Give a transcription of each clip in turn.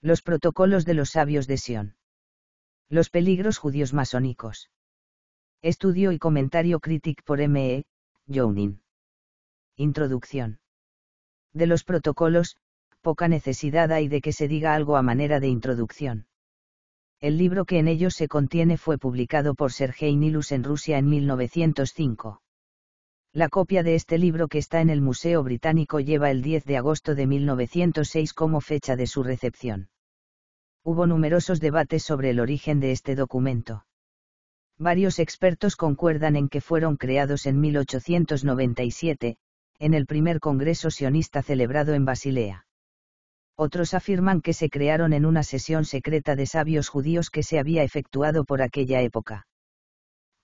Los protocolos de los sabios de Sion. Los peligros judíos masónicos. Estudio y comentario crítico por M.E., Jounin. Introducción. De los protocolos, poca necesidad hay de que se diga algo a manera de introducción. El libro que en ellos se contiene fue publicado por Sergei Nilus en Rusia en 1905. La copia de este libro que está en el Museo Británico lleva el 10 de agosto de 1906 como fecha de su recepción. Hubo numerosos debates sobre el origen de este documento. Varios expertos concuerdan en que fueron creados en 1897, en el primer Congreso sionista celebrado en Basilea. Otros afirman que se crearon en una sesión secreta de sabios judíos que se había efectuado por aquella época.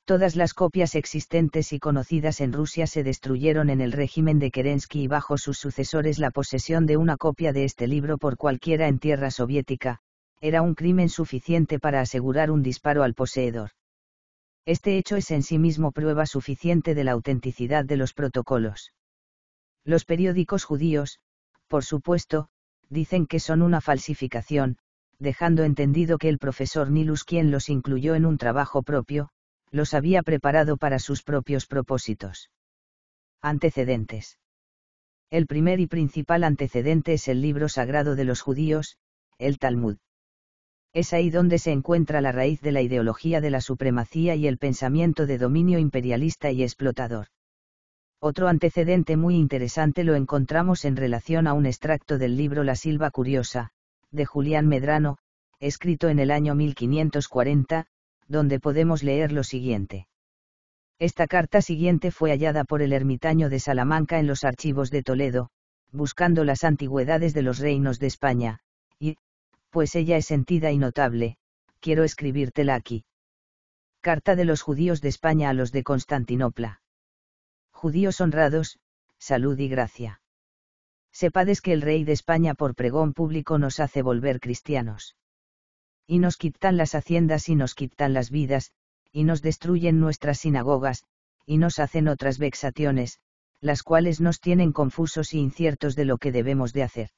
Todas las copias existentes y conocidas en Rusia se destruyeron en el régimen de Kerensky y bajo sus sucesores la posesión de una copia de este libro por cualquiera en tierra soviética, era un crimen suficiente para asegurar un disparo al poseedor. Este hecho es en sí mismo prueba suficiente de la autenticidad de los protocolos. Los periódicos judíos, por supuesto, dicen que son una falsificación, dejando entendido que el profesor Nilus quien los incluyó en un trabajo propio, los había preparado para sus propios propósitos. Antecedentes. El primer y principal antecedente es el libro sagrado de los judíos, el Talmud. Es ahí donde se encuentra la raíz de la ideología de la supremacía y el pensamiento de dominio imperialista y explotador. Otro antecedente muy interesante lo encontramos en relación a un extracto del libro La Silva Curiosa, de Julián Medrano, escrito en el año 1540, donde podemos leer lo siguiente. Esta carta siguiente fue hallada por el ermitaño de Salamanca en los archivos de Toledo, buscando las antigüedades de los reinos de España, y, pues ella es sentida y notable, quiero escribírtela aquí. Carta de los judíos de España a los de Constantinopla. Judíos honrados, salud y gracia. Sepades que el rey de España por pregón público nos hace volver cristianos y nos quitan las haciendas y nos quitan las vidas, y nos destruyen nuestras sinagogas, y nos hacen otras vexaciones, las cuales nos tienen confusos y inciertos de lo que debemos de hacer.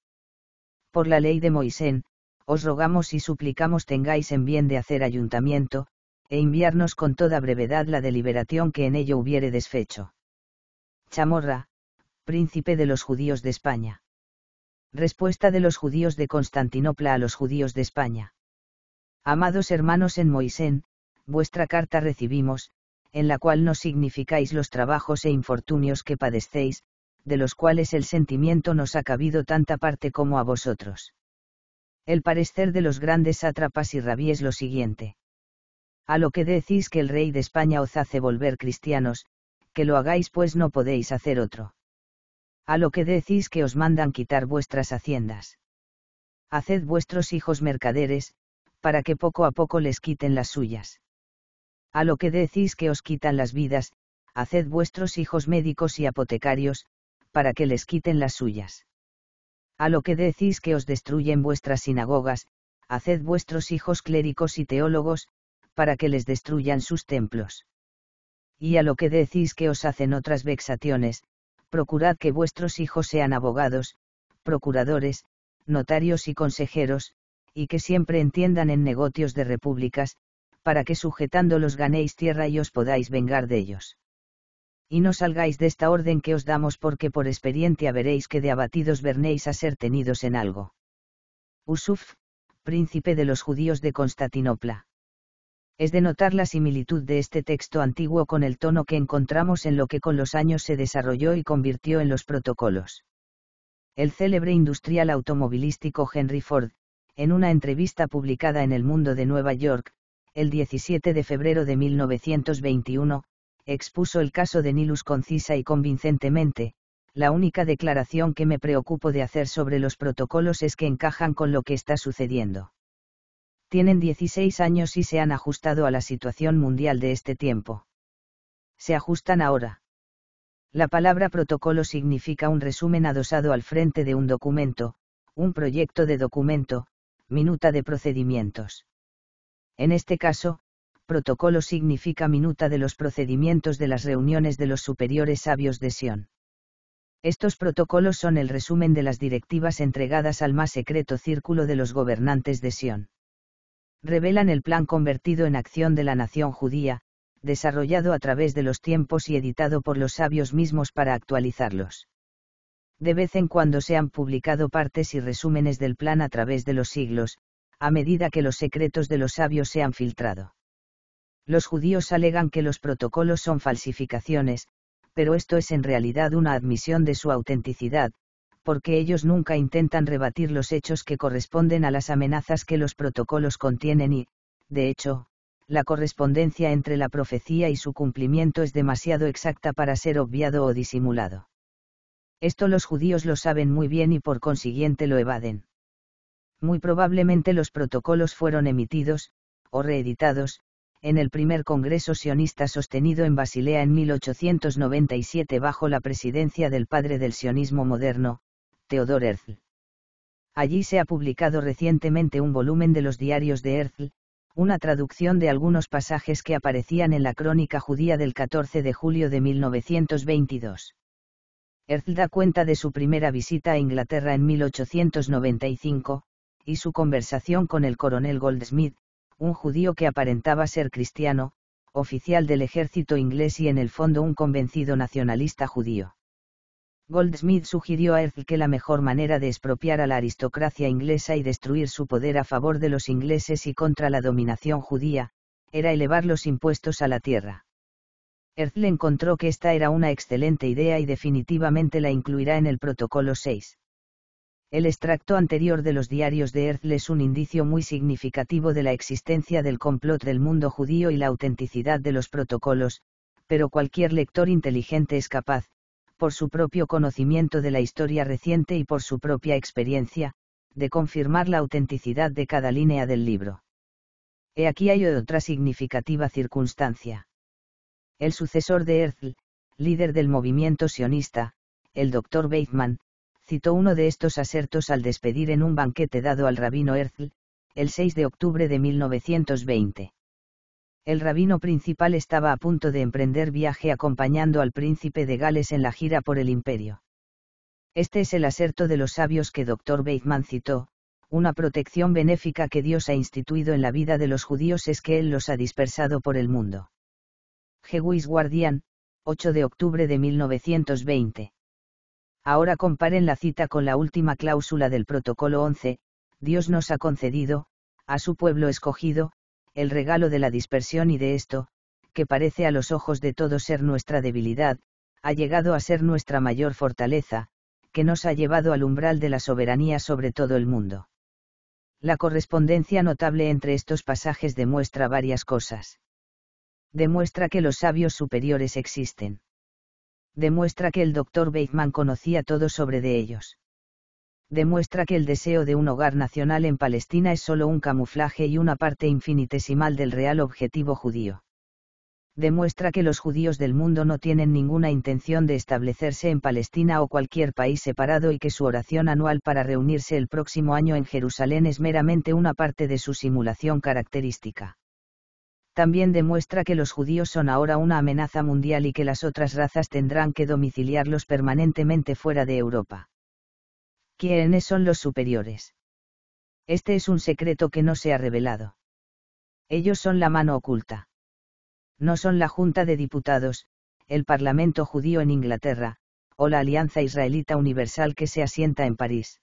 Por la ley de Moisés, os rogamos y suplicamos tengáis en bien de hacer ayuntamiento, e enviarnos con toda brevedad la deliberación que en ello hubiere desfecho. Chamorra, príncipe de los judíos de España. Respuesta de los judíos de Constantinopla a los judíos de España. Amados hermanos en Moisén, vuestra carta recibimos, en la cual nos significáis los trabajos e infortunios que padecéis, de los cuales el sentimiento nos ha cabido tanta parte como a vosotros. El parecer de los grandes sátrapas y rabí es lo siguiente. A lo que decís que el rey de España os hace volver cristianos, que lo hagáis pues no podéis hacer otro. A lo que decís que os mandan quitar vuestras haciendas. Haced vuestros hijos mercaderes, para que poco a poco les quiten las suyas. A lo que decís que os quitan las vidas, haced vuestros hijos médicos y apotecarios, para que les quiten las suyas. A lo que decís que os destruyen vuestras sinagogas, haced vuestros hijos clérigos y teólogos, para que les destruyan sus templos. Y a lo que decís que os hacen otras vexaciones, procurad que vuestros hijos sean abogados, procuradores, notarios y consejeros, y que siempre entiendan en negocios de repúblicas, para que sujetándolos ganéis tierra y os podáis vengar de ellos. Y no salgáis de esta orden que os damos porque por experiencia veréis que de abatidos vernéis a ser tenidos en algo. Usuf, príncipe de los judíos de Constantinopla. Es de notar la similitud de este texto antiguo con el tono que encontramos en lo que con los años se desarrolló y convirtió en los protocolos. El célebre industrial automovilístico Henry Ford, en una entrevista publicada en El Mundo de Nueva York, el 17 de febrero de 1921, expuso el caso de Nilus concisa y convincentemente, la única declaración que me preocupo de hacer sobre los protocolos es que encajan con lo que está sucediendo. Tienen 16 años y se han ajustado a la situación mundial de este tiempo. Se ajustan ahora. La palabra protocolo significa un resumen adosado al frente de un documento, un proyecto de documento, minuta de procedimientos. En este caso, protocolo significa minuta de los procedimientos de las reuniones de los superiores sabios de Sion. Estos protocolos son el resumen de las directivas entregadas al más secreto círculo de los gobernantes de Sion. Revelan el plan convertido en acción de la nación judía, desarrollado a través de los tiempos y editado por los sabios mismos para actualizarlos. De vez en cuando se han publicado partes y resúmenes del plan a través de los siglos, a medida que los secretos de los sabios se han filtrado. Los judíos alegan que los protocolos son falsificaciones, pero esto es en realidad una admisión de su autenticidad, porque ellos nunca intentan rebatir los hechos que corresponden a las amenazas que los protocolos contienen y, de hecho, la correspondencia entre la profecía y su cumplimiento es demasiado exacta para ser obviado o disimulado. Esto los judíos lo saben muy bien y por consiguiente lo evaden. Muy probablemente los protocolos fueron emitidos, o reeditados, en el primer Congreso sionista sostenido en Basilea en 1897 bajo la presidencia del padre del sionismo moderno, Theodor Herzl. Allí se ha publicado recientemente un volumen de los diarios de Herzl, una traducción de algunos pasajes que aparecían en la crónica judía del 14 de julio de 1922. Earl da cuenta de su primera visita a Inglaterra en 1895, y su conversación con el coronel Goldsmith, un judío que aparentaba ser cristiano, oficial del ejército inglés y en el fondo un convencido nacionalista judío. Goldsmith sugirió a Earl que la mejor manera de expropiar a la aristocracia inglesa y destruir su poder a favor de los ingleses y contra la dominación judía, era elevar los impuestos a la tierra. Herzl encontró que esta era una excelente idea y definitivamente la incluirá en el protocolo 6. El extracto anterior de los diarios de Herzl es un indicio muy significativo de la existencia del complot del mundo judío y la autenticidad de los protocolos, pero cualquier lector inteligente es capaz, por su propio conocimiento de la historia reciente y por su propia experiencia, de confirmar la autenticidad de cada línea del libro. He aquí hay otra significativa circunstancia. El sucesor de Herzl, líder del movimiento sionista, el doctor Weizmann, citó uno de estos asertos al despedir en un banquete dado al rabino Herzl, el 6 de octubre de 1920. El rabino principal estaba a punto de emprender viaje acompañando al príncipe de Gales en la gira por el imperio. Este es el aserto de los sabios que Dr. Weizmann citó, una protección benéfica que Dios ha instituido en la vida de los judíos es que Él los ha dispersado por el mundo. Jewis Guardian, 8 de octubre de 1920. Ahora comparen la cita con la última cláusula del Protocolo 11, Dios nos ha concedido, a su pueblo escogido, el regalo de la dispersión y de esto, que parece a los ojos de todos ser nuestra debilidad, ha llegado a ser nuestra mayor fortaleza, que nos ha llevado al umbral de la soberanía sobre todo el mundo. La correspondencia notable entre estos pasajes demuestra varias cosas demuestra que los sabios superiores existen. Demuestra que el doctor Bateman conocía todo sobre de ellos. Demuestra que el deseo de un hogar nacional en Palestina es solo un camuflaje y una parte infinitesimal del real objetivo judío. Demuestra que los judíos del mundo no tienen ninguna intención de establecerse en Palestina o cualquier país separado y que su oración anual para reunirse el próximo año en Jerusalén es meramente una parte de su simulación característica también demuestra que los judíos son ahora una amenaza mundial y que las otras razas tendrán que domiciliarlos permanentemente fuera de Europa. ¿Quiénes son los superiores? Este es un secreto que no se ha revelado. Ellos son la mano oculta. No son la Junta de Diputados, el Parlamento judío en Inglaterra, o la Alianza Israelita Universal que se asienta en París.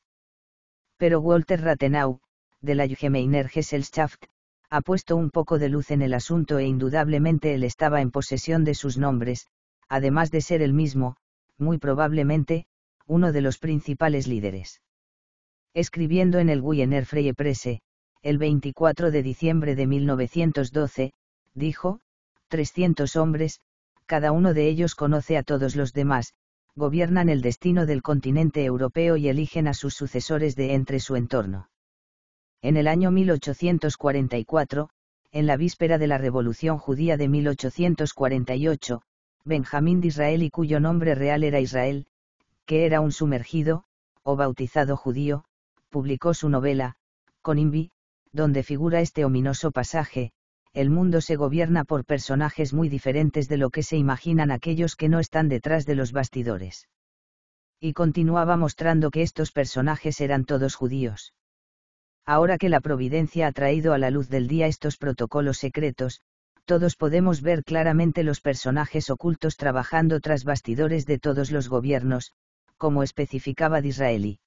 Pero Walter Rathenau, de la Jugemeiner Gesellschaft, ha puesto un poco de luz en el asunto e indudablemente él estaba en posesión de sus nombres, además de ser el mismo, muy probablemente, uno de los principales líderes. Escribiendo en el Wiener Freie Presse, el 24 de diciembre de 1912, dijo, 300 hombres, cada uno de ellos conoce a todos los demás, gobiernan el destino del continente europeo y eligen a sus sucesores de entre su entorno en el año 1844, en la víspera de la Revolución Judía de 1848, Benjamín de Israel y cuyo nombre real era Israel, que era un sumergido, o bautizado judío, publicó su novela, Conimbi, donde figura este ominoso pasaje, el mundo se gobierna por personajes muy diferentes de lo que se imaginan aquellos que no están detrás de los bastidores. Y continuaba mostrando que estos personajes eran todos judíos ahora que la providencia ha traído a la luz del día estos protocolos secretos, todos podemos ver claramente los personajes ocultos trabajando tras bastidores de todos los gobiernos, como especificaba Disraeli.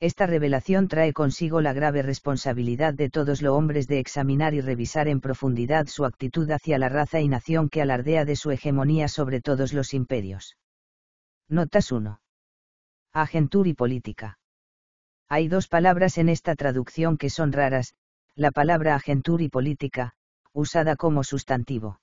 Esta revelación trae consigo la grave responsabilidad de todos los hombres de examinar y revisar en profundidad su actitud hacia la raza y nación que alardea de su hegemonía sobre todos los imperios. Notas 1. Agentur y política. Hay dos palabras en esta traducción que son raras, la palabra agentur y política, usada como sustantivo.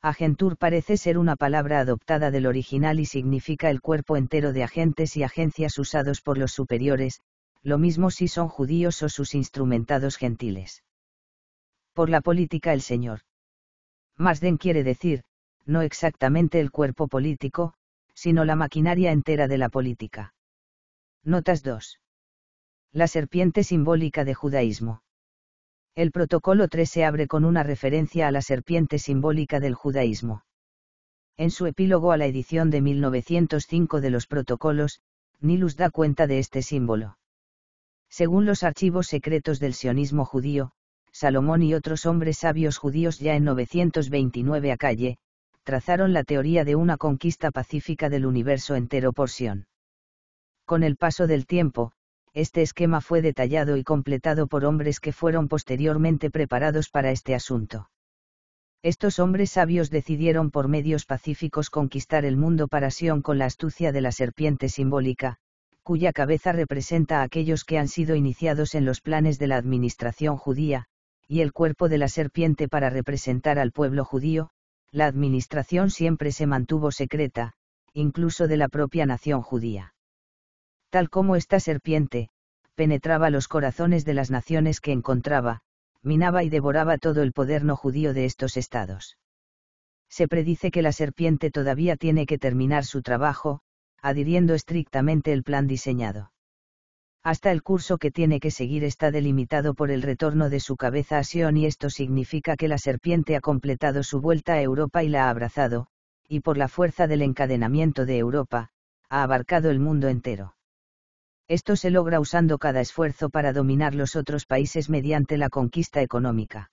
Agentur parece ser una palabra adoptada del original y significa el cuerpo entero de agentes y agencias usados por los superiores, lo mismo si son judíos o sus instrumentados gentiles. Por la política el Señor. Masden quiere decir, no exactamente el cuerpo político, sino la maquinaria entera de la política. Notas 2 la serpiente simbólica de judaísmo. El protocolo 3 se abre con una referencia a la serpiente simbólica del judaísmo. En su epílogo a la edición de 1905 de los protocolos, Nilus da cuenta de este símbolo. Según los archivos secretos del sionismo judío, Salomón y otros hombres sabios judíos ya en 929 a calle, trazaron la teoría de una conquista pacífica del universo entero por Sion. Con el paso del tiempo, este esquema fue detallado y completado por hombres que fueron posteriormente preparados para este asunto. Estos hombres sabios decidieron por medios pacíficos conquistar el mundo para Sion con la astucia de la serpiente simbólica, cuya cabeza representa a aquellos que han sido iniciados en los planes de la administración judía, y el cuerpo de la serpiente para representar al pueblo judío, la administración siempre se mantuvo secreta, incluso de la propia nación judía tal como esta serpiente, penetraba los corazones de las naciones que encontraba, minaba y devoraba todo el poder no judío de estos estados. Se predice que la serpiente todavía tiene que terminar su trabajo, adhiriendo estrictamente el plan diseñado. Hasta el curso que tiene que seguir está delimitado por el retorno de su cabeza a Sion y esto significa que la serpiente ha completado su vuelta a Europa y la ha abrazado, y por la fuerza del encadenamiento de Europa, ha abarcado el mundo entero. Esto se logra usando cada esfuerzo para dominar los otros países mediante la conquista económica.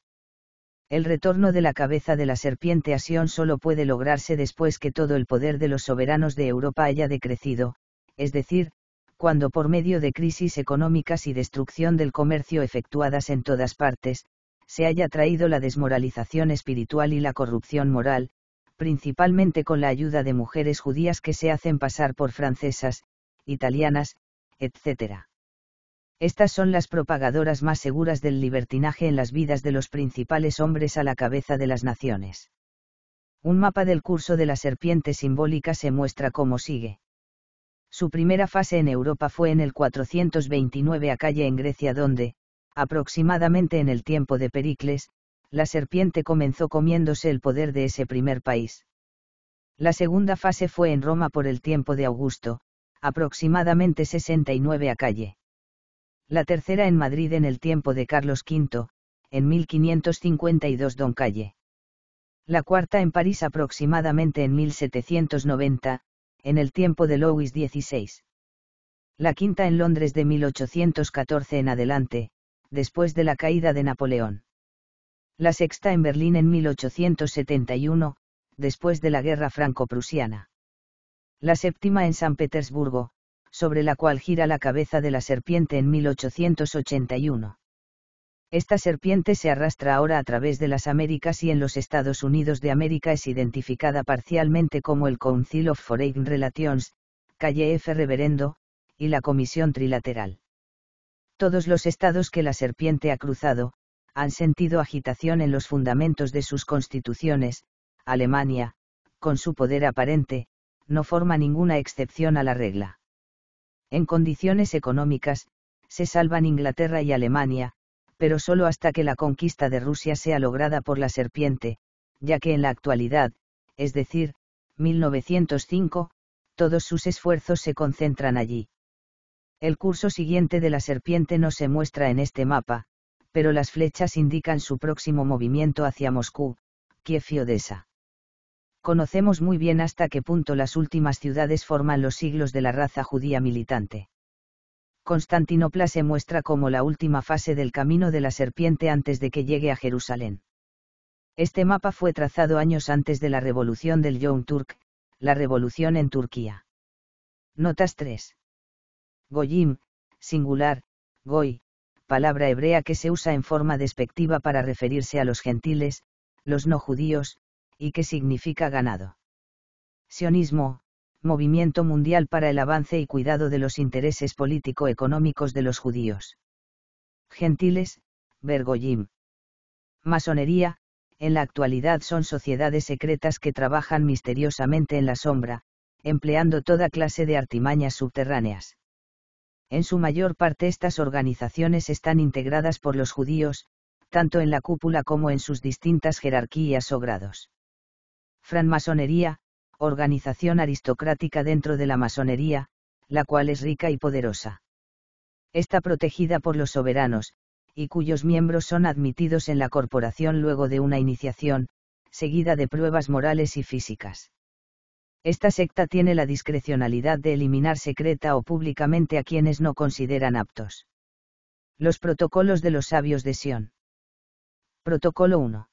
El retorno de la cabeza de la serpiente a Sion solo puede lograrse después que todo el poder de los soberanos de Europa haya decrecido, es decir, cuando por medio de crisis económicas y destrucción del comercio efectuadas en todas partes, se haya traído la desmoralización espiritual y la corrupción moral, principalmente con la ayuda de mujeres judías que se hacen pasar por francesas, italianas, etc. Estas son las propagadoras más seguras del libertinaje en las vidas de los principales hombres a la cabeza de las naciones. Un mapa del curso de la serpiente simbólica se muestra como sigue. Su primera fase en Europa fue en el 429 a calle en Grecia donde, aproximadamente en el tiempo de Pericles, la serpiente comenzó comiéndose el poder de ese primer país. La segunda fase fue en Roma por el tiempo de Augusto, aproximadamente 69 a calle. La tercera en Madrid en el tiempo de Carlos V, en 1552 Don Calle. La cuarta en París aproximadamente en 1790, en el tiempo de Louis XVI. La quinta en Londres de 1814 en adelante, después de la caída de Napoleón. La sexta en Berlín en 1871, después de la guerra franco-prusiana la séptima en San Petersburgo, sobre la cual gira la cabeza de la serpiente en 1881. Esta serpiente se arrastra ahora a través de las Américas y en los Estados Unidos de América es identificada parcialmente como el Council of Foreign Relations, calle F. Reverendo, y la Comisión Trilateral. Todos los estados que la serpiente ha cruzado, han sentido agitación en los fundamentos de sus constituciones, Alemania, con su poder aparente, no forma ninguna excepción a la regla. En condiciones económicas, se salvan Inglaterra y Alemania, pero solo hasta que la conquista de Rusia sea lograda por la serpiente, ya que en la actualidad, es decir, 1905, todos sus esfuerzos se concentran allí. El curso siguiente de la serpiente no se muestra en este mapa, pero las flechas indican su próximo movimiento hacia Moscú, Kiev y Odessa conocemos muy bien hasta qué punto las últimas ciudades forman los siglos de la raza judía militante. Constantinopla se muestra como la última fase del camino de la serpiente antes de que llegue a Jerusalén. Este mapa fue trazado años antes de la revolución del Young Turk, la revolución en Turquía. Notas 3. Goyim, singular, goy, palabra hebrea que se usa en forma despectiva para referirse a los gentiles, los no judíos, y que significa ganado. Sionismo, movimiento mundial para el avance y cuidado de los intereses político-económicos de los judíos. Gentiles, Bergoyim. Masonería, en la actualidad son sociedades secretas que trabajan misteriosamente en la sombra, empleando toda clase de artimañas subterráneas. En su mayor parte estas organizaciones están integradas por los judíos, tanto en la cúpula como en sus distintas jerarquías o grados franmasonería, organización aristocrática dentro de la masonería, la cual es rica y poderosa. Está protegida por los soberanos, y cuyos miembros son admitidos en la corporación luego de una iniciación, seguida de pruebas morales y físicas. Esta secta tiene la discrecionalidad de eliminar secreta o públicamente a quienes no consideran aptos. Los protocolos de los sabios de Sion. Protocolo 1.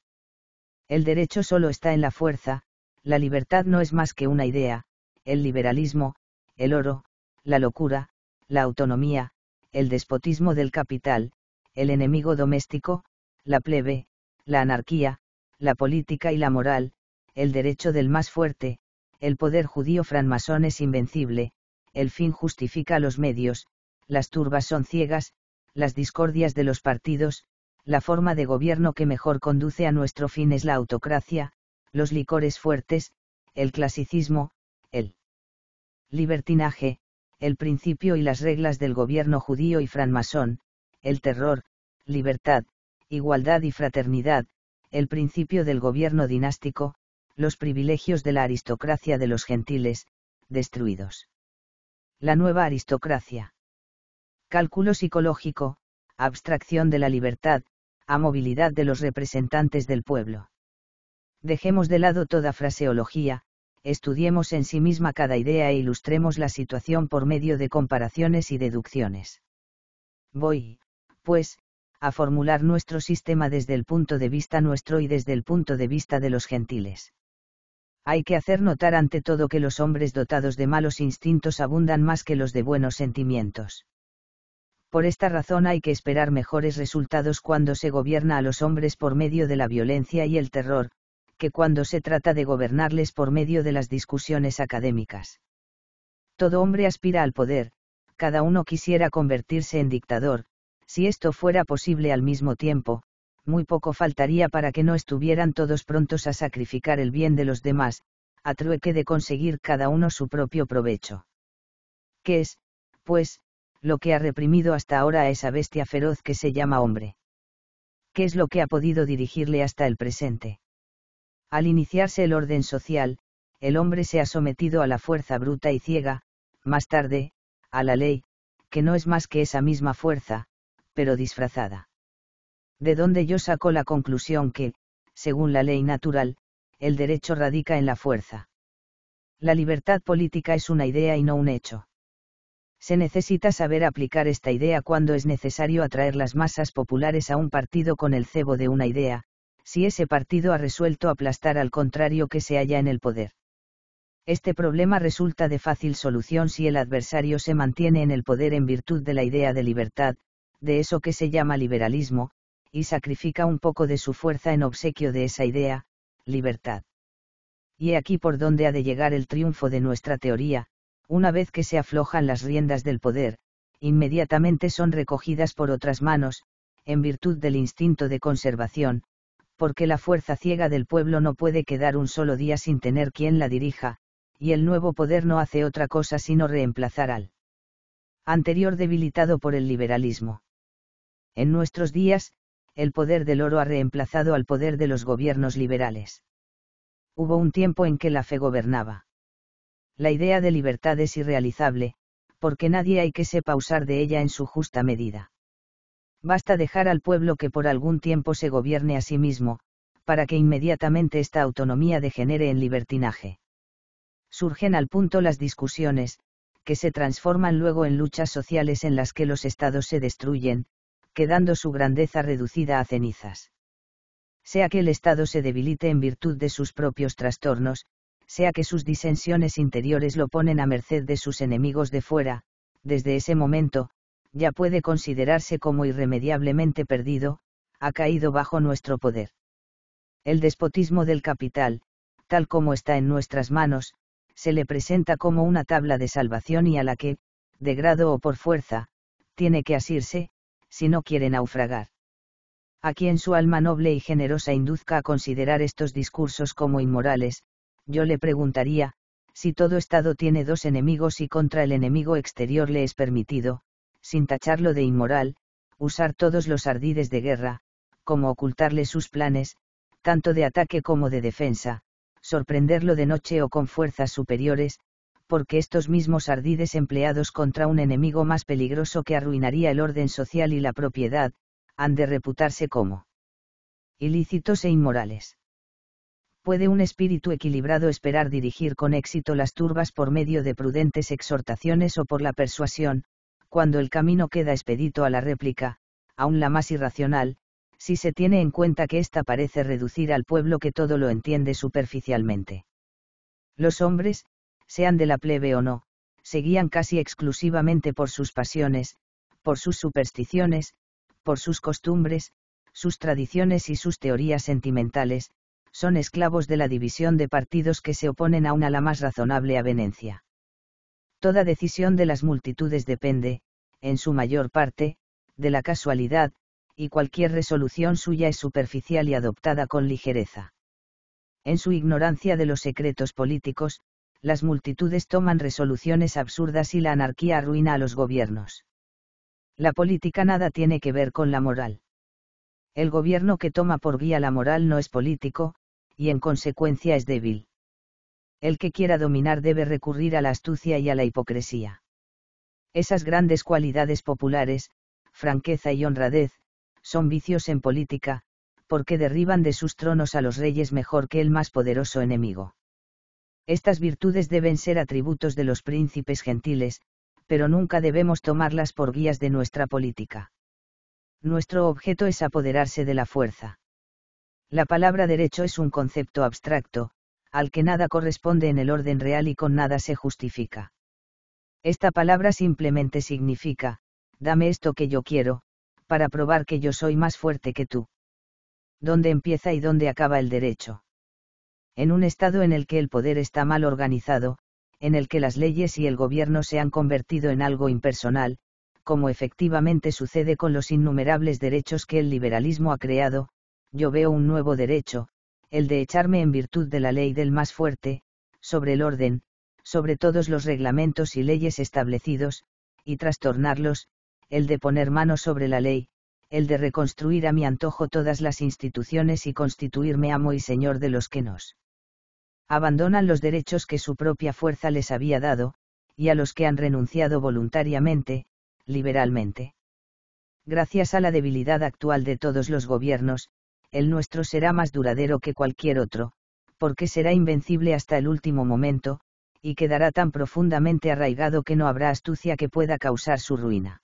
El derecho solo está en la fuerza, la libertad no es más que una idea, el liberalismo, el oro, la locura, la autonomía, el despotismo del capital, el enemigo doméstico, la plebe, la anarquía, la política y la moral, el derecho del más fuerte, el poder judío francmasón es invencible, el fin justifica los medios, las turbas son ciegas, las discordias de los partidos, la forma de gobierno que mejor conduce a nuestro fin es la autocracia, los licores fuertes, el clasicismo, el libertinaje, el principio y las reglas del gobierno judío y francmasón, el terror, libertad, igualdad y fraternidad, el principio del gobierno dinástico, los privilegios de la aristocracia de los gentiles, destruidos. La nueva aristocracia. Cálculo psicológico, abstracción de la libertad, a de los representantes del pueblo. Dejemos de lado toda fraseología, estudiemos en sí misma cada idea e ilustremos la situación por medio de comparaciones y deducciones. Voy, pues, a formular nuestro sistema desde el punto de vista nuestro y desde el punto de vista de los gentiles. Hay que hacer notar ante todo que los hombres dotados de malos instintos abundan más que los de buenos sentimientos. Por esta razón hay que esperar mejores resultados cuando se gobierna a los hombres por medio de la violencia y el terror, que cuando se trata de gobernarles por medio de las discusiones académicas. Todo hombre aspira al poder, cada uno quisiera convertirse en dictador, si esto fuera posible al mismo tiempo, muy poco faltaría para que no estuvieran todos prontos a sacrificar el bien de los demás, a trueque de conseguir cada uno su propio provecho. ¿Qué es, pues, lo que ha reprimido hasta ahora a esa bestia feroz que se llama hombre? ¿Qué es lo que ha podido dirigirle hasta el presente? Al iniciarse el orden social, el hombre se ha sometido a la fuerza bruta y ciega, más tarde, a la ley, que no es más que esa misma fuerza, pero disfrazada. De donde yo saco la conclusión que, según la ley natural, el derecho radica en la fuerza. La libertad política es una idea y no un hecho. Se necesita saber aplicar esta idea cuando es necesario atraer las masas populares a un partido con el cebo de una idea, si ese partido ha resuelto aplastar al contrario que se halla en el poder. Este problema resulta de fácil solución si el adversario se mantiene en el poder en virtud de la idea de libertad, de eso que se llama liberalismo, y sacrifica un poco de su fuerza en obsequio de esa idea, libertad. Y he aquí por donde ha de llegar el triunfo de nuestra teoría, una vez que se aflojan las riendas del poder, inmediatamente son recogidas por otras manos, en virtud del instinto de conservación, porque la fuerza ciega del pueblo no puede quedar un solo día sin tener quien la dirija, y el nuevo poder no hace otra cosa sino reemplazar al anterior debilitado por el liberalismo. En nuestros días, el poder del oro ha reemplazado al poder de los gobiernos liberales. Hubo un tiempo en que la fe gobernaba. La idea de libertad es irrealizable, porque nadie hay que sepa usar de ella en su justa medida basta dejar al pueblo que por algún tiempo se gobierne a sí mismo, para que inmediatamente esta autonomía degenere en libertinaje. Surgen al punto las discusiones, que se transforman luego en luchas sociales en las que los estados se destruyen, quedando su grandeza reducida a cenizas. Sea que el estado se debilite en virtud de sus propios trastornos, sea que sus disensiones interiores lo ponen a merced de sus enemigos de fuera, desde ese momento, ya puede considerarse como irremediablemente perdido, ha caído bajo nuestro poder. El despotismo del capital, tal como está en nuestras manos, se le presenta como una tabla de salvación y a la que, de grado o por fuerza, tiene que asirse, si no quiere naufragar. A quien su alma noble y generosa induzca a considerar estos discursos como inmorales, yo le preguntaría, si todo Estado tiene dos enemigos y contra el enemigo exterior le es permitido, sin tacharlo de inmoral, usar todos los ardides de guerra, como ocultarle sus planes, tanto de ataque como de defensa, sorprenderlo de noche o con fuerzas superiores, porque estos mismos ardides empleados contra un enemigo más peligroso que arruinaría el orden social y la propiedad, han de reputarse como ilícitos e inmorales. ¿Puede un espíritu equilibrado esperar dirigir con éxito las turbas por medio de prudentes exhortaciones o por la persuasión, cuando el camino queda expedito a la réplica, aún la más irracional, si se tiene en cuenta que ésta parece reducir al pueblo que todo lo entiende superficialmente. Los hombres, sean de la plebe o no, se guían casi exclusivamente por sus pasiones, por sus supersticiones, por sus costumbres, sus tradiciones y sus teorías sentimentales, son esclavos de la división de partidos que se oponen aún a la más razonable avenencia. Toda decisión de las multitudes depende, en su mayor parte, de la casualidad, y cualquier resolución suya es superficial y adoptada con ligereza. En su ignorancia de los secretos políticos, las multitudes toman resoluciones absurdas y la anarquía arruina a los gobiernos. La política nada tiene que ver con la moral. El gobierno que toma por guía la moral no es político, y en consecuencia es débil. El que quiera dominar debe recurrir a la astucia y a la hipocresía. Esas grandes cualidades populares, franqueza y honradez, son vicios en política, porque derriban de sus tronos a los reyes mejor que el más poderoso enemigo. Estas virtudes deben ser atributos de los príncipes gentiles, pero nunca debemos tomarlas por guías de nuestra política. Nuestro objeto es apoderarse de la fuerza. La palabra derecho es un concepto abstracto, al que nada corresponde en el orden real y con nada se justifica. Esta palabra simplemente significa, dame esto que yo quiero, para probar que yo soy más fuerte que tú. ¿Dónde empieza y dónde acaba el derecho? En un estado en el que el poder está mal organizado, en el que las leyes y el gobierno se han convertido en algo impersonal, como efectivamente sucede con los innumerables derechos que el liberalismo ha creado, yo veo un nuevo derecho, el de echarme en virtud de la ley del más fuerte, sobre el orden, sobre todos los reglamentos y leyes establecidos, y trastornarlos, el de poner mano sobre la ley, el de reconstruir a mi antojo todas las instituciones y constituirme amo y señor de los que nos abandonan los derechos que su propia fuerza les había dado, y a los que han renunciado voluntariamente, liberalmente. Gracias a la debilidad actual de todos los gobiernos, el nuestro será más duradero que cualquier otro, porque será invencible hasta el último momento, y quedará tan profundamente arraigado que no habrá astucia que pueda causar su ruina.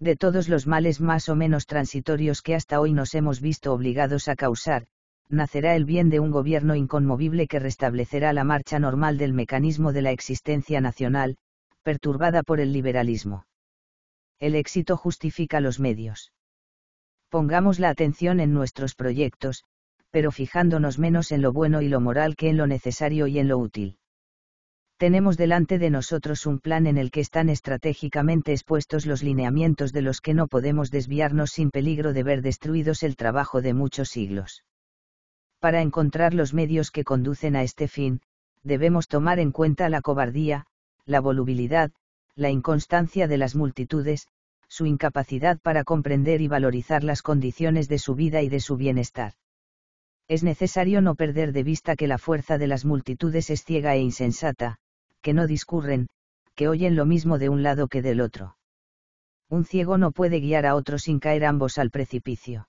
De todos los males más o menos transitorios que hasta hoy nos hemos visto obligados a causar, nacerá el bien de un gobierno inconmovible que restablecerá la marcha normal del mecanismo de la existencia nacional, perturbada por el liberalismo. El éxito justifica los medios. Pongamos la atención en nuestros proyectos, pero fijándonos menos en lo bueno y lo moral que en lo necesario y en lo útil tenemos delante de nosotros un plan en el que están estratégicamente expuestos los lineamientos de los que no podemos desviarnos sin peligro de ver destruidos el trabajo de muchos siglos. Para encontrar los medios que conducen a este fin, debemos tomar en cuenta la cobardía, la volubilidad, la inconstancia de las multitudes, su incapacidad para comprender y valorizar las condiciones de su vida y de su bienestar. Es necesario no perder de vista que la fuerza de las multitudes es ciega e insensata, que no discurren, que oyen lo mismo de un lado que del otro. Un ciego no puede guiar a otro sin caer ambos al precipicio.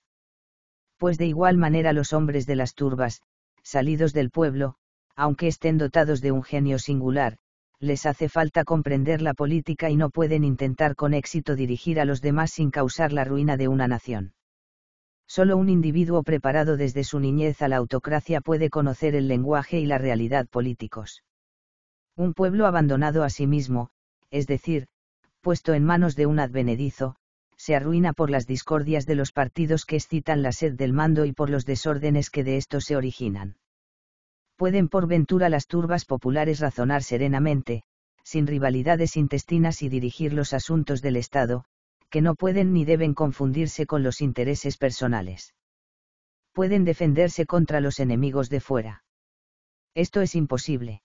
Pues de igual manera los hombres de las turbas, salidos del pueblo, aunque estén dotados de un genio singular, les hace falta comprender la política y no pueden intentar con éxito dirigir a los demás sin causar la ruina de una nación. Solo un individuo preparado desde su niñez a la autocracia puede conocer el lenguaje y la realidad políticos un pueblo abandonado a sí mismo, es decir, puesto en manos de un advenedizo, se arruina por las discordias de los partidos que excitan la sed del mando y por los desórdenes que de estos se originan. Pueden por ventura las turbas populares razonar serenamente, sin rivalidades intestinas y dirigir los asuntos del Estado, que no pueden ni deben confundirse con los intereses personales. Pueden defenderse contra los enemigos de fuera. Esto es imposible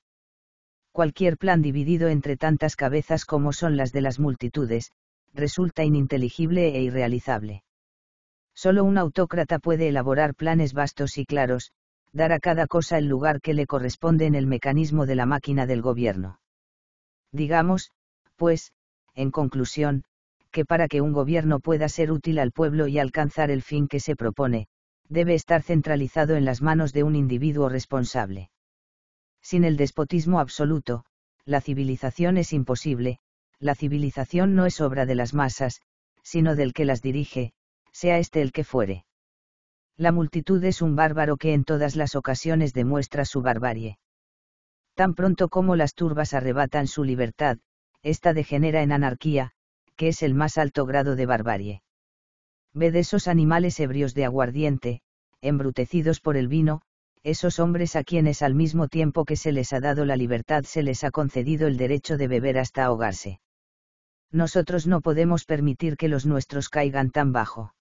cualquier plan dividido entre tantas cabezas como son las de las multitudes, resulta ininteligible e irrealizable. Solo un autócrata puede elaborar planes vastos y claros, dar a cada cosa el lugar que le corresponde en el mecanismo de la máquina del gobierno. Digamos, pues, en conclusión, que para que un gobierno pueda ser útil al pueblo y alcanzar el fin que se propone, debe estar centralizado en las manos de un individuo responsable. Sin el despotismo absoluto, la civilización es imposible, la civilización no es obra de las masas, sino del que las dirige, sea este el que fuere. La multitud es un bárbaro que en todas las ocasiones demuestra su barbarie. Tan pronto como las turbas arrebatan su libertad, ésta degenera en anarquía, que es el más alto grado de barbarie. Ved esos animales ebrios de aguardiente, embrutecidos por el vino, esos hombres a quienes al mismo tiempo que se les ha dado la libertad se les ha concedido el derecho de beber hasta ahogarse. Nosotros no podemos permitir que los nuestros caigan tan bajo.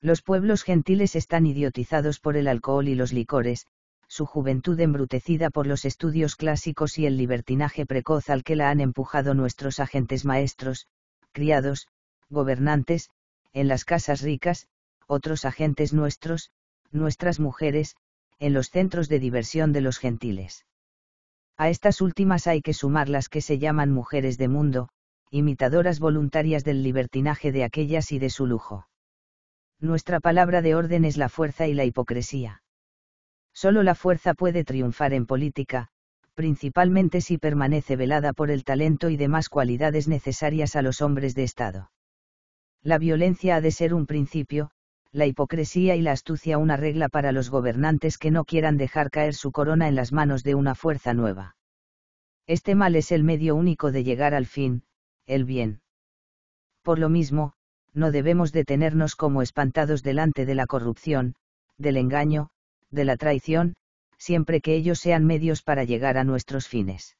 Los pueblos gentiles están idiotizados por el alcohol y los licores, su juventud embrutecida por los estudios clásicos y el libertinaje precoz al que la han empujado nuestros agentes maestros, criados, gobernantes, en las casas ricas, otros agentes nuestros, nuestras mujeres, en los centros de diversión de los gentiles. A estas últimas hay que sumar las que se llaman mujeres de mundo, imitadoras voluntarias del libertinaje de aquellas y de su lujo. Nuestra palabra de orden es la fuerza y la hipocresía. Solo la fuerza puede triunfar en política, principalmente si permanece velada por el talento y demás cualidades necesarias a los hombres de Estado. La violencia ha de ser un principio, la hipocresía y la astucia una regla para los gobernantes que no quieran dejar caer su corona en las manos de una fuerza nueva. Este mal es el medio único de llegar al fin, el bien. Por lo mismo, no debemos detenernos como espantados delante de la corrupción, del engaño, de la traición, siempre que ellos sean medios para llegar a nuestros fines.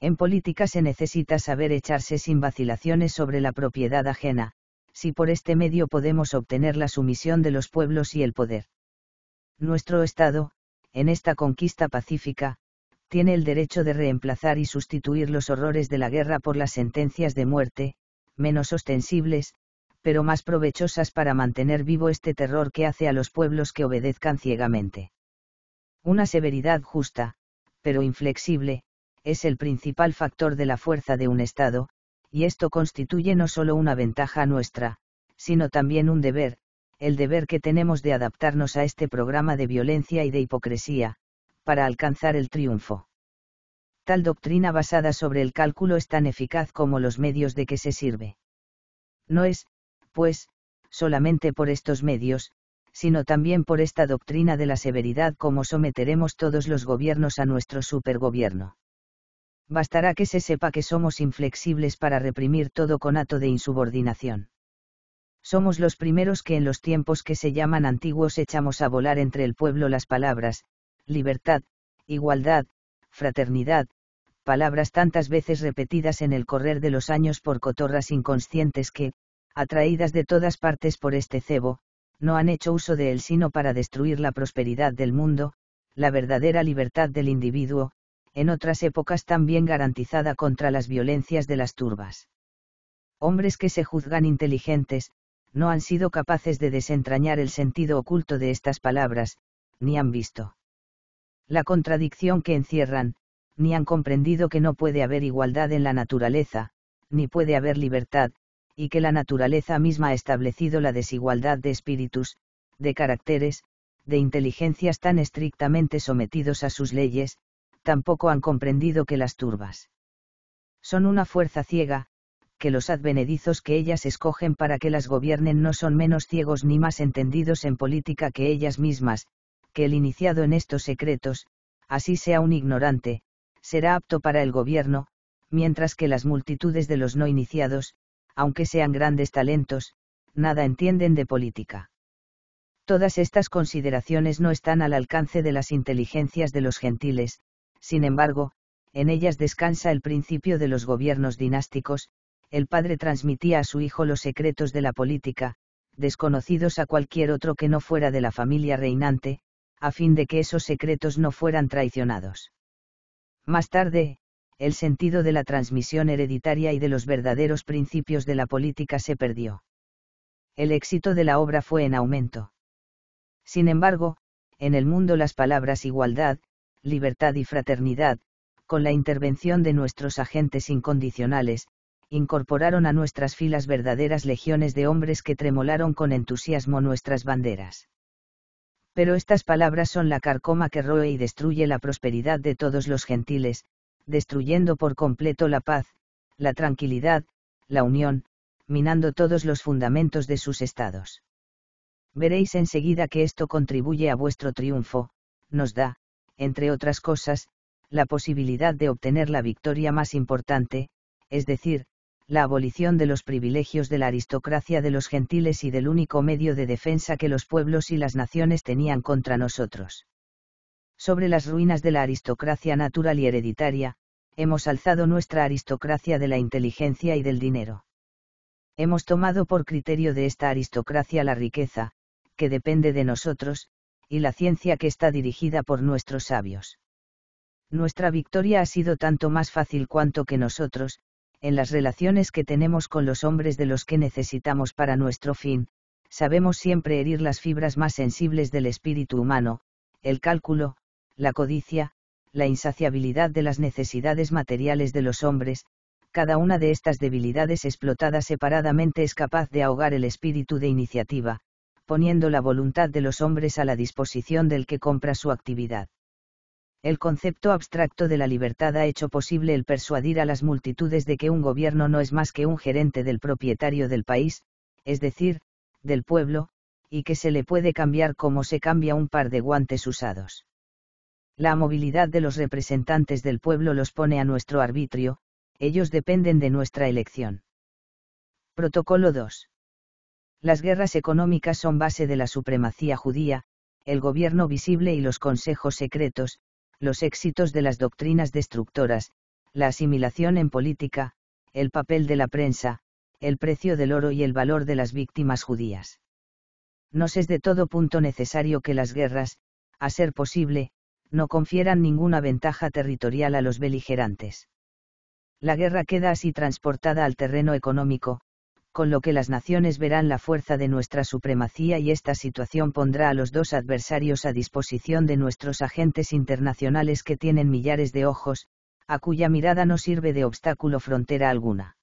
En política se necesita saber echarse sin vacilaciones sobre la propiedad ajena, si por este medio podemos obtener la sumisión de los pueblos y el poder. Nuestro Estado, en esta conquista pacífica, tiene el derecho de reemplazar y sustituir los horrores de la guerra por las sentencias de muerte, menos ostensibles, pero más provechosas para mantener vivo este terror que hace a los pueblos que obedezcan ciegamente. Una severidad justa, pero inflexible, es el principal factor de la fuerza de un Estado, y esto constituye no solo una ventaja nuestra, sino también un deber, el deber que tenemos de adaptarnos a este programa de violencia y de hipocresía, para alcanzar el triunfo. Tal doctrina basada sobre el cálculo es tan eficaz como los medios de que se sirve. No es, pues, solamente por estos medios, sino también por esta doctrina de la severidad como someteremos todos los gobiernos a nuestro supergobierno. Bastará que se sepa que somos inflexibles para reprimir todo conato de insubordinación. Somos los primeros que en los tiempos que se llaman antiguos echamos a volar entre el pueblo las palabras, libertad, igualdad, fraternidad, palabras tantas veces repetidas en el correr de los años por cotorras inconscientes que, atraídas de todas partes por este cebo, no han hecho uso de él sino para destruir la prosperidad del mundo, la verdadera libertad del individuo, en otras épocas también garantizada contra las violencias de las turbas. Hombres que se juzgan inteligentes, no han sido capaces de desentrañar el sentido oculto de estas palabras, ni han visto la contradicción que encierran, ni han comprendido que no puede haber igualdad en la naturaleza, ni puede haber libertad, y que la naturaleza misma ha establecido la desigualdad de espíritus, de caracteres, de inteligencias tan estrictamente sometidos a sus leyes, tampoco han comprendido que las turbas son una fuerza ciega, que los advenedizos que ellas escogen para que las gobiernen no son menos ciegos ni más entendidos en política que ellas mismas, que el iniciado en estos secretos, así sea un ignorante, será apto para el gobierno, mientras que las multitudes de los no iniciados, aunque sean grandes talentos, nada entienden de política. Todas estas consideraciones no están al alcance de las inteligencias de los gentiles, sin embargo, en ellas descansa el principio de los gobiernos dinásticos, el padre transmitía a su hijo los secretos de la política, desconocidos a cualquier otro que no fuera de la familia reinante, a fin de que esos secretos no fueran traicionados. Más tarde, el sentido de la transmisión hereditaria y de los verdaderos principios de la política se perdió. El éxito de la obra fue en aumento. Sin embargo, en el mundo las palabras igualdad, libertad y fraternidad, con la intervención de nuestros agentes incondicionales, incorporaron a nuestras filas verdaderas legiones de hombres que tremolaron con entusiasmo nuestras banderas. Pero estas palabras son la carcoma que roe y destruye la prosperidad de todos los gentiles, destruyendo por completo la paz, la tranquilidad, la unión, minando todos los fundamentos de sus estados. Veréis enseguida que esto contribuye a vuestro triunfo, nos da, entre otras cosas, la posibilidad de obtener la victoria más importante, es decir, la abolición de los privilegios de la aristocracia de los gentiles y del único medio de defensa que los pueblos y las naciones tenían contra nosotros. Sobre las ruinas de la aristocracia natural y hereditaria, hemos alzado nuestra aristocracia de la inteligencia y del dinero. Hemos tomado por criterio de esta aristocracia la riqueza, que depende de nosotros, y la ciencia que está dirigida por nuestros sabios. Nuestra victoria ha sido tanto más fácil cuanto que nosotros, en las relaciones que tenemos con los hombres de los que necesitamos para nuestro fin, sabemos siempre herir las fibras más sensibles del espíritu humano, el cálculo, la codicia, la insaciabilidad de las necesidades materiales de los hombres, cada una de estas debilidades explotada separadamente es capaz de ahogar el espíritu de iniciativa, poniendo la voluntad de los hombres a la disposición del que compra su actividad. El concepto abstracto de la libertad ha hecho posible el persuadir a las multitudes de que un gobierno no es más que un gerente del propietario del país, es decir, del pueblo, y que se le puede cambiar como se cambia un par de guantes usados. La movilidad de los representantes del pueblo los pone a nuestro arbitrio, ellos dependen de nuestra elección. Protocolo 2. Las guerras económicas son base de la supremacía judía, el gobierno visible y los consejos secretos, los éxitos de las doctrinas destructoras, la asimilación en política, el papel de la prensa, el precio del oro y el valor de las víctimas judías. Nos es de todo punto necesario que las guerras, a ser posible, no confieran ninguna ventaja territorial a los beligerantes. La guerra queda así transportada al terreno económico, con lo que las naciones verán la fuerza de nuestra supremacía y esta situación pondrá a los dos adversarios a disposición de nuestros agentes internacionales que tienen millares de ojos, a cuya mirada no sirve de obstáculo frontera alguna.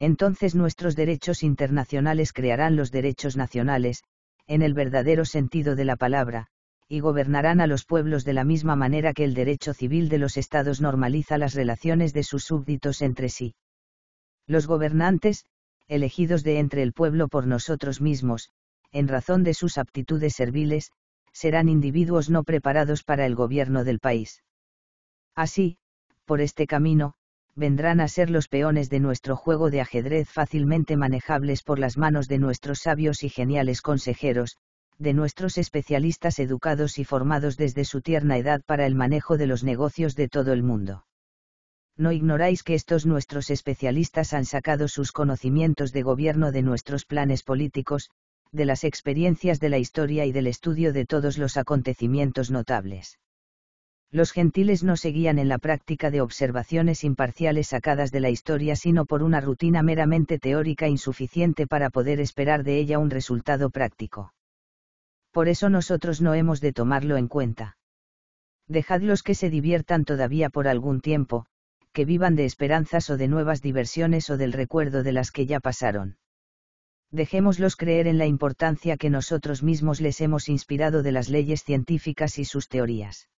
Entonces nuestros derechos internacionales crearán los derechos nacionales, en el verdadero sentido de la palabra, y gobernarán a los pueblos de la misma manera que el derecho civil de los estados normaliza las relaciones de sus súbditos entre sí. Los gobernantes, elegidos de entre el pueblo por nosotros mismos, en razón de sus aptitudes serviles, serán individuos no preparados para el gobierno del país. Así, por este camino, vendrán a ser los peones de nuestro juego de ajedrez fácilmente manejables por las manos de nuestros sabios y geniales consejeros, de nuestros especialistas educados y formados desde su tierna edad para el manejo de los negocios de todo el mundo no ignoráis que estos nuestros especialistas han sacado sus conocimientos de gobierno de nuestros planes políticos, de las experiencias de la historia y del estudio de todos los acontecimientos notables. Los gentiles no seguían en la práctica de observaciones imparciales sacadas de la historia, sino por una rutina meramente teórica insuficiente para poder esperar de ella un resultado práctico. Por eso nosotros no hemos de tomarlo en cuenta. Dejadlos que se diviertan todavía por algún tiempo, que vivan de esperanzas o de nuevas diversiones o del recuerdo de las que ya pasaron. Dejémoslos creer en la importancia que nosotros mismos les hemos inspirado de las leyes científicas y sus teorías.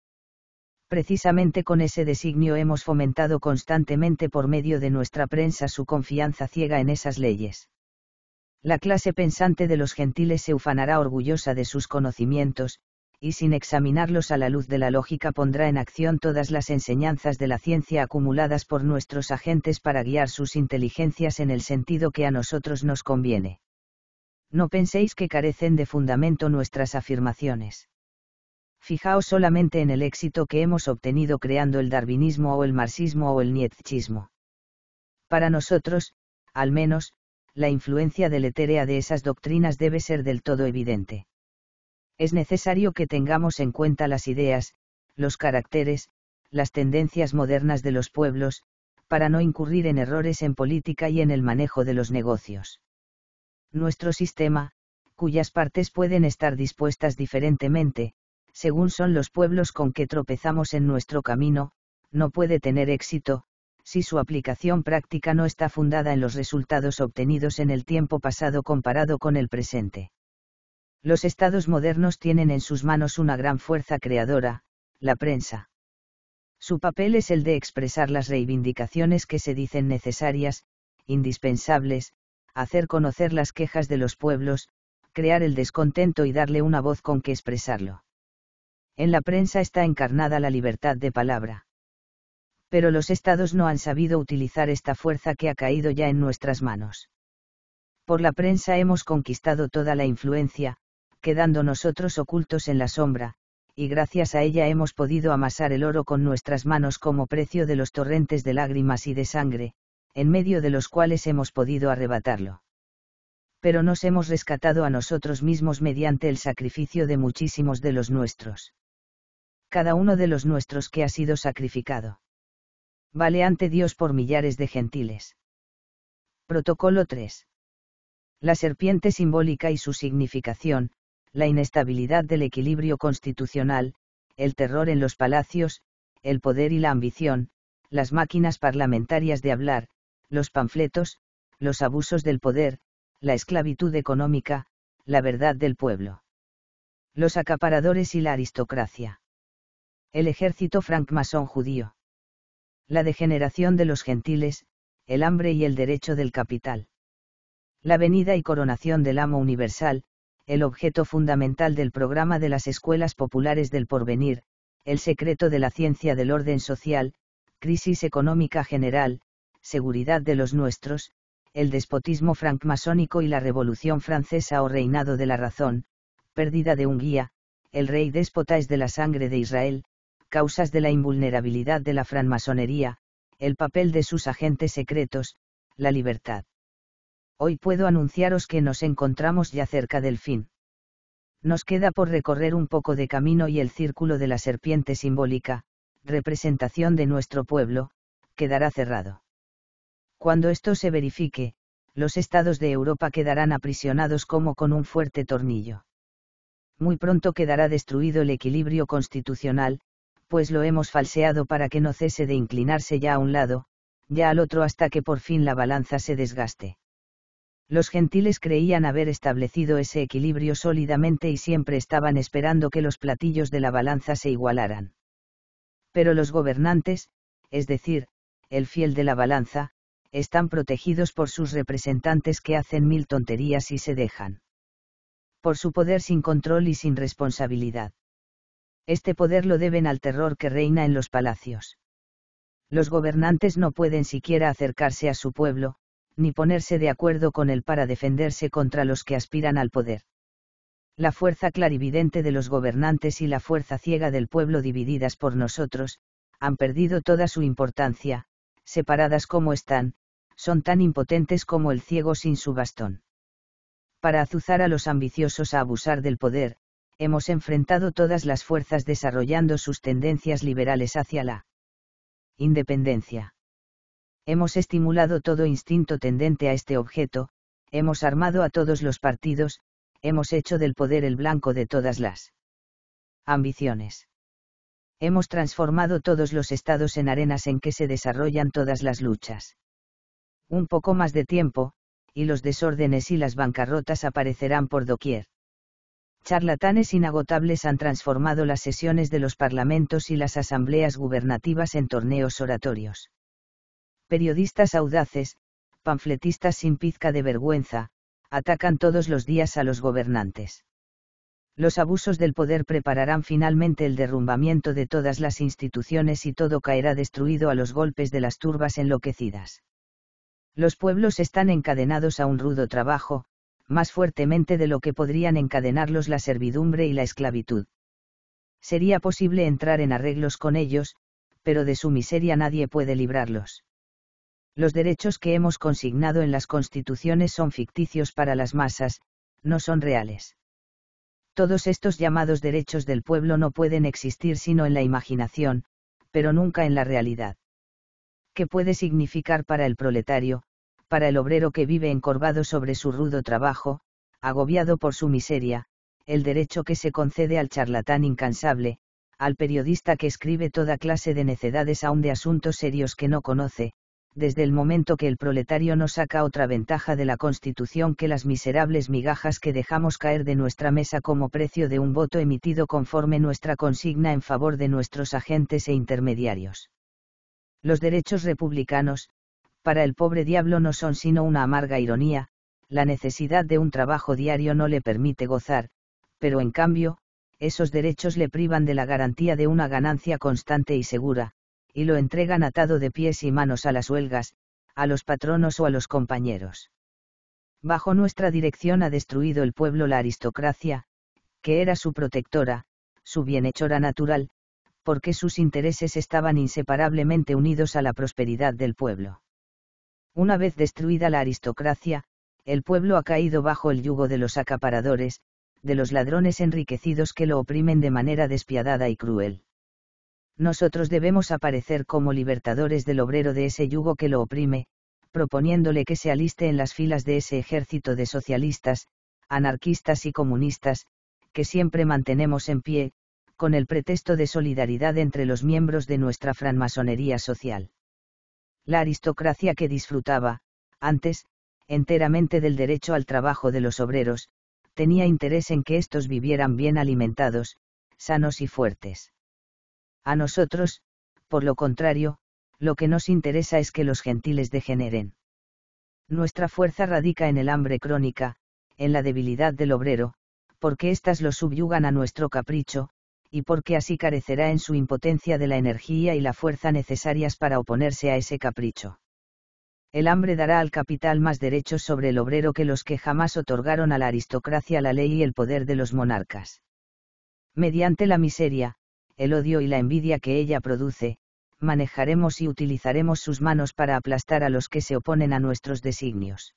Precisamente con ese designio hemos fomentado constantemente por medio de nuestra prensa su confianza ciega en esas leyes. La clase pensante de los gentiles se ufanará orgullosa de sus conocimientos, y sin examinarlos a la luz de la lógica pondrá en acción todas las enseñanzas de la ciencia acumuladas por nuestros agentes para guiar sus inteligencias en el sentido que a nosotros nos conviene. No penséis que carecen de fundamento nuestras afirmaciones. Fijaos solamente en el éxito que hemos obtenido creando el darwinismo o el marxismo o el nietzschismo. Para nosotros, al menos, la influencia deletérea de esas doctrinas debe ser del todo evidente es necesario que tengamos en cuenta las ideas, los caracteres, las tendencias modernas de los pueblos, para no incurrir en errores en política y en el manejo de los negocios. Nuestro sistema, cuyas partes pueden estar dispuestas diferentemente, según son los pueblos con que tropezamos en nuestro camino, no puede tener éxito, si su aplicación práctica no está fundada en los resultados obtenidos en el tiempo pasado comparado con el presente. Los estados modernos tienen en sus manos una gran fuerza creadora, la prensa. Su papel es el de expresar las reivindicaciones que se dicen necesarias, indispensables, hacer conocer las quejas de los pueblos, crear el descontento y darle una voz con que expresarlo. En la prensa está encarnada la libertad de palabra. Pero los estados no han sabido utilizar esta fuerza que ha caído ya en nuestras manos. Por la prensa hemos conquistado toda la influencia, quedando nosotros ocultos en la sombra, y gracias a ella hemos podido amasar el oro con nuestras manos como precio de los torrentes de lágrimas y de sangre, en medio de los cuales hemos podido arrebatarlo. Pero nos hemos rescatado a nosotros mismos mediante el sacrificio de muchísimos de los nuestros. Cada uno de los nuestros que ha sido sacrificado. Vale ante Dios por millares de gentiles. Protocolo 3. La serpiente simbólica y su significación, la inestabilidad del equilibrio constitucional, el terror en los palacios, el poder y la ambición, las máquinas parlamentarias de hablar, los panfletos, los abusos del poder, la esclavitud económica, la verdad del pueblo. Los acaparadores y la aristocracia. El ejército francmasón judío. La degeneración de los gentiles, el hambre y el derecho del capital. La venida y coronación del amo universal, el objeto fundamental del programa de las escuelas populares del porvenir, el secreto de la ciencia del orden social, crisis económica general, seguridad de los nuestros, el despotismo francmasónico y la revolución francesa o reinado de la razón, pérdida de un guía, el rey déspota es de la sangre de Israel, causas de la invulnerabilidad de la francmasonería, el papel de sus agentes secretos, la libertad. Hoy puedo anunciaros que nos encontramos ya cerca del fin. Nos queda por recorrer un poco de camino y el círculo de la serpiente simbólica, representación de nuestro pueblo, quedará cerrado. Cuando esto se verifique, los estados de Europa quedarán aprisionados como con un fuerte tornillo. Muy pronto quedará destruido el equilibrio constitucional, pues lo hemos falseado para que no cese de inclinarse ya a un lado, ya al otro hasta que por fin la balanza se desgaste. Los gentiles creían haber establecido ese equilibrio sólidamente y siempre estaban esperando que los platillos de la balanza se igualaran. Pero los gobernantes, es decir, el fiel de la balanza, están protegidos por sus representantes que hacen mil tonterías y se dejan. Por su poder sin control y sin responsabilidad. Este poder lo deben al terror que reina en los palacios. Los gobernantes no pueden siquiera acercarse a su pueblo, ni ponerse de acuerdo con él para defenderse contra los que aspiran al poder. La fuerza clarividente de los gobernantes y la fuerza ciega del pueblo divididas por nosotros, han perdido toda su importancia, separadas como están, son tan impotentes como el ciego sin su bastón. Para azuzar a los ambiciosos a abusar del poder, hemos enfrentado todas las fuerzas desarrollando sus tendencias liberales hacia la independencia hemos estimulado todo instinto tendente a este objeto, hemos armado a todos los partidos, hemos hecho del poder el blanco de todas las ambiciones. Hemos transformado todos los estados en arenas en que se desarrollan todas las luchas. Un poco más de tiempo, y los desórdenes y las bancarrotas aparecerán por doquier. Charlatanes inagotables han transformado las sesiones de los parlamentos y las asambleas gubernativas en torneos oratorios periodistas audaces, panfletistas sin pizca de vergüenza, atacan todos los días a los gobernantes. Los abusos del poder prepararán finalmente el derrumbamiento de todas las instituciones y todo caerá destruido a los golpes de las turbas enloquecidas. Los pueblos están encadenados a un rudo trabajo, más fuertemente de lo que podrían encadenarlos la servidumbre y la esclavitud. Sería posible entrar en arreglos con ellos, pero de su miseria nadie puede librarlos. Los derechos que hemos consignado en las constituciones son ficticios para las masas, no son reales. Todos estos llamados derechos del pueblo no pueden existir sino en la imaginación, pero nunca en la realidad. ¿Qué puede significar para el proletario, para el obrero que vive encorvado sobre su rudo trabajo, agobiado por su miseria, el derecho que se concede al charlatán incansable, al periodista que escribe toda clase de necedades aún de asuntos serios que no conoce, desde el momento que el proletario no saca otra ventaja de la Constitución que las miserables migajas que dejamos caer de nuestra mesa como precio de un voto emitido conforme nuestra consigna en favor de nuestros agentes e intermediarios. Los derechos republicanos, para el pobre diablo no son sino una amarga ironía, la necesidad de un trabajo diario no le permite gozar, pero en cambio, esos derechos le privan de la garantía de una ganancia constante y segura, y lo entregan atado de pies y manos a las huelgas, a los patronos o a los compañeros. Bajo nuestra dirección ha destruido el pueblo la aristocracia, que era su protectora, su bienhechora natural, porque sus intereses estaban inseparablemente unidos a la prosperidad del pueblo. Una vez destruida la aristocracia, el pueblo ha caído bajo el yugo de los acaparadores, de los ladrones enriquecidos que lo oprimen de manera despiadada y cruel nosotros debemos aparecer como libertadores del obrero de ese yugo que lo oprime, proponiéndole que se aliste en las filas de ese ejército de socialistas, anarquistas y comunistas, que siempre mantenemos en pie, con el pretexto de solidaridad entre los miembros de nuestra franmasonería social. La aristocracia que disfrutaba, antes, enteramente del derecho al trabajo de los obreros, tenía interés en que éstos vivieran bien alimentados, sanos y fuertes. A nosotros, por lo contrario, lo que nos interesa es que los gentiles degeneren. Nuestra fuerza radica en el hambre crónica, en la debilidad del obrero, porque éstas lo subyugan a nuestro capricho, y porque así carecerá en su impotencia de la energía y la fuerza necesarias para oponerse a ese capricho. El hambre dará al capital más derechos sobre el obrero que los que jamás otorgaron a la aristocracia la ley y el poder de los monarcas. Mediante la miseria, el odio y la envidia que ella produce, manejaremos y utilizaremos sus manos para aplastar a los que se oponen a nuestros designios.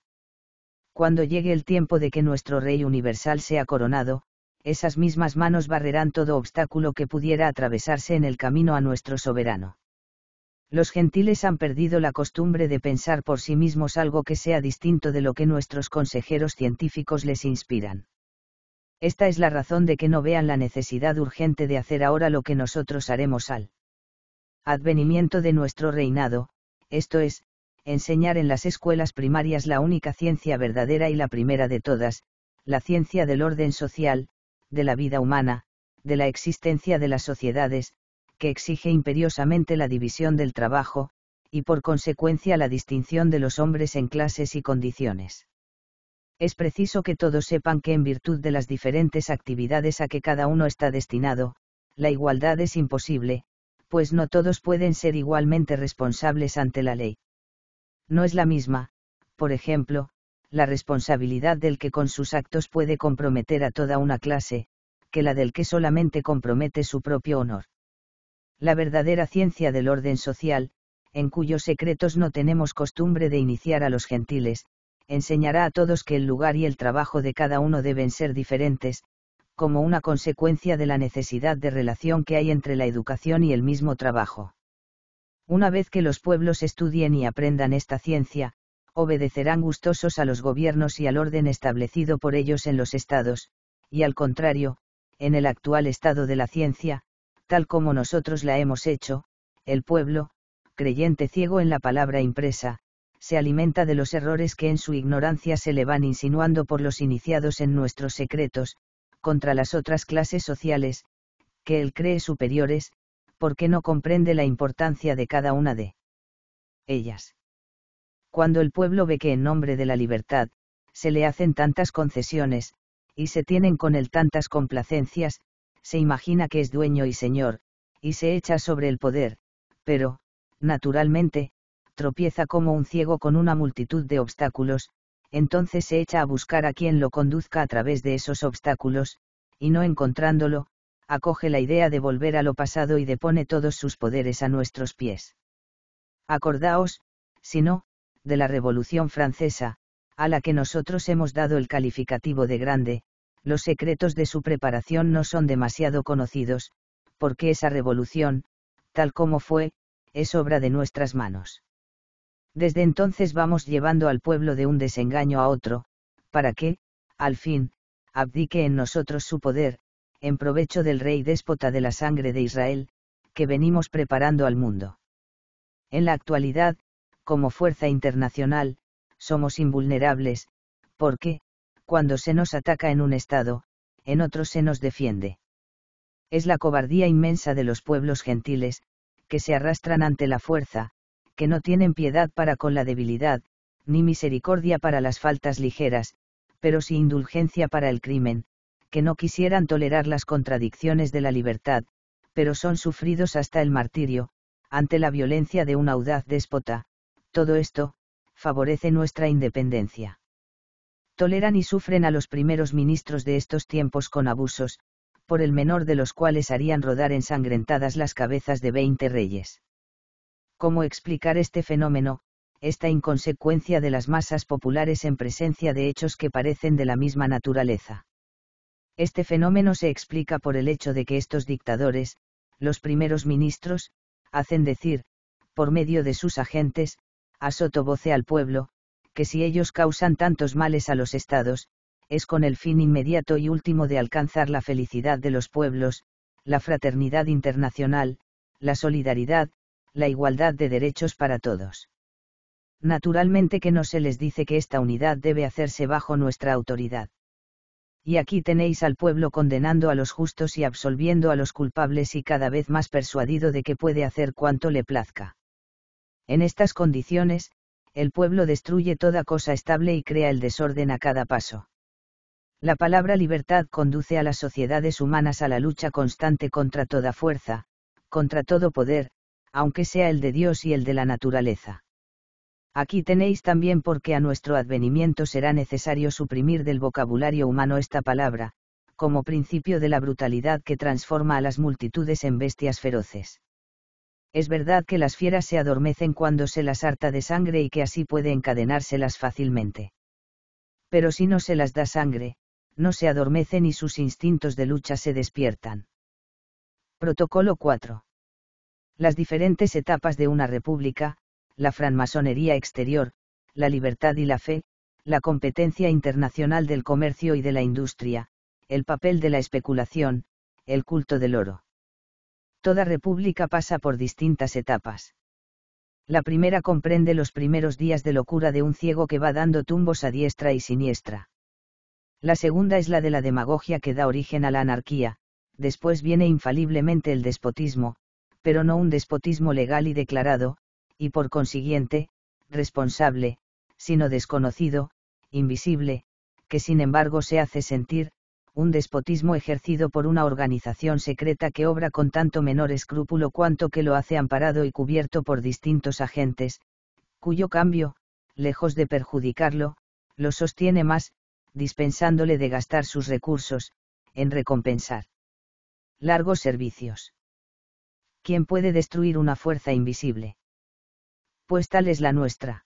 Cuando llegue el tiempo de que nuestro Rey Universal sea coronado, esas mismas manos barrerán todo obstáculo que pudiera atravesarse en el camino a nuestro soberano. Los gentiles han perdido la costumbre de pensar por sí mismos algo que sea distinto de lo que nuestros consejeros científicos les inspiran. Esta es la razón de que no vean la necesidad urgente de hacer ahora lo que nosotros haremos al advenimiento de nuestro reinado, esto es, enseñar en las escuelas primarias la única ciencia verdadera y la primera de todas, la ciencia del orden social, de la vida humana, de la existencia de las sociedades, que exige imperiosamente la división del trabajo, y por consecuencia la distinción de los hombres en clases y condiciones es preciso que todos sepan que en virtud de las diferentes actividades a que cada uno está destinado, la igualdad es imposible, pues no todos pueden ser igualmente responsables ante la ley. No es la misma, por ejemplo, la responsabilidad del que con sus actos puede comprometer a toda una clase, que la del que solamente compromete su propio honor. La verdadera ciencia del orden social, en cuyos secretos no tenemos costumbre de iniciar a los gentiles, enseñará a todos que el lugar y el trabajo de cada uno deben ser diferentes, como una consecuencia de la necesidad de relación que hay entre la educación y el mismo trabajo. Una vez que los pueblos estudien y aprendan esta ciencia, obedecerán gustosos a los gobiernos y al orden establecido por ellos en los estados, y al contrario, en el actual estado de la ciencia, tal como nosotros la hemos hecho, el pueblo, creyente ciego en la palabra impresa, se alimenta de los errores que en su ignorancia se le van insinuando por los iniciados en nuestros secretos, contra las otras clases sociales, que él cree superiores, porque no comprende la importancia de cada una de ellas. Cuando el pueblo ve que en nombre de la libertad, se le hacen tantas concesiones, y se tienen con él tantas complacencias, se imagina que es dueño y señor, y se echa sobre el poder, pero, naturalmente, tropieza como un ciego con una multitud de obstáculos, entonces se echa a buscar a quien lo conduzca a través de esos obstáculos, y no encontrándolo, acoge la idea de volver a lo pasado y depone todos sus poderes a nuestros pies. Acordaos, si no, de la Revolución Francesa, a la que nosotros hemos dado el calificativo de grande, los secretos de su preparación no son demasiado conocidos, porque esa revolución, tal como fue, es obra de nuestras manos. Desde entonces vamos llevando al pueblo de un desengaño a otro, para que, al fin, abdique en nosotros su poder, en provecho del rey déspota de la sangre de Israel, que venimos preparando al mundo. En la actualidad, como fuerza internacional, somos invulnerables, porque, cuando se nos ataca en un Estado, en otro se nos defiende. Es la cobardía inmensa de los pueblos gentiles, que se arrastran ante la fuerza, que no tienen piedad para con la debilidad, ni misericordia para las faltas ligeras, pero sí indulgencia para el crimen, que no quisieran tolerar las contradicciones de la libertad, pero son sufridos hasta el martirio, ante la violencia de un audaz déspota, todo esto, favorece nuestra independencia. Toleran y sufren a los primeros ministros de estos tiempos con abusos, por el menor de los cuales harían rodar ensangrentadas las cabezas de veinte reyes cómo explicar este fenómeno, esta inconsecuencia de las masas populares en presencia de hechos que parecen de la misma naturaleza. Este fenómeno se explica por el hecho de que estos dictadores, los primeros ministros, hacen decir, por medio de sus agentes, a sotovoce al pueblo, que si ellos causan tantos males a los estados, es con el fin inmediato y último de alcanzar la felicidad de los pueblos, la fraternidad internacional, la solidaridad, la igualdad de derechos para todos. Naturalmente que no se les dice que esta unidad debe hacerse bajo nuestra autoridad. Y aquí tenéis al pueblo condenando a los justos y absolviendo a los culpables y cada vez más persuadido de que puede hacer cuanto le plazca. En estas condiciones, el pueblo destruye toda cosa estable y crea el desorden a cada paso. La palabra libertad conduce a las sociedades humanas a la lucha constante contra toda fuerza, contra todo poder, aunque sea el de Dios y el de la naturaleza. Aquí tenéis también porque a nuestro advenimiento será necesario suprimir del vocabulario humano esta palabra, como principio de la brutalidad que transforma a las multitudes en bestias feroces. Es verdad que las fieras se adormecen cuando se las harta de sangre y que así puede encadenárselas fácilmente. Pero si no se las da sangre, no se adormecen y sus instintos de lucha se despiertan. Protocolo 4. Las diferentes etapas de una república, la franmasonería exterior, la libertad y la fe, la competencia internacional del comercio y de la industria, el papel de la especulación, el culto del oro. Toda república pasa por distintas etapas. La primera comprende los primeros días de locura de un ciego que va dando tumbos a diestra y siniestra. La segunda es la de la demagogia que da origen a la anarquía, después viene infaliblemente el despotismo, pero no un despotismo legal y declarado, y por consiguiente, responsable, sino desconocido, invisible, que sin embargo se hace sentir, un despotismo ejercido por una organización secreta que obra con tanto menor escrúpulo cuanto que lo hace amparado y cubierto por distintos agentes, cuyo cambio, lejos de perjudicarlo, lo sostiene más, dispensándole de gastar sus recursos, en recompensar largos servicios. ¿quién puede destruir una fuerza invisible. Pues tal es la nuestra.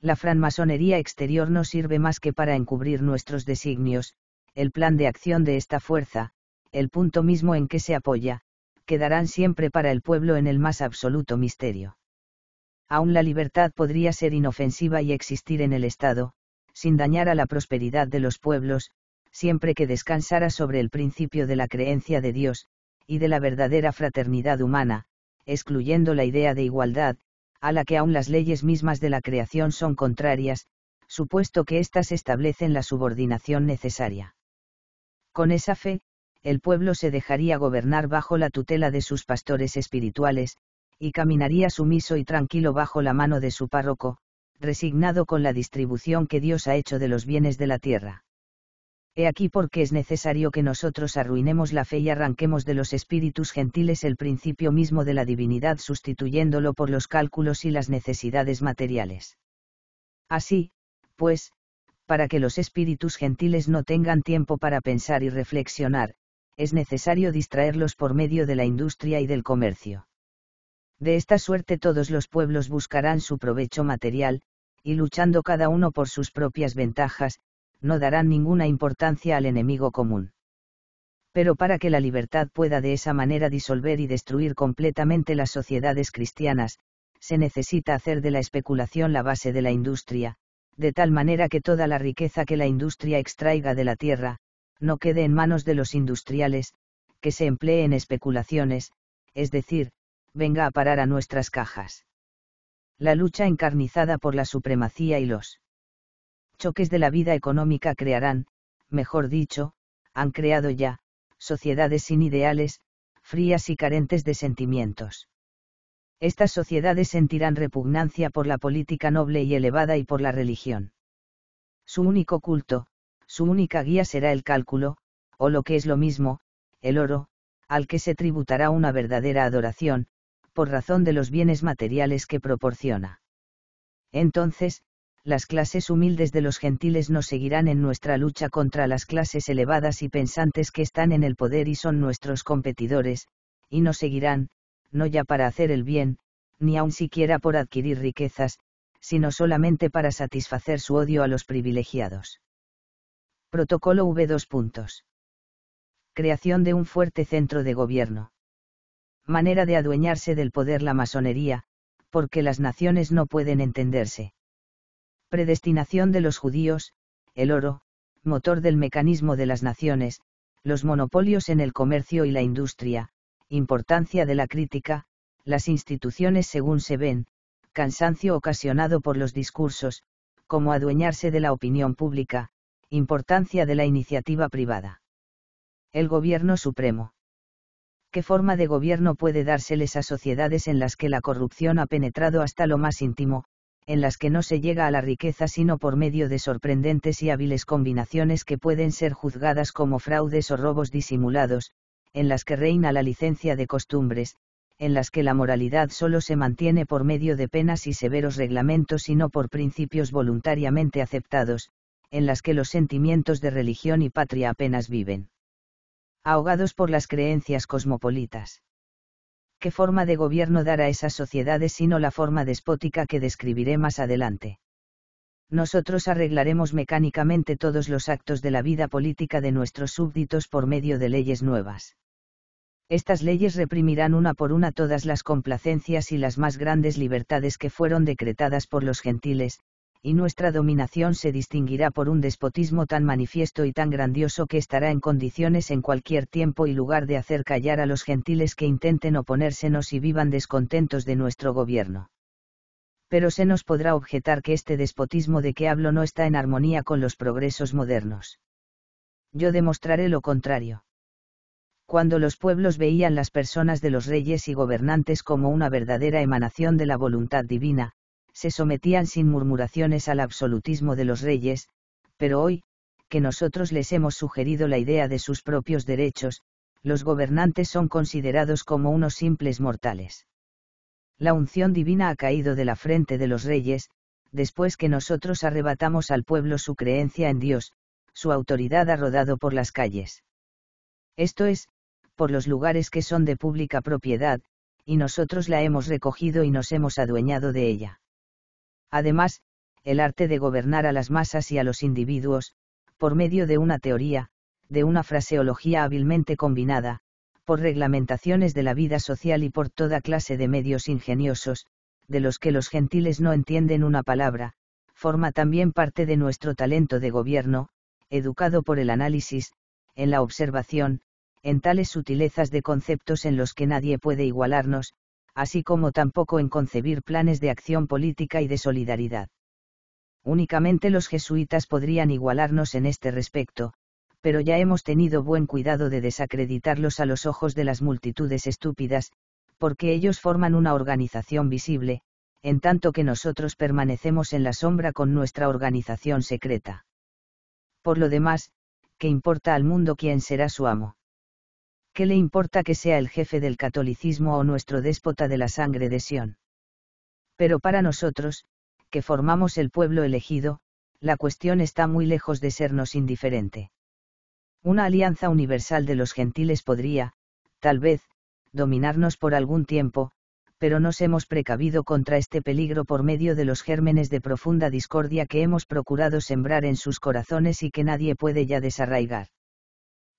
La francmasonería exterior no sirve más que para encubrir nuestros designios, el plan de acción de esta fuerza, el punto mismo en que se apoya, quedarán siempre para el pueblo en el más absoluto misterio. Aún la libertad podría ser inofensiva y existir en el Estado, sin dañar a la prosperidad de los pueblos, siempre que descansara sobre el principio de la creencia de Dios, y de la verdadera fraternidad humana, excluyendo la idea de igualdad, a la que aún las leyes mismas de la creación son contrarias, supuesto que éstas establecen la subordinación necesaria. Con esa fe, el pueblo se dejaría gobernar bajo la tutela de sus pastores espirituales, y caminaría sumiso y tranquilo bajo la mano de su párroco, resignado con la distribución que Dios ha hecho de los bienes de la tierra. He aquí porque es necesario que nosotros arruinemos la fe y arranquemos de los espíritus gentiles el principio mismo de la divinidad sustituyéndolo por los cálculos y las necesidades materiales. Así, pues, para que los espíritus gentiles no tengan tiempo para pensar y reflexionar, es necesario distraerlos por medio de la industria y del comercio. De esta suerte todos los pueblos buscarán su provecho material, y luchando cada uno por sus propias ventajas, no darán ninguna importancia al enemigo común. Pero para que la libertad pueda de esa manera disolver y destruir completamente las sociedades cristianas, se necesita hacer de la especulación la base de la industria, de tal manera que toda la riqueza que la industria extraiga de la tierra, no quede en manos de los industriales, que se emplee en especulaciones, es decir, venga a parar a nuestras cajas. La lucha encarnizada por la supremacía y los choques de la vida económica crearán, mejor dicho, han creado ya, sociedades sin ideales, frías y carentes de sentimientos. Estas sociedades sentirán repugnancia por la política noble y elevada y por la religión. Su único culto, su única guía será el cálculo, o lo que es lo mismo, el oro, al que se tributará una verdadera adoración, por razón de los bienes materiales que proporciona. Entonces, las clases humildes de los gentiles nos seguirán en nuestra lucha contra las clases elevadas y pensantes que están en el poder y son nuestros competidores, y nos seguirán, no ya para hacer el bien, ni aun siquiera por adquirir riquezas, sino solamente para satisfacer su odio a los privilegiados. Protocolo V2. Creación de un fuerte centro de gobierno. Manera de adueñarse del poder la masonería, porque las naciones no pueden entenderse predestinación de los judíos, el oro, motor del mecanismo de las naciones, los monopolios en el comercio y la industria, importancia de la crítica, las instituciones según se ven, cansancio ocasionado por los discursos, como adueñarse de la opinión pública, importancia de la iniciativa privada. El Gobierno Supremo. ¿Qué forma de gobierno puede dárseles a sociedades en las que la corrupción ha penetrado hasta lo más íntimo, en las que no se llega a la riqueza sino por medio de sorprendentes y hábiles combinaciones que pueden ser juzgadas como fraudes o robos disimulados, en las que reina la licencia de costumbres, en las que la moralidad solo se mantiene por medio de penas y severos reglamentos y no por principios voluntariamente aceptados, en las que los sentimientos de religión y patria apenas viven. Ahogados por las creencias cosmopolitas. ¿Qué forma de gobierno dar a esas sociedades sino la forma despótica que describiré más adelante? Nosotros arreglaremos mecánicamente todos los actos de la vida política de nuestros súbditos por medio de leyes nuevas. Estas leyes reprimirán una por una todas las complacencias y las más grandes libertades que fueron decretadas por los gentiles, y nuestra dominación se distinguirá por un despotismo tan manifiesto y tan grandioso que estará en condiciones en cualquier tiempo y lugar de hacer callar a los gentiles que intenten oponérsenos y vivan descontentos de nuestro gobierno. Pero se nos podrá objetar que este despotismo de que hablo no está en armonía con los progresos modernos. Yo demostraré lo contrario. Cuando los pueblos veían las personas de los reyes y gobernantes como una verdadera emanación de la voluntad divina, se sometían sin murmuraciones al absolutismo de los reyes, pero hoy, que nosotros les hemos sugerido la idea de sus propios derechos, los gobernantes son considerados como unos simples mortales. La unción divina ha caído de la frente de los reyes, después que nosotros arrebatamos al pueblo su creencia en Dios, su autoridad ha rodado por las calles. Esto es, por los lugares que son de pública propiedad, y nosotros la hemos recogido y nos hemos adueñado de ella. Además, el arte de gobernar a las masas y a los individuos, por medio de una teoría, de una fraseología hábilmente combinada, por reglamentaciones de la vida social y por toda clase de medios ingeniosos, de los que los gentiles no entienden una palabra, forma también parte de nuestro talento de gobierno, educado por el análisis, en la observación, en tales sutilezas de conceptos en los que nadie puede igualarnos, así como tampoco en concebir planes de acción política y de solidaridad. Únicamente los jesuitas podrían igualarnos en este respecto, pero ya hemos tenido buen cuidado de desacreditarlos a los ojos de las multitudes estúpidas, porque ellos forman una organización visible, en tanto que nosotros permanecemos en la sombra con nuestra organización secreta. Por lo demás, ¿qué importa al mundo quién será su amo? ¿qué le importa que sea el jefe del catolicismo o nuestro déspota de la sangre de Sión? Pero para nosotros, que formamos el pueblo elegido, la cuestión está muy lejos de sernos indiferente. Una alianza universal de los gentiles podría, tal vez, dominarnos por algún tiempo, pero nos hemos precavido contra este peligro por medio de los gérmenes de profunda discordia que hemos procurado sembrar en sus corazones y que nadie puede ya desarraigar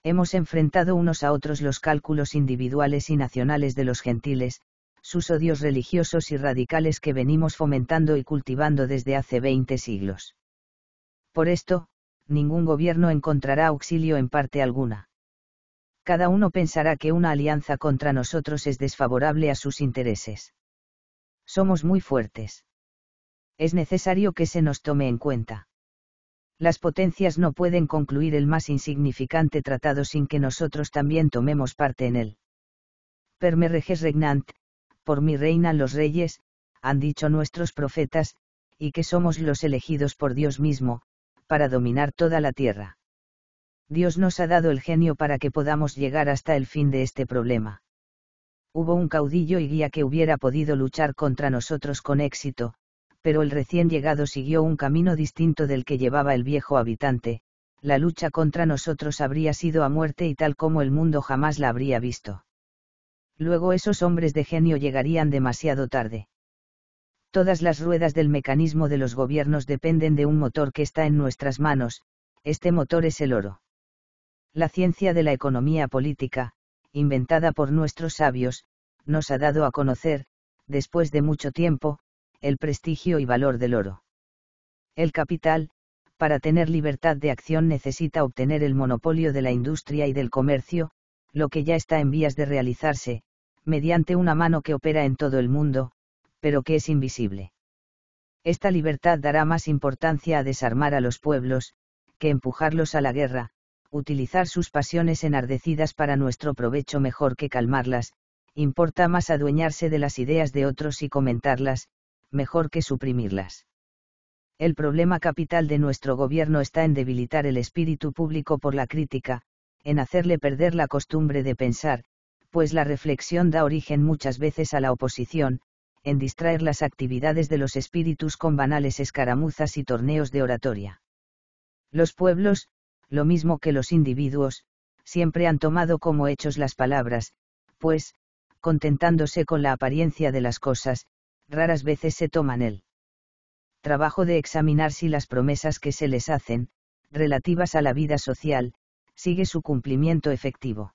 hemos enfrentado unos a otros los cálculos individuales y nacionales de los gentiles, sus odios religiosos y radicales que venimos fomentando y cultivando desde hace 20 siglos. Por esto, ningún gobierno encontrará auxilio en parte alguna. Cada uno pensará que una alianza contra nosotros es desfavorable a sus intereses. Somos muy fuertes. Es necesario que se nos tome en cuenta las potencias no pueden concluir el más insignificante tratado sin que nosotros también tomemos parte en él. Per me reges regnant, por mi reina los reyes, han dicho nuestros profetas, y que somos los elegidos por Dios mismo, para dominar toda la tierra. Dios nos ha dado el genio para que podamos llegar hasta el fin de este problema. Hubo un caudillo y guía que hubiera podido luchar contra nosotros con éxito, pero el recién llegado siguió un camino distinto del que llevaba el viejo habitante, la lucha contra nosotros habría sido a muerte y tal como el mundo jamás la habría visto. Luego esos hombres de genio llegarían demasiado tarde. Todas las ruedas del mecanismo de los gobiernos dependen de un motor que está en nuestras manos, este motor es el oro. La ciencia de la economía política, inventada por nuestros sabios, nos ha dado a conocer, después de mucho tiempo, el prestigio y valor del oro. El capital, para tener libertad de acción necesita obtener el monopolio de la industria y del comercio, lo que ya está en vías de realizarse, mediante una mano que opera en todo el mundo, pero que es invisible. Esta libertad dará más importancia a desarmar a los pueblos, que empujarlos a la guerra, utilizar sus pasiones enardecidas para nuestro provecho mejor que calmarlas, importa más adueñarse de las ideas de otros y comentarlas, mejor que suprimirlas. El problema capital de nuestro gobierno está en debilitar el espíritu público por la crítica, en hacerle perder la costumbre de pensar, pues la reflexión da origen muchas veces a la oposición, en distraer las actividades de los espíritus con banales escaramuzas y torneos de oratoria. Los pueblos, lo mismo que los individuos, siempre han tomado como hechos las palabras, pues, contentándose con la apariencia de las cosas, raras veces se toman el trabajo de examinar si las promesas que se les hacen, relativas a la vida social, sigue su cumplimiento efectivo.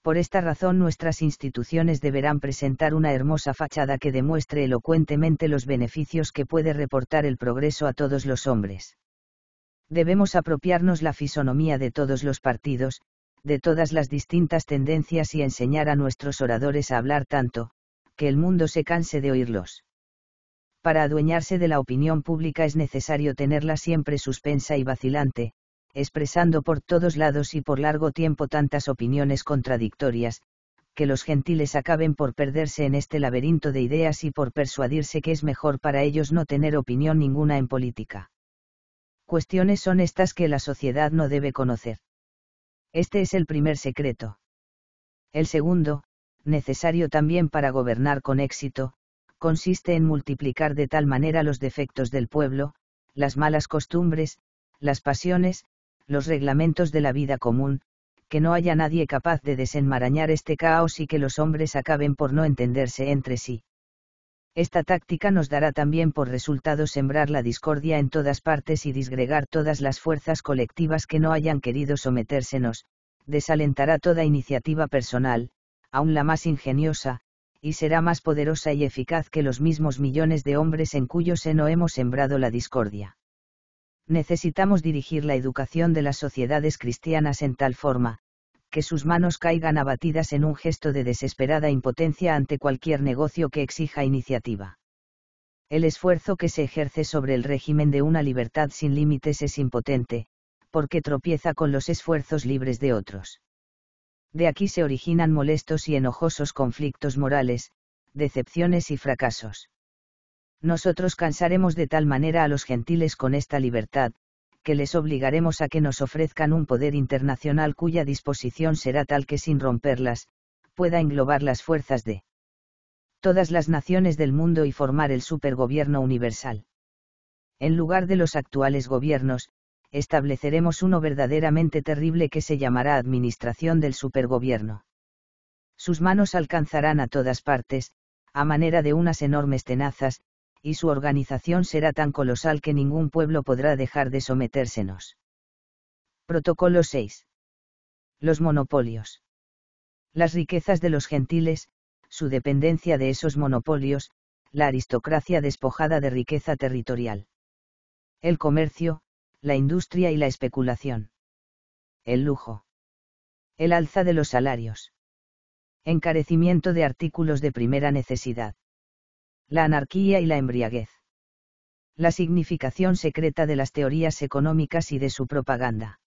Por esta razón nuestras instituciones deberán presentar una hermosa fachada que demuestre elocuentemente los beneficios que puede reportar el progreso a todos los hombres. Debemos apropiarnos la fisonomía de todos los partidos, de todas las distintas tendencias y enseñar a nuestros oradores a hablar tanto, el mundo se canse de oírlos. Para adueñarse de la opinión pública es necesario tenerla siempre suspensa y vacilante, expresando por todos lados y por largo tiempo tantas opiniones contradictorias, que los gentiles acaben por perderse en este laberinto de ideas y por persuadirse que es mejor para ellos no tener opinión ninguna en política. Cuestiones son estas que la sociedad no debe conocer. Este es el primer secreto. El segundo, necesario también para gobernar con éxito, consiste en multiplicar de tal manera los defectos del pueblo, las malas costumbres, las pasiones, los reglamentos de la vida común, que no haya nadie capaz de desenmarañar este caos y que los hombres acaben por no entenderse entre sí. Esta táctica nos dará también por resultado sembrar la discordia en todas partes y disgregar todas las fuerzas colectivas que no hayan querido sometérsenos, desalentará toda iniciativa personal, aún la más ingeniosa, y será más poderosa y eficaz que los mismos millones de hombres en cuyo seno hemos sembrado la discordia. Necesitamos dirigir la educación de las sociedades cristianas en tal forma, que sus manos caigan abatidas en un gesto de desesperada impotencia ante cualquier negocio que exija iniciativa. El esfuerzo que se ejerce sobre el régimen de una libertad sin límites es impotente, porque tropieza con los esfuerzos libres de otros de aquí se originan molestos y enojosos conflictos morales, decepciones y fracasos. Nosotros cansaremos de tal manera a los gentiles con esta libertad, que les obligaremos a que nos ofrezcan un poder internacional cuya disposición será tal que sin romperlas, pueda englobar las fuerzas de todas las naciones del mundo y formar el supergobierno universal. En lugar de los actuales gobiernos, estableceremos uno verdaderamente terrible que se llamará Administración del Supergobierno. Sus manos alcanzarán a todas partes, a manera de unas enormes tenazas, y su organización será tan colosal que ningún pueblo podrá dejar de sometérsenos. Protocolo 6. Los monopolios. Las riquezas de los gentiles, su dependencia de esos monopolios, la aristocracia despojada de riqueza territorial. El comercio, la industria y la especulación. El lujo. El alza de los salarios. Encarecimiento de artículos de primera necesidad. La anarquía y la embriaguez. La significación secreta de las teorías económicas y de su propaganda.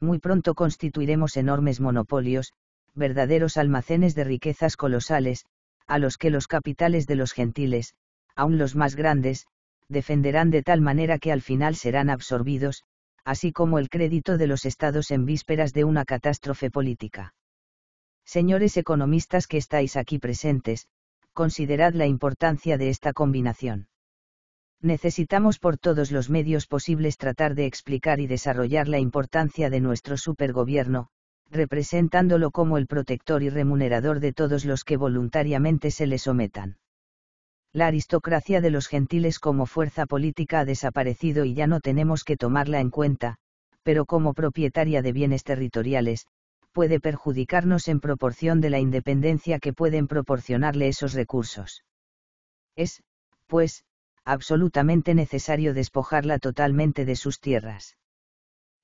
Muy pronto constituiremos enormes monopolios, verdaderos almacenes de riquezas colosales, a los que los capitales de los gentiles, aun los más grandes, defenderán de tal manera que al final serán absorbidos, así como el crédito de los estados en vísperas de una catástrofe política. Señores economistas que estáis aquí presentes, considerad la importancia de esta combinación. Necesitamos por todos los medios posibles tratar de explicar y desarrollar la importancia de nuestro supergobierno, representándolo como el protector y remunerador de todos los que voluntariamente se le sometan. La aristocracia de los gentiles como fuerza política ha desaparecido y ya no tenemos que tomarla en cuenta, pero como propietaria de bienes territoriales, puede perjudicarnos en proporción de la independencia que pueden proporcionarle esos recursos. Es, pues, absolutamente necesario despojarla totalmente de sus tierras.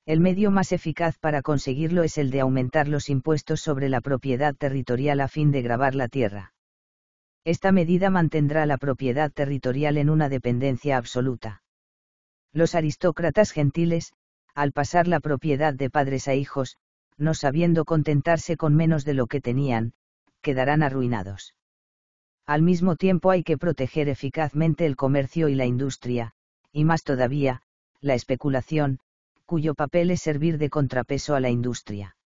El medio más eficaz para conseguirlo es el de aumentar los impuestos sobre la propiedad territorial a fin de grabar la tierra. Esta medida mantendrá la propiedad territorial en una dependencia absoluta. Los aristócratas gentiles, al pasar la propiedad de padres a hijos, no sabiendo contentarse con menos de lo que tenían, quedarán arruinados. Al mismo tiempo hay que proteger eficazmente el comercio y la industria, y más todavía, la especulación, cuyo papel es servir de contrapeso a la industria.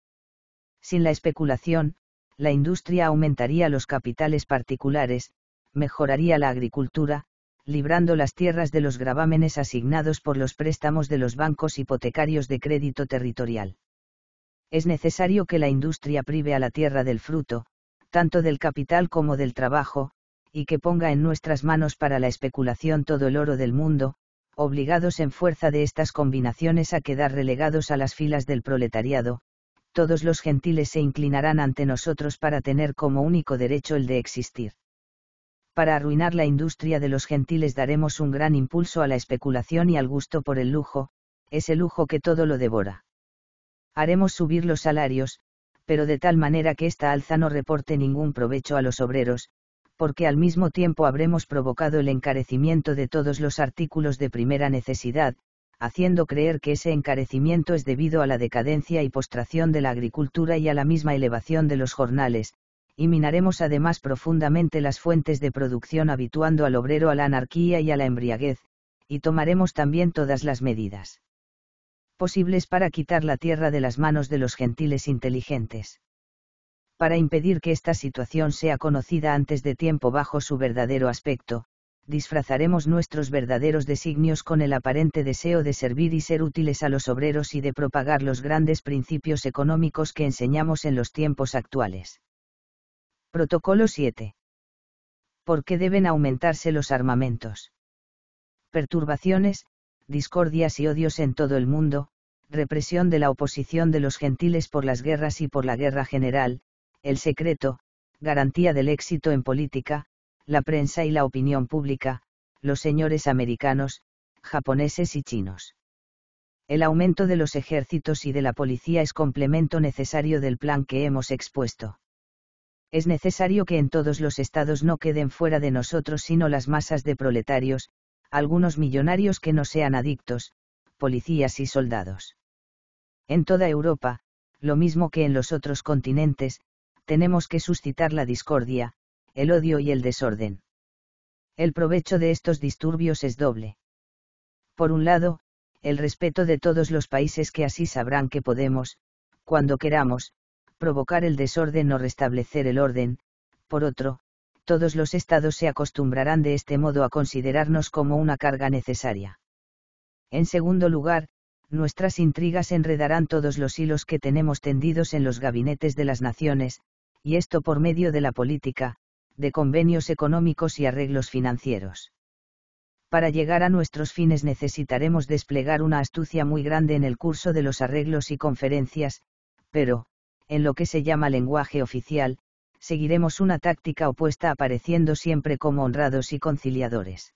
Sin la especulación, la industria aumentaría los capitales particulares, mejoraría la agricultura, librando las tierras de los gravámenes asignados por los préstamos de los bancos hipotecarios de crédito territorial. Es necesario que la industria prive a la tierra del fruto, tanto del capital como del trabajo, y que ponga en nuestras manos para la especulación todo el oro del mundo, obligados en fuerza de estas combinaciones a quedar relegados a las filas del proletariado, todos los gentiles se inclinarán ante nosotros para tener como único derecho el de existir. Para arruinar la industria de los gentiles daremos un gran impulso a la especulación y al gusto por el lujo, ese lujo que todo lo devora. Haremos subir los salarios, pero de tal manera que esta alza no reporte ningún provecho a los obreros, porque al mismo tiempo habremos provocado el encarecimiento de todos los artículos de primera necesidad, haciendo creer que ese encarecimiento es debido a la decadencia y postración de la agricultura y a la misma elevación de los jornales, y minaremos además profundamente las fuentes de producción habituando al obrero a la anarquía y a la embriaguez, y tomaremos también todas las medidas posibles para quitar la tierra de las manos de los gentiles inteligentes. Para impedir que esta situación sea conocida antes de tiempo bajo su verdadero aspecto, disfrazaremos nuestros verdaderos designios con el aparente deseo de servir y ser útiles a los obreros y de propagar los grandes principios económicos que enseñamos en los tiempos actuales. Protocolo 7. ¿Por qué deben aumentarse los armamentos? Perturbaciones, discordias y odios en todo el mundo, represión de la oposición de los gentiles por las guerras y por la guerra general, el secreto, garantía del éxito en política, la prensa y la opinión pública, los señores americanos, japoneses y chinos. El aumento de los ejércitos y de la policía es complemento necesario del plan que hemos expuesto. Es necesario que en todos los estados no queden fuera de nosotros sino las masas de proletarios, algunos millonarios que no sean adictos, policías y soldados. En toda Europa, lo mismo que en los otros continentes, tenemos que suscitar la discordia, el odio y el desorden. El provecho de estos disturbios es doble. Por un lado, el respeto de todos los países que así sabrán que podemos, cuando queramos, provocar el desorden o restablecer el orden, por otro, todos los estados se acostumbrarán de este modo a considerarnos como una carga necesaria. En segundo lugar, nuestras intrigas enredarán todos los hilos que tenemos tendidos en los gabinetes de las naciones, y esto por medio de la política, de convenios económicos y arreglos financieros. Para llegar a nuestros fines necesitaremos desplegar una astucia muy grande en el curso de los arreglos y conferencias, pero, en lo que se llama lenguaje oficial, seguiremos una táctica opuesta apareciendo siempre como honrados y conciliadores.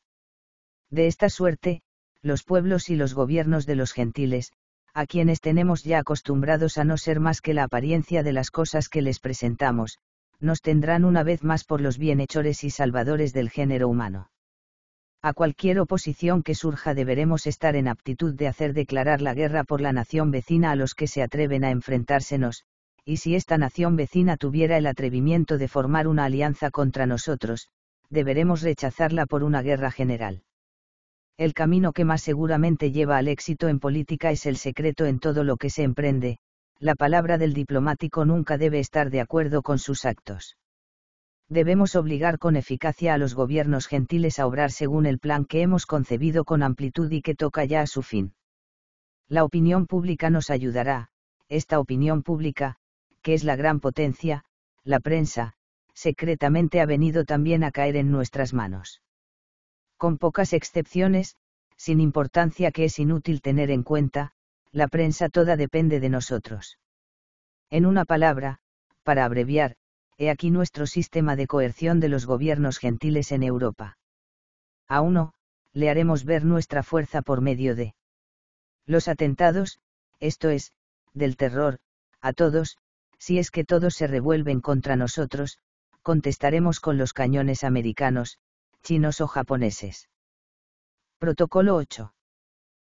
De esta suerte, los pueblos y los gobiernos de los gentiles, a quienes tenemos ya acostumbrados a no ser más que la apariencia de las cosas que les presentamos, nos tendrán una vez más por los bienhechores y salvadores del género humano. A cualquier oposición que surja deberemos estar en aptitud de hacer declarar la guerra por la nación vecina a los que se atreven a enfrentársenos, y si esta nación vecina tuviera el atrevimiento de formar una alianza contra nosotros, deberemos rechazarla por una guerra general. El camino que más seguramente lleva al éxito en política es el secreto en todo lo que se emprende, la palabra del diplomático nunca debe estar de acuerdo con sus actos. Debemos obligar con eficacia a los gobiernos gentiles a obrar según el plan que hemos concebido con amplitud y que toca ya a su fin. La opinión pública nos ayudará, esta opinión pública, que es la gran potencia, la prensa, secretamente ha venido también a caer en nuestras manos. Con pocas excepciones, sin importancia que es inútil tener en cuenta, la prensa toda depende de nosotros. En una palabra, para abreviar, he aquí nuestro sistema de coerción de los gobiernos gentiles en Europa. A uno, le haremos ver nuestra fuerza por medio de los atentados, esto es, del terror, a todos, si es que todos se revuelven contra nosotros, contestaremos con los cañones americanos, chinos o japoneses. Protocolo 8.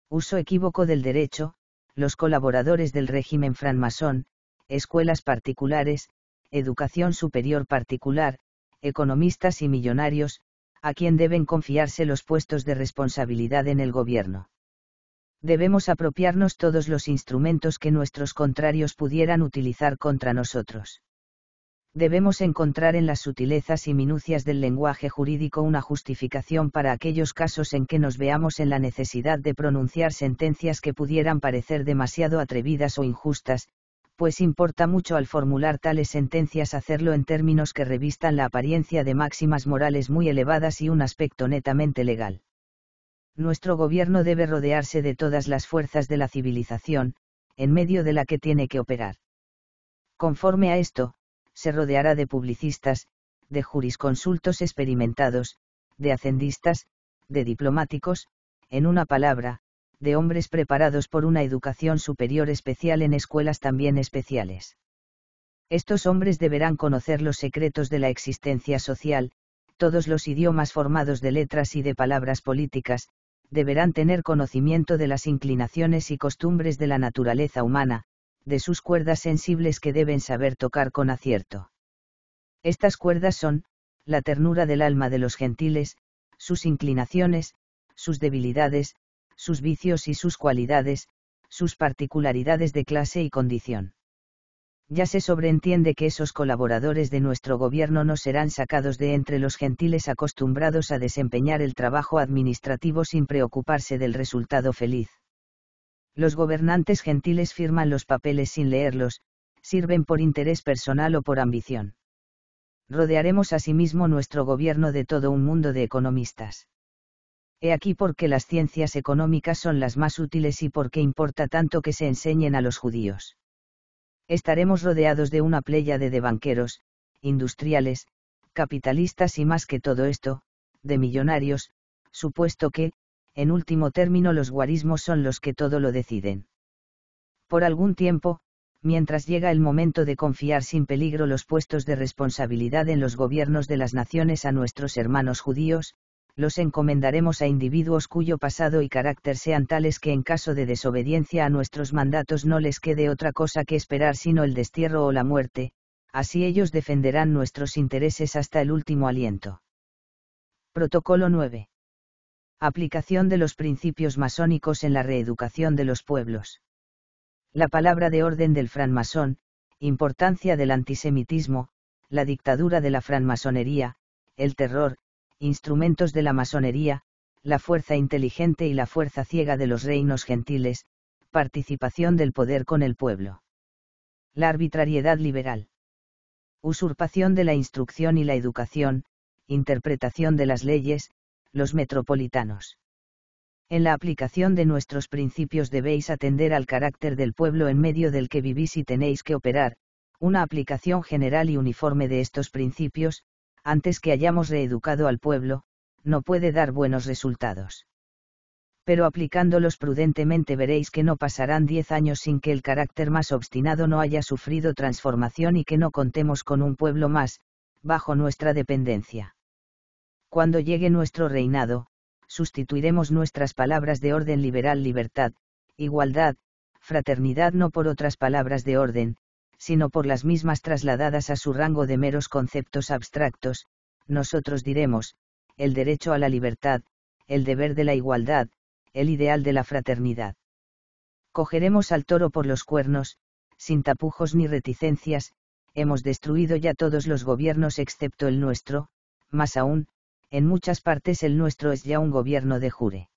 Uso equívoco del derecho, los colaboradores del régimen francmasón, escuelas particulares, educación superior particular, economistas y millonarios, a quien deben confiarse los puestos de responsabilidad en el gobierno. Debemos apropiarnos todos los instrumentos que nuestros contrarios pudieran utilizar contra nosotros debemos encontrar en las sutilezas y minucias del lenguaje jurídico una justificación para aquellos casos en que nos veamos en la necesidad de pronunciar sentencias que pudieran parecer demasiado atrevidas o injustas, pues importa mucho al formular tales sentencias hacerlo en términos que revistan la apariencia de máximas morales muy elevadas y un aspecto netamente legal. Nuestro gobierno debe rodearse de todas las fuerzas de la civilización, en medio de la que tiene que operar. Conforme a esto, se rodeará de publicistas, de jurisconsultos experimentados, de hacendistas, de diplomáticos, en una palabra, de hombres preparados por una educación superior especial en escuelas también especiales. Estos hombres deberán conocer los secretos de la existencia social, todos los idiomas formados de letras y de palabras políticas, deberán tener conocimiento de las inclinaciones y costumbres de la naturaleza humana, de sus cuerdas sensibles que deben saber tocar con acierto. Estas cuerdas son, la ternura del alma de los gentiles, sus inclinaciones, sus debilidades, sus vicios y sus cualidades, sus particularidades de clase y condición. Ya se sobreentiende que esos colaboradores de nuestro gobierno no serán sacados de entre los gentiles acostumbrados a desempeñar el trabajo administrativo sin preocuparse del resultado feliz. Los gobernantes gentiles firman los papeles sin leerlos, sirven por interés personal o por ambición. Rodearemos asimismo nuestro gobierno de todo un mundo de economistas. He aquí porque las ciencias económicas son las más útiles y por qué importa tanto que se enseñen a los judíos. Estaremos rodeados de una pléyade de banqueros, industriales, capitalistas y más que todo esto, de millonarios, supuesto que, en último término los guarismos son los que todo lo deciden. Por algún tiempo, mientras llega el momento de confiar sin peligro los puestos de responsabilidad en los gobiernos de las naciones a nuestros hermanos judíos, los encomendaremos a individuos cuyo pasado y carácter sean tales que en caso de desobediencia a nuestros mandatos no les quede otra cosa que esperar sino el destierro o la muerte, así ellos defenderán nuestros intereses hasta el último aliento. Protocolo 9. Aplicación de los principios masónicos en la reeducación de los pueblos. La palabra de orden del francmasón, importancia del antisemitismo, la dictadura de la francmasonería, el terror, instrumentos de la masonería, la fuerza inteligente y la fuerza ciega de los reinos gentiles, participación del poder con el pueblo. La arbitrariedad liberal. Usurpación de la instrucción y la educación, interpretación de las leyes, los metropolitanos. En la aplicación de nuestros principios debéis atender al carácter del pueblo en medio del que vivís y tenéis que operar, una aplicación general y uniforme de estos principios, antes que hayamos reeducado al pueblo, no puede dar buenos resultados. Pero aplicándolos prudentemente veréis que no pasarán diez años sin que el carácter más obstinado no haya sufrido transformación y que no contemos con un pueblo más, bajo nuestra dependencia cuando llegue nuestro reinado, sustituiremos nuestras palabras de orden liberal libertad, igualdad, fraternidad no por otras palabras de orden, sino por las mismas trasladadas a su rango de meros conceptos abstractos, nosotros diremos, el derecho a la libertad, el deber de la igualdad, el ideal de la fraternidad. Cogeremos al toro por los cuernos, sin tapujos ni reticencias, hemos destruido ya todos los gobiernos excepto el nuestro, más aún, en muchas partes el nuestro es ya un gobierno de jure.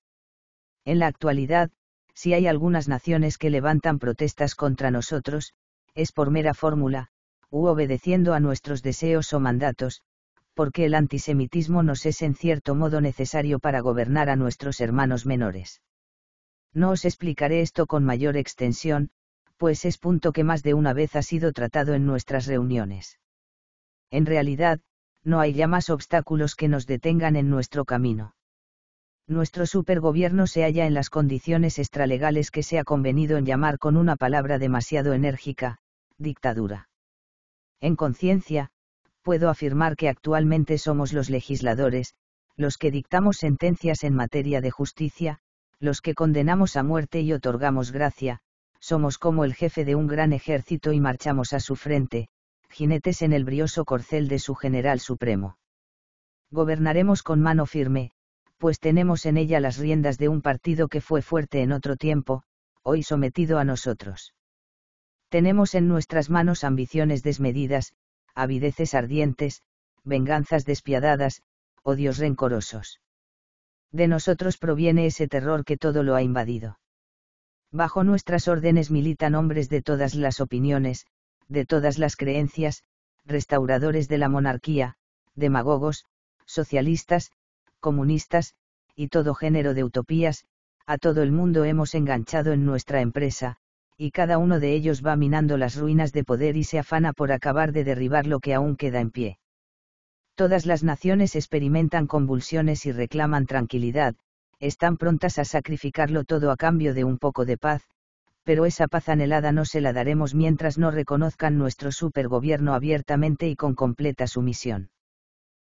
En la actualidad, si hay algunas naciones que levantan protestas contra nosotros, es por mera fórmula, u obedeciendo a nuestros deseos o mandatos, porque el antisemitismo nos es en cierto modo necesario para gobernar a nuestros hermanos menores. No os explicaré esto con mayor extensión, pues es punto que más de una vez ha sido tratado en nuestras reuniones. En realidad, no hay ya más obstáculos que nos detengan en nuestro camino. Nuestro supergobierno se halla en las condiciones extralegales que se ha convenido en llamar con una palabra demasiado enérgica, dictadura. En conciencia, puedo afirmar que actualmente somos los legisladores, los que dictamos sentencias en materia de justicia, los que condenamos a muerte y otorgamos gracia, somos como el jefe de un gran ejército y marchamos a su frente, jinetes en el brioso corcel de su general supremo. Gobernaremos con mano firme, pues tenemos en ella las riendas de un partido que fue fuerte en otro tiempo, hoy sometido a nosotros. Tenemos en nuestras manos ambiciones desmedidas, avideces ardientes, venganzas despiadadas, odios oh rencorosos. De nosotros proviene ese terror que todo lo ha invadido. Bajo nuestras órdenes militan hombres de todas las opiniones, de todas las creencias, restauradores de la monarquía, demagogos, socialistas, comunistas, y todo género de utopías, a todo el mundo hemos enganchado en nuestra empresa, y cada uno de ellos va minando las ruinas de poder y se afana por acabar de derribar lo que aún queda en pie. Todas las naciones experimentan convulsiones y reclaman tranquilidad, están prontas a sacrificarlo todo a cambio de un poco de paz, pero esa paz anhelada no se la daremos mientras no reconozcan nuestro supergobierno abiertamente y con completa sumisión.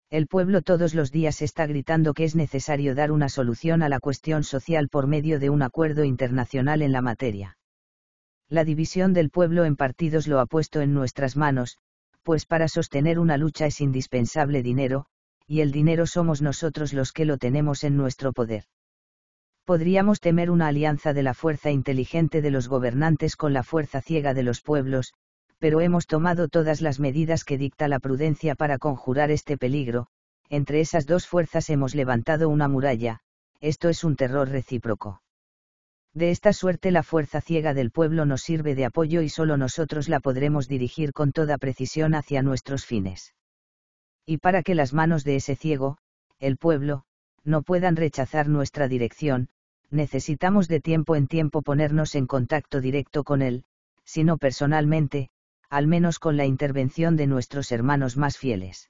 El pueblo todos los días está gritando que es necesario dar una solución a la cuestión social por medio de un acuerdo internacional en la materia. La división del pueblo en partidos lo ha puesto en nuestras manos, pues para sostener una lucha es indispensable dinero, y el dinero somos nosotros los que lo tenemos en nuestro poder podríamos temer una alianza de la fuerza inteligente de los gobernantes con la fuerza ciega de los pueblos, pero hemos tomado todas las medidas que dicta la prudencia para conjurar este peligro, entre esas dos fuerzas hemos levantado una muralla, esto es un terror recíproco. De esta suerte la fuerza ciega del pueblo nos sirve de apoyo y solo nosotros la podremos dirigir con toda precisión hacia nuestros fines. Y para que las manos de ese ciego, el pueblo, no puedan rechazar nuestra dirección, necesitamos de tiempo en tiempo ponernos en contacto directo con Él, sino personalmente, al menos con la intervención de nuestros hermanos más fieles.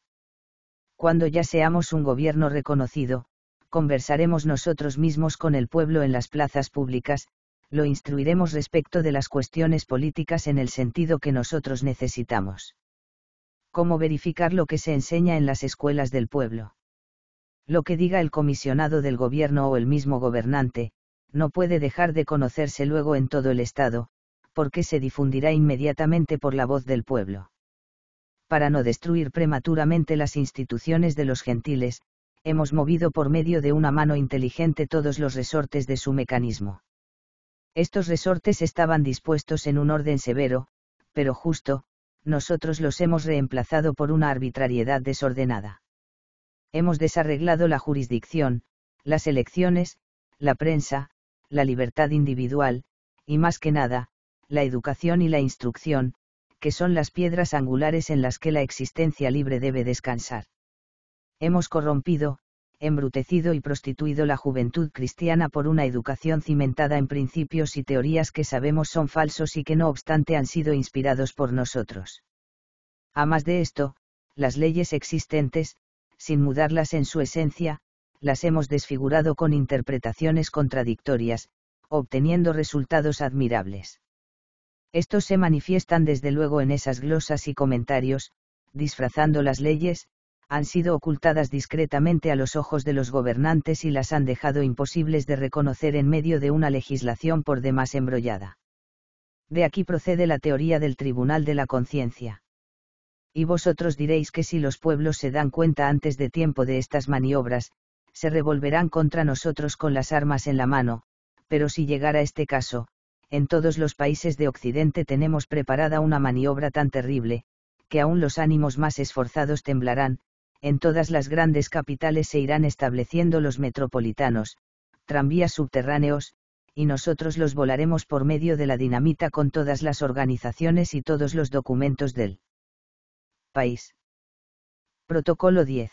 Cuando ya seamos un gobierno reconocido, conversaremos nosotros mismos con el pueblo en las plazas públicas, lo instruiremos respecto de las cuestiones políticas en el sentido que nosotros necesitamos. ¿Cómo verificar lo que se enseña en las escuelas del pueblo? Lo que diga el comisionado del gobierno o el mismo gobernante, no puede dejar de conocerse luego en todo el Estado, porque se difundirá inmediatamente por la voz del pueblo. Para no destruir prematuramente las instituciones de los gentiles, hemos movido por medio de una mano inteligente todos los resortes de su mecanismo. Estos resortes estaban dispuestos en un orden severo, pero justo, nosotros los hemos reemplazado por una arbitrariedad desordenada hemos desarreglado la jurisdicción, las elecciones, la prensa, la libertad individual, y más que nada, la educación y la instrucción, que son las piedras angulares en las que la existencia libre debe descansar. Hemos corrompido, embrutecido y prostituido la juventud cristiana por una educación cimentada en principios y teorías que sabemos son falsos y que no obstante han sido inspirados por nosotros. A más de esto, las leyes existentes, sin mudarlas en su esencia, las hemos desfigurado con interpretaciones contradictorias, obteniendo resultados admirables. Estos se manifiestan desde luego en esas glosas y comentarios, disfrazando las leyes, han sido ocultadas discretamente a los ojos de los gobernantes y las han dejado imposibles de reconocer en medio de una legislación por demás embrollada. De aquí procede la teoría del Tribunal de la Conciencia y vosotros diréis que si los pueblos se dan cuenta antes de tiempo de estas maniobras, se revolverán contra nosotros con las armas en la mano, pero si llegara este caso, en todos los países de Occidente tenemos preparada una maniobra tan terrible, que aún los ánimos más esforzados temblarán, en todas las grandes capitales se irán estableciendo los metropolitanos, tranvías subterráneos, y nosotros los volaremos por medio de la dinamita con todas las organizaciones y todos los documentos del país. Protocolo 10.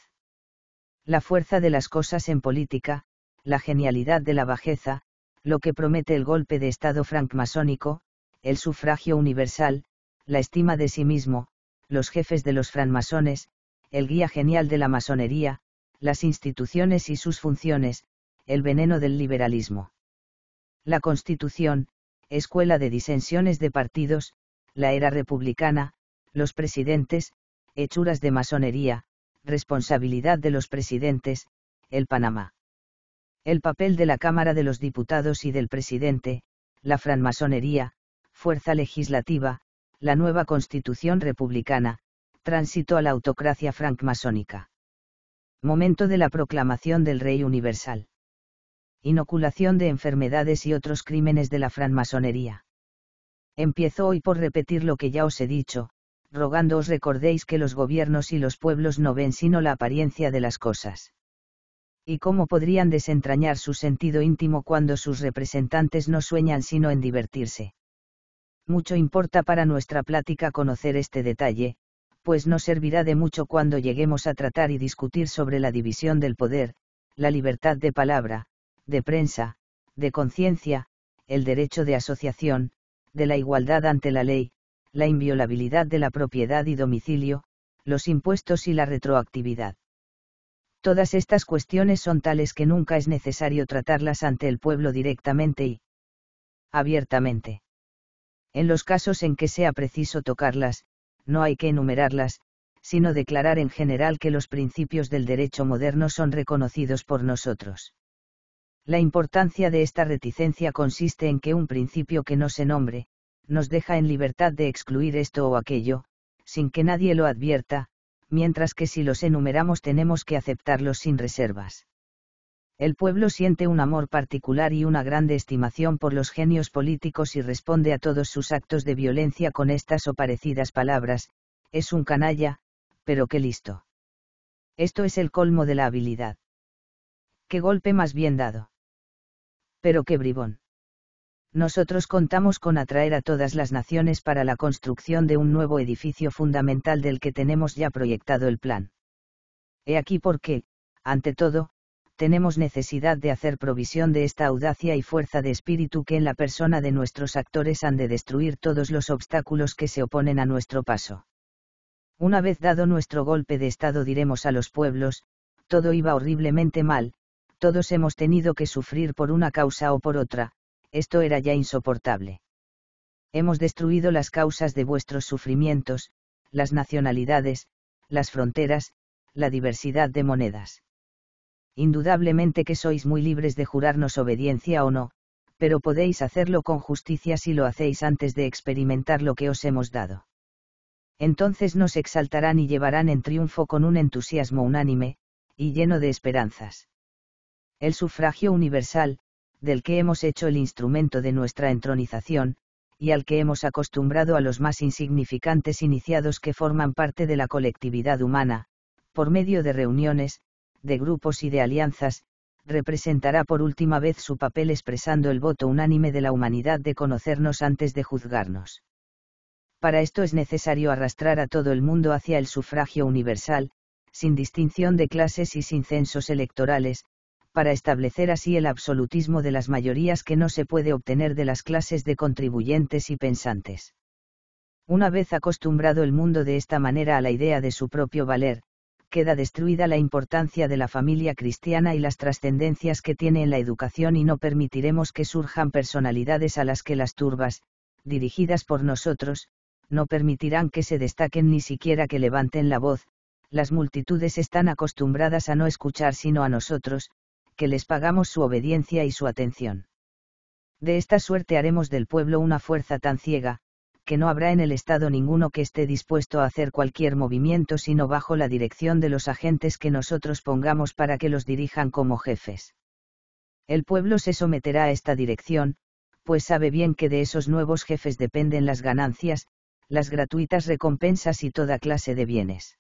La fuerza de las cosas en política, la genialidad de la bajeza, lo que promete el golpe de Estado francmasónico, el sufragio universal, la estima de sí mismo, los jefes de los francmasones, el guía genial de la masonería, las instituciones y sus funciones, el veneno del liberalismo. La Constitución, escuela de disensiones de partidos, la era republicana, los presidentes, hechuras de masonería, responsabilidad de los presidentes, el Panamá. El papel de la Cámara de los Diputados y del presidente, la franmasonería, fuerza legislativa, la nueva constitución republicana, tránsito a la autocracia francmasónica. Momento de la proclamación del Rey Universal. Inoculación de enfermedades y otros crímenes de la franmasonería. Empiezo hoy por repetir lo que ya os he dicho, rogando os recordéis que los gobiernos y los pueblos no ven sino la apariencia de las cosas. ¿Y cómo podrían desentrañar su sentido íntimo cuando sus representantes no sueñan sino en divertirse? Mucho importa para nuestra plática conocer este detalle, pues no servirá de mucho cuando lleguemos a tratar y discutir sobre la división del poder, la libertad de palabra, de prensa, de conciencia, el derecho de asociación, de la igualdad ante la ley, la inviolabilidad de la propiedad y domicilio, los impuestos y la retroactividad. Todas estas cuestiones son tales que nunca es necesario tratarlas ante el pueblo directamente y abiertamente. En los casos en que sea preciso tocarlas, no hay que enumerarlas, sino declarar en general que los principios del derecho moderno son reconocidos por nosotros. La importancia de esta reticencia consiste en que un principio que no se nombre, nos deja en libertad de excluir esto o aquello, sin que nadie lo advierta, mientras que si los enumeramos tenemos que aceptarlos sin reservas. El pueblo siente un amor particular y una grande estimación por los genios políticos y responde a todos sus actos de violencia con estas o parecidas palabras, es un canalla, pero qué listo. Esto es el colmo de la habilidad. Qué golpe más bien dado. Pero qué bribón nosotros contamos con atraer a todas las naciones para la construcción de un nuevo edificio fundamental del que tenemos ya proyectado el plan. He aquí porque, ante todo, tenemos necesidad de hacer provisión de esta audacia y fuerza de espíritu que en la persona de nuestros actores han de destruir todos los obstáculos que se oponen a nuestro paso. Una vez dado nuestro golpe de Estado diremos a los pueblos, todo iba horriblemente mal, todos hemos tenido que sufrir por una causa o por otra, esto era ya insoportable. Hemos destruido las causas de vuestros sufrimientos, las nacionalidades, las fronteras, la diversidad de monedas. Indudablemente que sois muy libres de jurarnos obediencia o no, pero podéis hacerlo con justicia si lo hacéis antes de experimentar lo que os hemos dado. Entonces nos exaltarán y llevarán en triunfo con un entusiasmo unánime, y lleno de esperanzas. El sufragio universal, del que hemos hecho el instrumento de nuestra entronización, y al que hemos acostumbrado a los más insignificantes iniciados que forman parte de la colectividad humana, por medio de reuniones, de grupos y de alianzas, representará por última vez su papel expresando el voto unánime de la humanidad de conocernos antes de juzgarnos. Para esto es necesario arrastrar a todo el mundo hacia el sufragio universal, sin distinción de clases y sin censos electorales, para establecer así el absolutismo de las mayorías que no se puede obtener de las clases de contribuyentes y pensantes. Una vez acostumbrado el mundo de esta manera a la idea de su propio valer, queda destruida la importancia de la familia cristiana y las trascendencias que tiene en la educación y no permitiremos que surjan personalidades a las que las turbas, dirigidas por nosotros, no permitirán que se destaquen ni siquiera que levanten la voz, las multitudes están acostumbradas a no escuchar sino a nosotros, que les pagamos su obediencia y su atención. De esta suerte haremos del pueblo una fuerza tan ciega, que no habrá en el Estado ninguno que esté dispuesto a hacer cualquier movimiento sino bajo la dirección de los agentes que nosotros pongamos para que los dirijan como jefes. El pueblo se someterá a esta dirección, pues sabe bien que de esos nuevos jefes dependen las ganancias, las gratuitas recompensas y toda clase de bienes.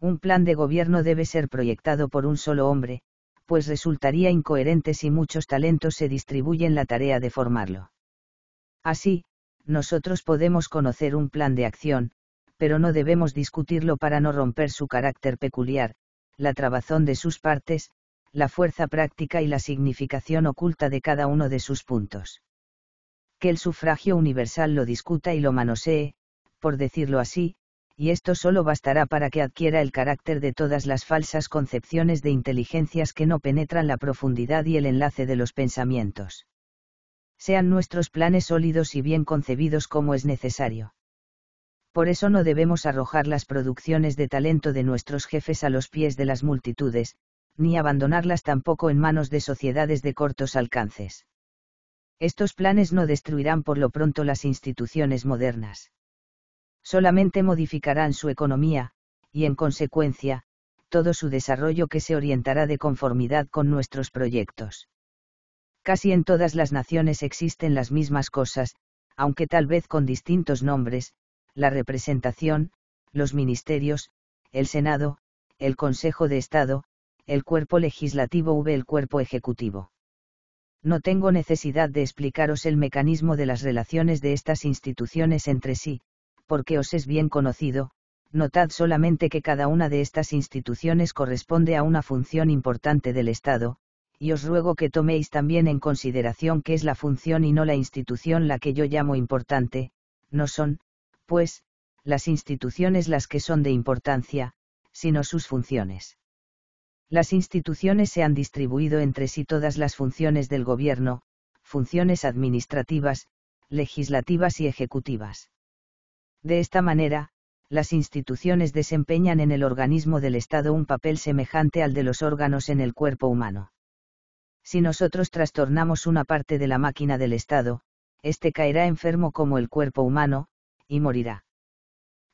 Un plan de gobierno debe ser proyectado por un solo hombre, pues resultaría incoherente si muchos talentos se distribuyen la tarea de formarlo. Así, nosotros podemos conocer un plan de acción, pero no debemos discutirlo para no romper su carácter peculiar, la trabazón de sus partes, la fuerza práctica y la significación oculta de cada uno de sus puntos. Que el sufragio universal lo discuta y lo manosee, por decirlo así, y esto solo bastará para que adquiera el carácter de todas las falsas concepciones de inteligencias que no penetran la profundidad y el enlace de los pensamientos. Sean nuestros planes sólidos y bien concebidos como es necesario. Por eso no debemos arrojar las producciones de talento de nuestros jefes a los pies de las multitudes, ni abandonarlas tampoco en manos de sociedades de cortos alcances. Estos planes no destruirán por lo pronto las instituciones modernas solamente modificarán su economía, y en consecuencia, todo su desarrollo que se orientará de conformidad con nuestros proyectos. Casi en todas las naciones existen las mismas cosas, aunque tal vez con distintos nombres, la representación, los ministerios, el Senado, el Consejo de Estado, el cuerpo legislativo v el cuerpo ejecutivo. No tengo necesidad de explicaros el mecanismo de las relaciones de estas instituciones entre sí, porque os es bien conocido, notad solamente que cada una de estas instituciones corresponde a una función importante del Estado, y os ruego que toméis también en consideración que es la función y no la institución la que yo llamo importante, no son, pues, las instituciones las que son de importancia, sino sus funciones. Las instituciones se han distribuido entre sí todas las funciones del gobierno, funciones administrativas, legislativas y ejecutivas. De esta manera, las instituciones desempeñan en el organismo del Estado un papel semejante al de los órganos en el cuerpo humano. Si nosotros trastornamos una parte de la máquina del Estado, éste caerá enfermo como el cuerpo humano, y morirá.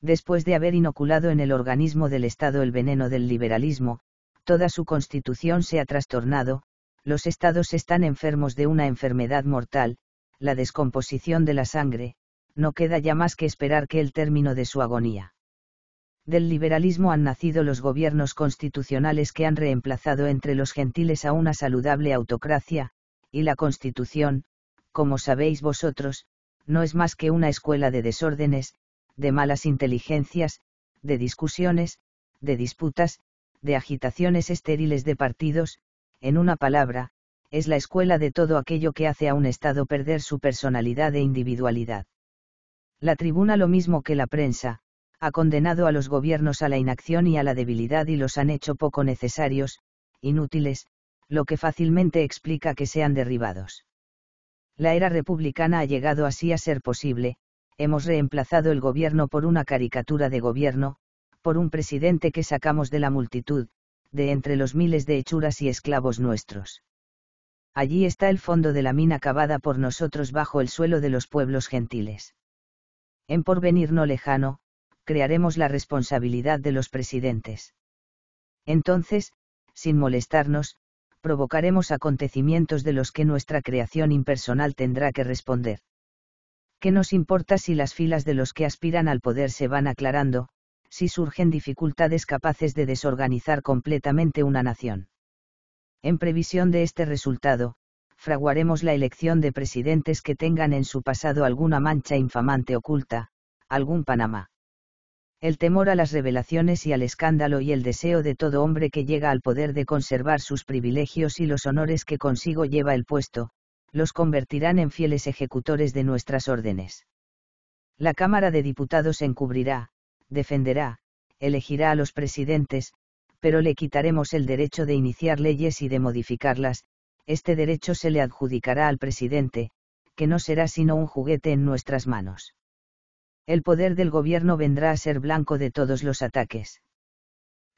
Después de haber inoculado en el organismo del Estado el veneno del liberalismo, toda su constitución se ha trastornado, los estados están enfermos de una enfermedad mortal, la descomposición de la sangre, no queda ya más que esperar que el término de su agonía. Del liberalismo han nacido los gobiernos constitucionales que han reemplazado entre los gentiles a una saludable autocracia, y la constitución, como sabéis vosotros, no es más que una escuela de desórdenes, de malas inteligencias, de discusiones, de disputas, de agitaciones estériles de partidos, en una palabra, es la escuela de todo aquello que hace a un Estado perder su personalidad e individualidad la tribuna lo mismo que la prensa, ha condenado a los gobiernos a la inacción y a la debilidad y los han hecho poco necesarios, inútiles, lo que fácilmente explica que sean derribados. La era republicana ha llegado así a ser posible, hemos reemplazado el gobierno por una caricatura de gobierno, por un presidente que sacamos de la multitud, de entre los miles de hechuras y esclavos nuestros. Allí está el fondo de la mina cavada por nosotros bajo el suelo de los pueblos gentiles en porvenir no lejano, crearemos la responsabilidad de los presidentes. Entonces, sin molestarnos, provocaremos acontecimientos de los que nuestra creación impersonal tendrá que responder. ¿Qué nos importa si las filas de los que aspiran al poder se van aclarando, si surgen dificultades capaces de desorganizar completamente una nación? En previsión de este resultado, fraguaremos la elección de presidentes que tengan en su pasado alguna mancha infamante oculta, algún Panamá. El temor a las revelaciones y al escándalo y el deseo de todo hombre que llega al poder de conservar sus privilegios y los honores que consigo lleva el puesto, los convertirán en fieles ejecutores de nuestras órdenes. La Cámara de Diputados encubrirá, defenderá, elegirá a los presidentes, pero le quitaremos el derecho de iniciar leyes y de modificarlas, este derecho se le adjudicará al presidente, que no será sino un juguete en nuestras manos. El poder del gobierno vendrá a ser blanco de todos los ataques.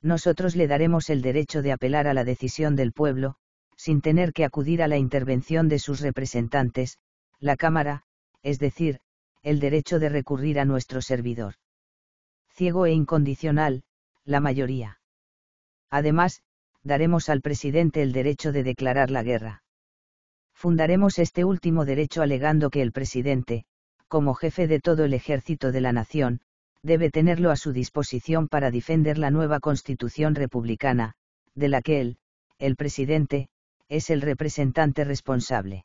Nosotros le daremos el derecho de apelar a la decisión del pueblo, sin tener que acudir a la intervención de sus representantes, la Cámara, es decir, el derecho de recurrir a nuestro servidor. Ciego e incondicional, la mayoría. Además, daremos al presidente el derecho de declarar la guerra. Fundaremos este último derecho alegando que el presidente, como jefe de todo el ejército de la nación, debe tenerlo a su disposición para defender la nueva constitución republicana, de la que él, el presidente, es el representante responsable.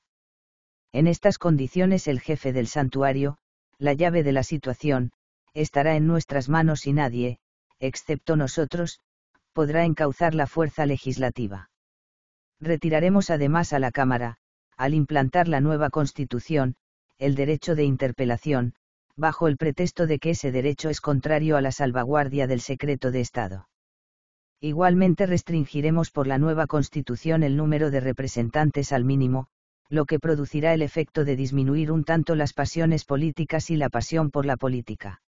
En estas condiciones el jefe del santuario, la llave de la situación, estará en nuestras manos y nadie, excepto nosotros, podrá encauzar la fuerza legislativa. Retiraremos además a la Cámara, al implantar la nueva Constitución, el derecho de interpelación, bajo el pretexto de que ese derecho es contrario a la salvaguardia del secreto de Estado. Igualmente restringiremos por la nueva Constitución el número de representantes al mínimo, lo que producirá el efecto de disminuir un tanto las pasiones políticas y la pasión por la política.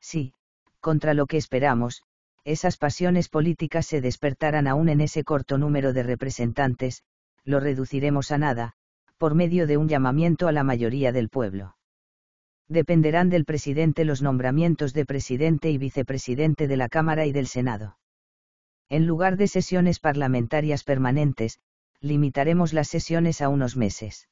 Sí, contra lo que esperamos, esas pasiones políticas se despertarán aún en ese corto número de representantes, lo reduciremos a nada, por medio de un llamamiento a la mayoría del pueblo. Dependerán del presidente los nombramientos de presidente y vicepresidente de la Cámara y del Senado. En lugar de sesiones parlamentarias permanentes, limitaremos las sesiones a unos meses.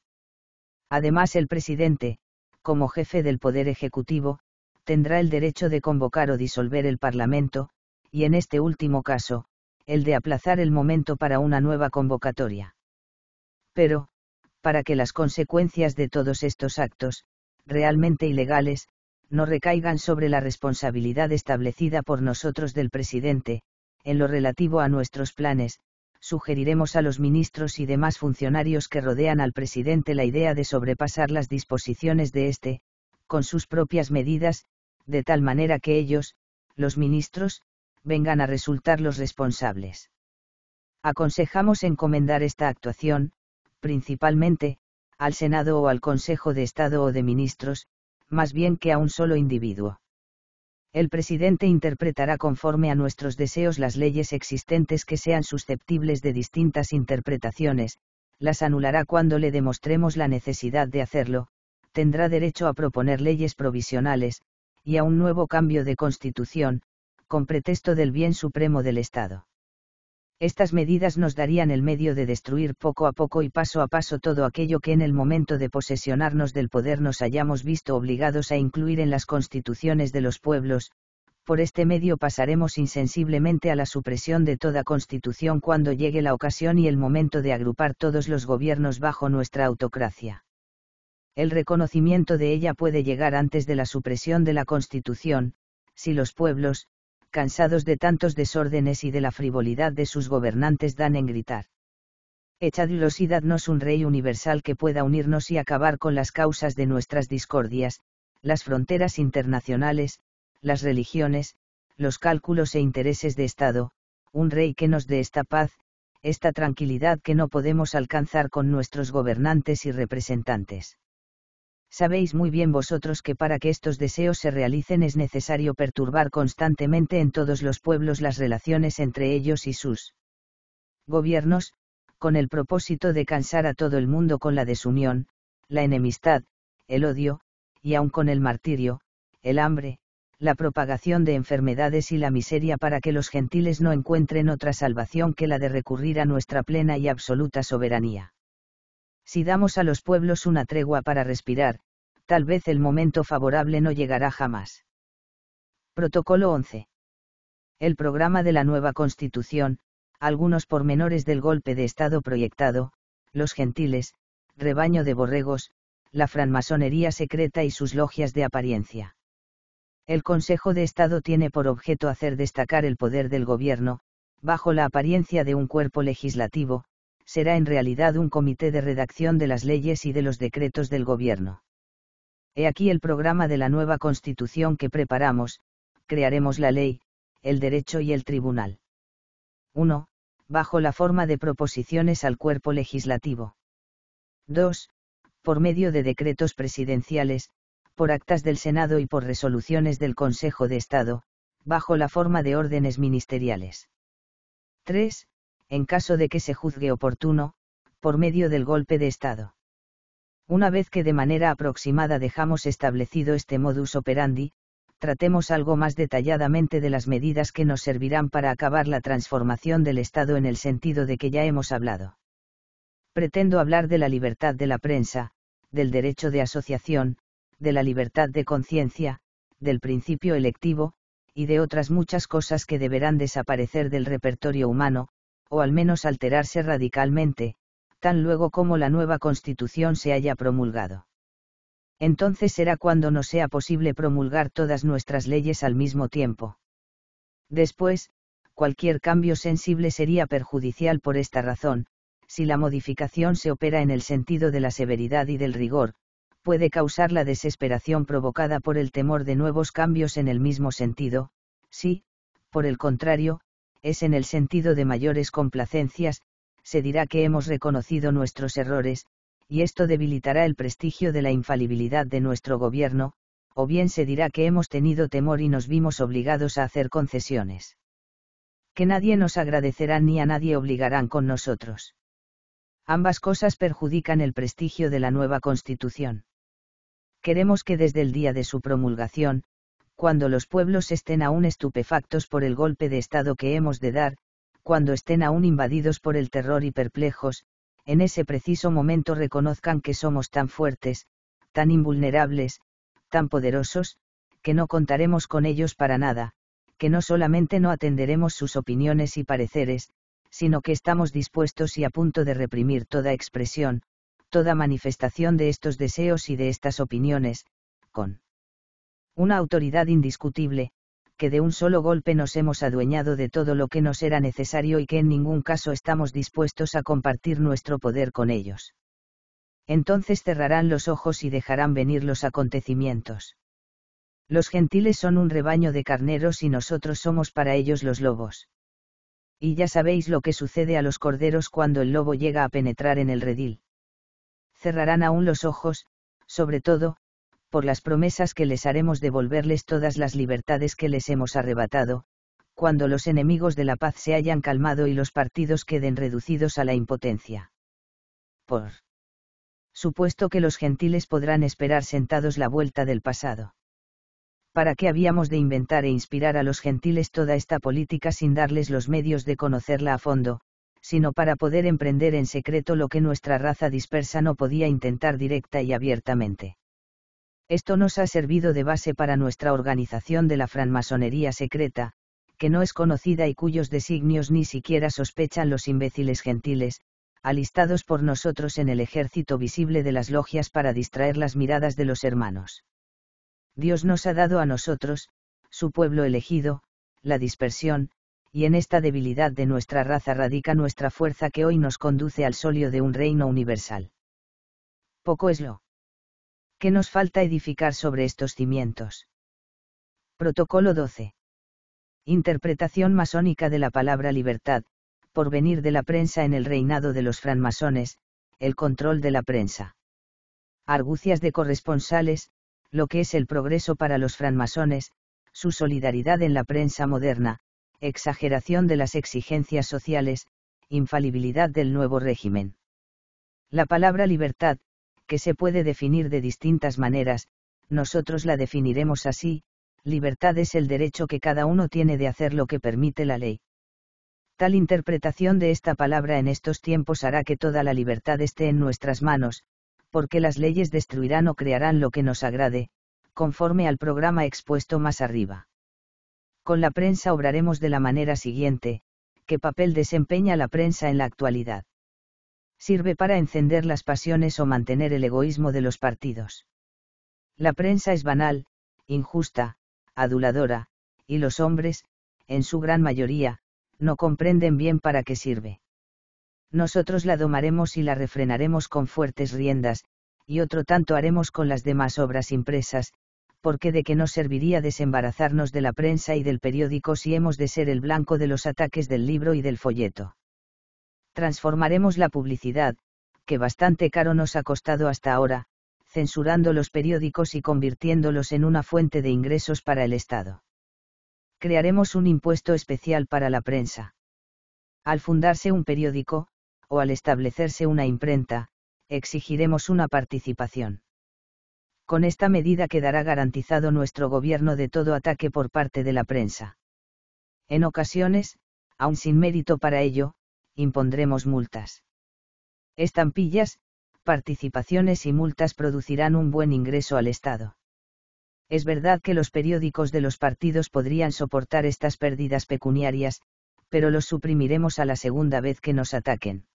Además, el presidente, como jefe del Poder Ejecutivo, tendrá el derecho de convocar o disolver el Parlamento, y en este último caso, el de aplazar el momento para una nueva convocatoria. Pero, para que las consecuencias de todos estos actos, realmente ilegales, no recaigan sobre la responsabilidad establecida por nosotros del presidente, en lo relativo a nuestros planes, sugeriremos a los ministros y demás funcionarios que rodean al presidente la idea de sobrepasar las disposiciones de éste, con sus propias medidas, de tal manera que ellos, los ministros, vengan a resultar los responsables. Aconsejamos encomendar esta actuación, principalmente, al Senado o al Consejo de Estado o de Ministros, más bien que a un solo individuo. El presidente interpretará conforme a nuestros deseos las leyes existentes que sean susceptibles de distintas interpretaciones, las anulará cuando le demostremos la necesidad de hacerlo, tendrá derecho a proponer leyes provisionales, y a un nuevo cambio de constitución, con pretexto del bien supremo del Estado. Estas medidas nos darían el medio de destruir poco a poco y paso a paso todo aquello que en el momento de posesionarnos del poder nos hayamos visto obligados a incluir en las constituciones de los pueblos, por este medio pasaremos insensiblemente a la supresión de toda constitución cuando llegue la ocasión y el momento de agrupar todos los gobiernos bajo nuestra autocracia. El reconocimiento de ella puede llegar antes de la supresión de la constitución, si los pueblos, cansados de tantos desórdenes y de la frivolidad de sus gobernantes dan en gritar. Echadlos y nos un rey universal que pueda unirnos y acabar con las causas de nuestras discordias, las fronteras internacionales, las religiones, los cálculos e intereses de Estado, un rey que nos dé esta paz, esta tranquilidad que no podemos alcanzar con nuestros gobernantes y representantes sabéis muy bien vosotros que para que estos deseos se realicen es necesario perturbar constantemente en todos los pueblos las relaciones entre ellos y sus gobiernos, con el propósito de cansar a todo el mundo con la desunión, la enemistad, el odio, y aun con el martirio, el hambre, la propagación de enfermedades y la miseria para que los gentiles no encuentren otra salvación que la de recurrir a nuestra plena y absoluta soberanía. Si damos a los pueblos una tregua para respirar, tal vez el momento favorable no llegará jamás. Protocolo 11. El programa de la nueva Constitución, algunos pormenores del golpe de Estado proyectado, los gentiles, rebaño de borregos, la franmasonería secreta y sus logias de apariencia. El Consejo de Estado tiene por objeto hacer destacar el poder del gobierno, bajo la apariencia de un cuerpo legislativo, será en realidad un comité de redacción de las leyes y de los decretos del Gobierno. He aquí el programa de la nueva Constitución que preparamos, crearemos la ley, el derecho y el tribunal. 1. Bajo la forma de proposiciones al cuerpo legislativo. 2. Por medio de decretos presidenciales, por actas del Senado y por resoluciones del Consejo de Estado, bajo la forma de órdenes ministeriales. 3 en caso de que se juzgue oportuno, por medio del golpe de Estado. Una vez que de manera aproximada dejamos establecido este modus operandi, tratemos algo más detalladamente de las medidas que nos servirán para acabar la transformación del Estado en el sentido de que ya hemos hablado. Pretendo hablar de la libertad de la prensa, del derecho de asociación, de la libertad de conciencia, del principio electivo, y de otras muchas cosas que deberán desaparecer del repertorio humano, o al menos alterarse radicalmente, tan luego como la nueva Constitución se haya promulgado. Entonces será cuando no sea posible promulgar todas nuestras leyes al mismo tiempo. Después, cualquier cambio sensible sería perjudicial por esta razón, si la modificación se opera en el sentido de la severidad y del rigor, puede causar la desesperación provocada por el temor de nuevos cambios en el mismo sentido, si, por el contrario, es en el sentido de mayores complacencias, se dirá que hemos reconocido nuestros errores, y esto debilitará el prestigio de la infalibilidad de nuestro gobierno, o bien se dirá que hemos tenido temor y nos vimos obligados a hacer concesiones. Que nadie nos agradecerá ni a nadie obligarán con nosotros. Ambas cosas perjudican el prestigio de la nueva Constitución. Queremos que desde el día de su promulgación, cuando los pueblos estén aún estupefactos por el golpe de Estado que hemos de dar, cuando estén aún invadidos por el terror y perplejos, en ese preciso momento reconozcan que somos tan fuertes, tan invulnerables, tan poderosos, que no contaremos con ellos para nada, que no solamente no atenderemos sus opiniones y pareceres, sino que estamos dispuestos y a punto de reprimir toda expresión, toda manifestación de estos deseos y de estas opiniones, con una autoridad indiscutible, que de un solo golpe nos hemos adueñado de todo lo que nos era necesario y que en ningún caso estamos dispuestos a compartir nuestro poder con ellos. Entonces cerrarán los ojos y dejarán venir los acontecimientos. Los gentiles son un rebaño de carneros y nosotros somos para ellos los lobos. Y ya sabéis lo que sucede a los corderos cuando el lobo llega a penetrar en el redil. Cerrarán aún los ojos, sobre todo, por las promesas que les haremos devolverles todas las libertades que les hemos arrebatado, cuando los enemigos de la paz se hayan calmado y los partidos queden reducidos a la impotencia. Por supuesto que los gentiles podrán esperar sentados la vuelta del pasado. ¿Para qué habíamos de inventar e inspirar a los gentiles toda esta política sin darles los medios de conocerla a fondo, sino para poder emprender en secreto lo que nuestra raza dispersa no podía intentar directa y abiertamente? Esto nos ha servido de base para nuestra organización de la franmasonería secreta, que no es conocida y cuyos designios ni siquiera sospechan los imbéciles gentiles, alistados por nosotros en el ejército visible de las logias para distraer las miradas de los hermanos. Dios nos ha dado a nosotros, su pueblo elegido, la dispersión, y en esta debilidad de nuestra raza radica nuestra fuerza que hoy nos conduce al solio de un reino universal. Poco es lo ¿qué nos falta edificar sobre estos cimientos. Protocolo 12. Interpretación masónica de la palabra libertad, por venir de la prensa en el reinado de los franmasones, el control de la prensa. Argucias de corresponsales, lo que es el progreso para los franmasones, su solidaridad en la prensa moderna, exageración de las exigencias sociales, infalibilidad del nuevo régimen. La palabra libertad, que se puede definir de distintas maneras, nosotros la definiremos así, libertad es el derecho que cada uno tiene de hacer lo que permite la ley. Tal interpretación de esta palabra en estos tiempos hará que toda la libertad esté en nuestras manos, porque las leyes destruirán o crearán lo que nos agrade, conforme al programa expuesto más arriba. Con la prensa obraremos de la manera siguiente, ¿qué papel desempeña la prensa en la actualidad? sirve para encender las pasiones o mantener el egoísmo de los partidos. La prensa es banal, injusta, aduladora, y los hombres, en su gran mayoría, no comprenden bien para qué sirve. Nosotros la domaremos y la refrenaremos con fuertes riendas, y otro tanto haremos con las demás obras impresas, porque de qué nos serviría desembarazarnos de la prensa y del periódico si hemos de ser el blanco de los ataques del libro y del folleto transformaremos la publicidad, que bastante caro nos ha costado hasta ahora, censurando los periódicos y convirtiéndolos en una fuente de ingresos para el Estado. Crearemos un impuesto especial para la prensa. Al fundarse un periódico, o al establecerse una imprenta, exigiremos una participación. Con esta medida quedará garantizado nuestro gobierno de todo ataque por parte de la prensa. En ocasiones, aun sin mérito para ello, impondremos multas. Estampillas, participaciones y multas producirán un buen ingreso al Estado. Es verdad que los periódicos de los partidos podrían soportar estas pérdidas pecuniarias, pero los suprimiremos a la segunda vez que nos ataquen.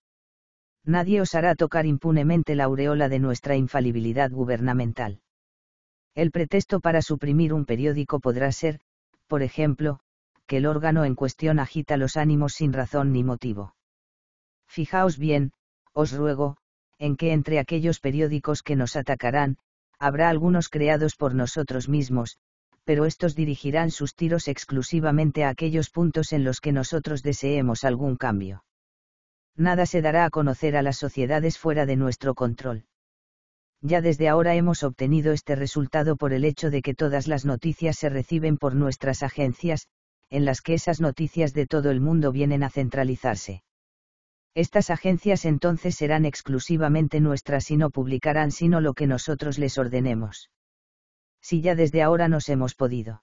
Nadie osará tocar impunemente la aureola de nuestra infalibilidad gubernamental. El pretexto para suprimir un periódico podrá ser, por ejemplo, que el órgano en cuestión agita los ánimos sin razón ni motivo. Fijaos bien, os ruego, en que entre aquellos periódicos que nos atacarán, habrá algunos creados por nosotros mismos, pero estos dirigirán sus tiros exclusivamente a aquellos puntos en los que nosotros deseemos algún cambio. Nada se dará a conocer a las sociedades fuera de nuestro control. Ya desde ahora hemos obtenido este resultado por el hecho de que todas las noticias se reciben por nuestras agencias, en las que esas noticias de todo el mundo vienen a centralizarse. Estas agencias entonces serán exclusivamente nuestras y no publicarán sino lo que nosotros les ordenemos. Si ya desde ahora nos hemos podido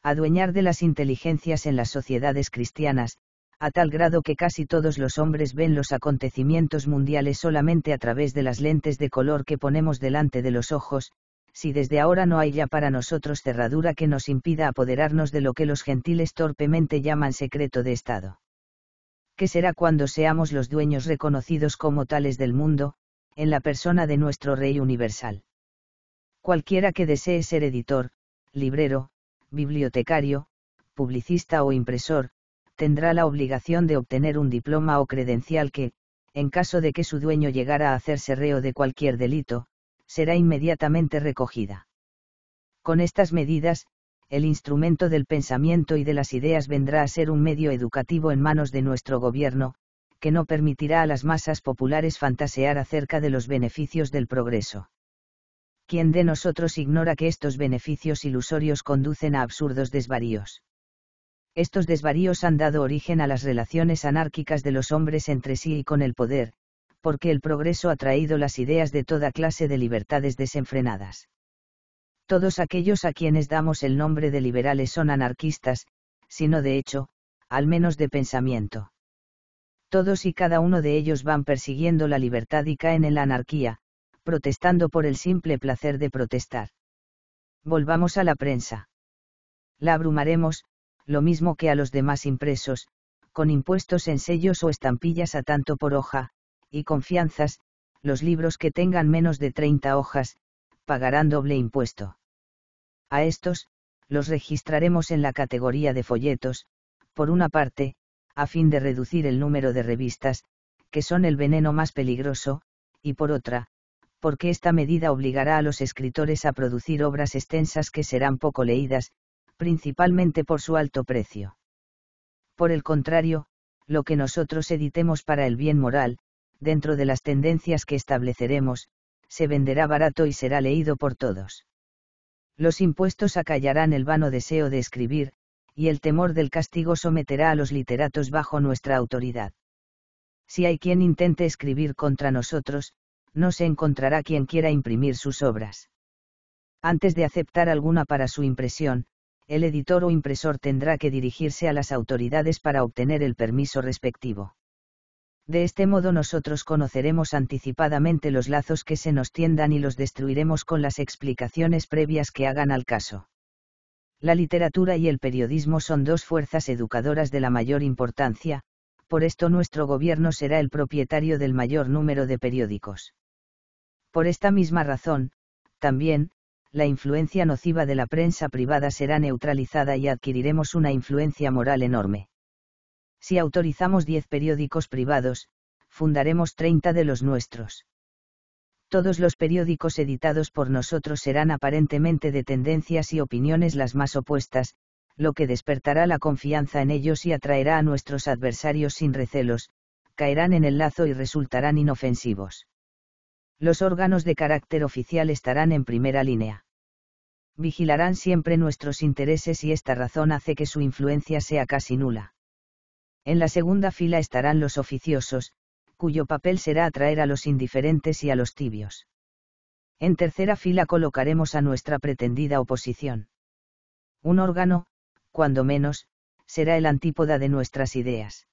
adueñar de las inteligencias en las sociedades cristianas, a tal grado que casi todos los hombres ven los acontecimientos mundiales solamente a través de las lentes de color que ponemos delante de los ojos, si desde ahora no hay ya para nosotros cerradura que nos impida apoderarnos de lo que los gentiles torpemente llaman secreto de Estado que será cuando seamos los dueños reconocidos como tales del mundo, en la persona de nuestro Rey Universal. Cualquiera que desee ser editor, librero, bibliotecario, publicista o impresor, tendrá la obligación de obtener un diploma o credencial que, en caso de que su dueño llegara a hacerse reo de cualquier delito, será inmediatamente recogida. Con estas medidas, el instrumento del pensamiento y de las ideas vendrá a ser un medio educativo en manos de nuestro gobierno, que no permitirá a las masas populares fantasear acerca de los beneficios del progreso. ¿Quién de nosotros ignora que estos beneficios ilusorios conducen a absurdos desvaríos? Estos desvaríos han dado origen a las relaciones anárquicas de los hombres entre sí y con el poder, porque el progreso ha traído las ideas de toda clase de libertades desenfrenadas. Todos aquellos a quienes damos el nombre de liberales son anarquistas, sino de hecho, al menos de pensamiento. Todos y cada uno de ellos van persiguiendo la libertad y caen en la anarquía, protestando por el simple placer de protestar. Volvamos a la prensa. La abrumaremos, lo mismo que a los demás impresos, con impuestos en sellos o estampillas a tanto por hoja, y confianzas, los libros que tengan menos de 30 hojas, pagarán doble impuesto. A estos, los registraremos en la categoría de folletos, por una parte, a fin de reducir el número de revistas, que son el veneno más peligroso, y por otra, porque esta medida obligará a los escritores a producir obras extensas que serán poco leídas, principalmente por su alto precio. Por el contrario, lo que nosotros editemos para el bien moral, dentro de las tendencias que estableceremos, se venderá barato y será leído por todos. Los impuestos acallarán el vano deseo de escribir, y el temor del castigo someterá a los literatos bajo nuestra autoridad. Si hay quien intente escribir contra nosotros, no se encontrará quien quiera imprimir sus obras. Antes de aceptar alguna para su impresión, el editor o impresor tendrá que dirigirse a las autoridades para obtener el permiso respectivo. De este modo nosotros conoceremos anticipadamente los lazos que se nos tiendan y los destruiremos con las explicaciones previas que hagan al caso. La literatura y el periodismo son dos fuerzas educadoras de la mayor importancia, por esto nuestro gobierno será el propietario del mayor número de periódicos. Por esta misma razón, también, la influencia nociva de la prensa privada será neutralizada y adquiriremos una influencia moral enorme. Si autorizamos 10 periódicos privados, fundaremos 30 de los nuestros. Todos los periódicos editados por nosotros serán aparentemente de tendencias y opiniones las más opuestas, lo que despertará la confianza en ellos y atraerá a nuestros adversarios sin recelos, caerán en el lazo y resultarán inofensivos. Los órganos de carácter oficial estarán en primera línea. Vigilarán siempre nuestros intereses y esta razón hace que su influencia sea casi nula. En la segunda fila estarán los oficiosos, cuyo papel será atraer a los indiferentes y a los tibios. En tercera fila colocaremos a nuestra pretendida oposición. Un órgano, cuando menos, será el antípoda de nuestras ideas.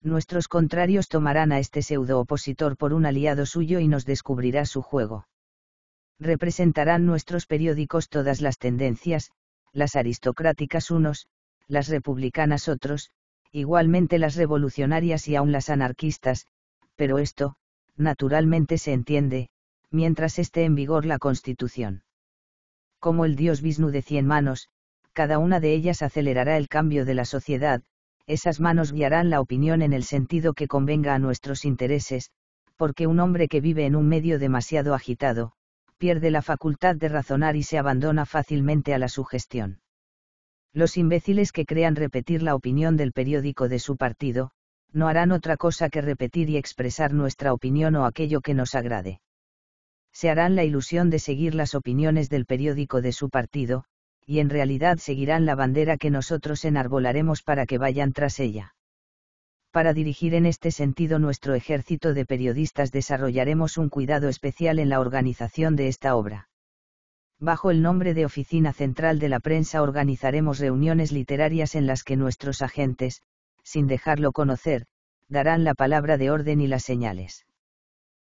Nuestros contrarios tomarán a este pseudo opositor por un aliado suyo y nos descubrirá su juego. Representarán nuestros periódicos todas las tendencias, las aristocráticas unos, las republicanas otros, igualmente las revolucionarias y aún las anarquistas, pero esto, naturalmente se entiende, mientras esté en vigor la Constitución. Como el dios Vishnu de cien manos, cada una de ellas acelerará el cambio de la sociedad, esas manos guiarán la opinión en el sentido que convenga a nuestros intereses, porque un hombre que vive en un medio demasiado agitado, pierde la facultad de razonar y se abandona fácilmente a la sugestión. Los imbéciles que crean repetir la opinión del periódico de su partido, no harán otra cosa que repetir y expresar nuestra opinión o aquello que nos agrade. Se harán la ilusión de seguir las opiniones del periódico de su partido, y en realidad seguirán la bandera que nosotros enarbolaremos para que vayan tras ella. Para dirigir en este sentido nuestro ejército de periodistas desarrollaremos un cuidado especial en la organización de esta obra bajo el nombre de Oficina Central de la Prensa organizaremos reuniones literarias en las que nuestros agentes, sin dejarlo conocer, darán la palabra de orden y las señales.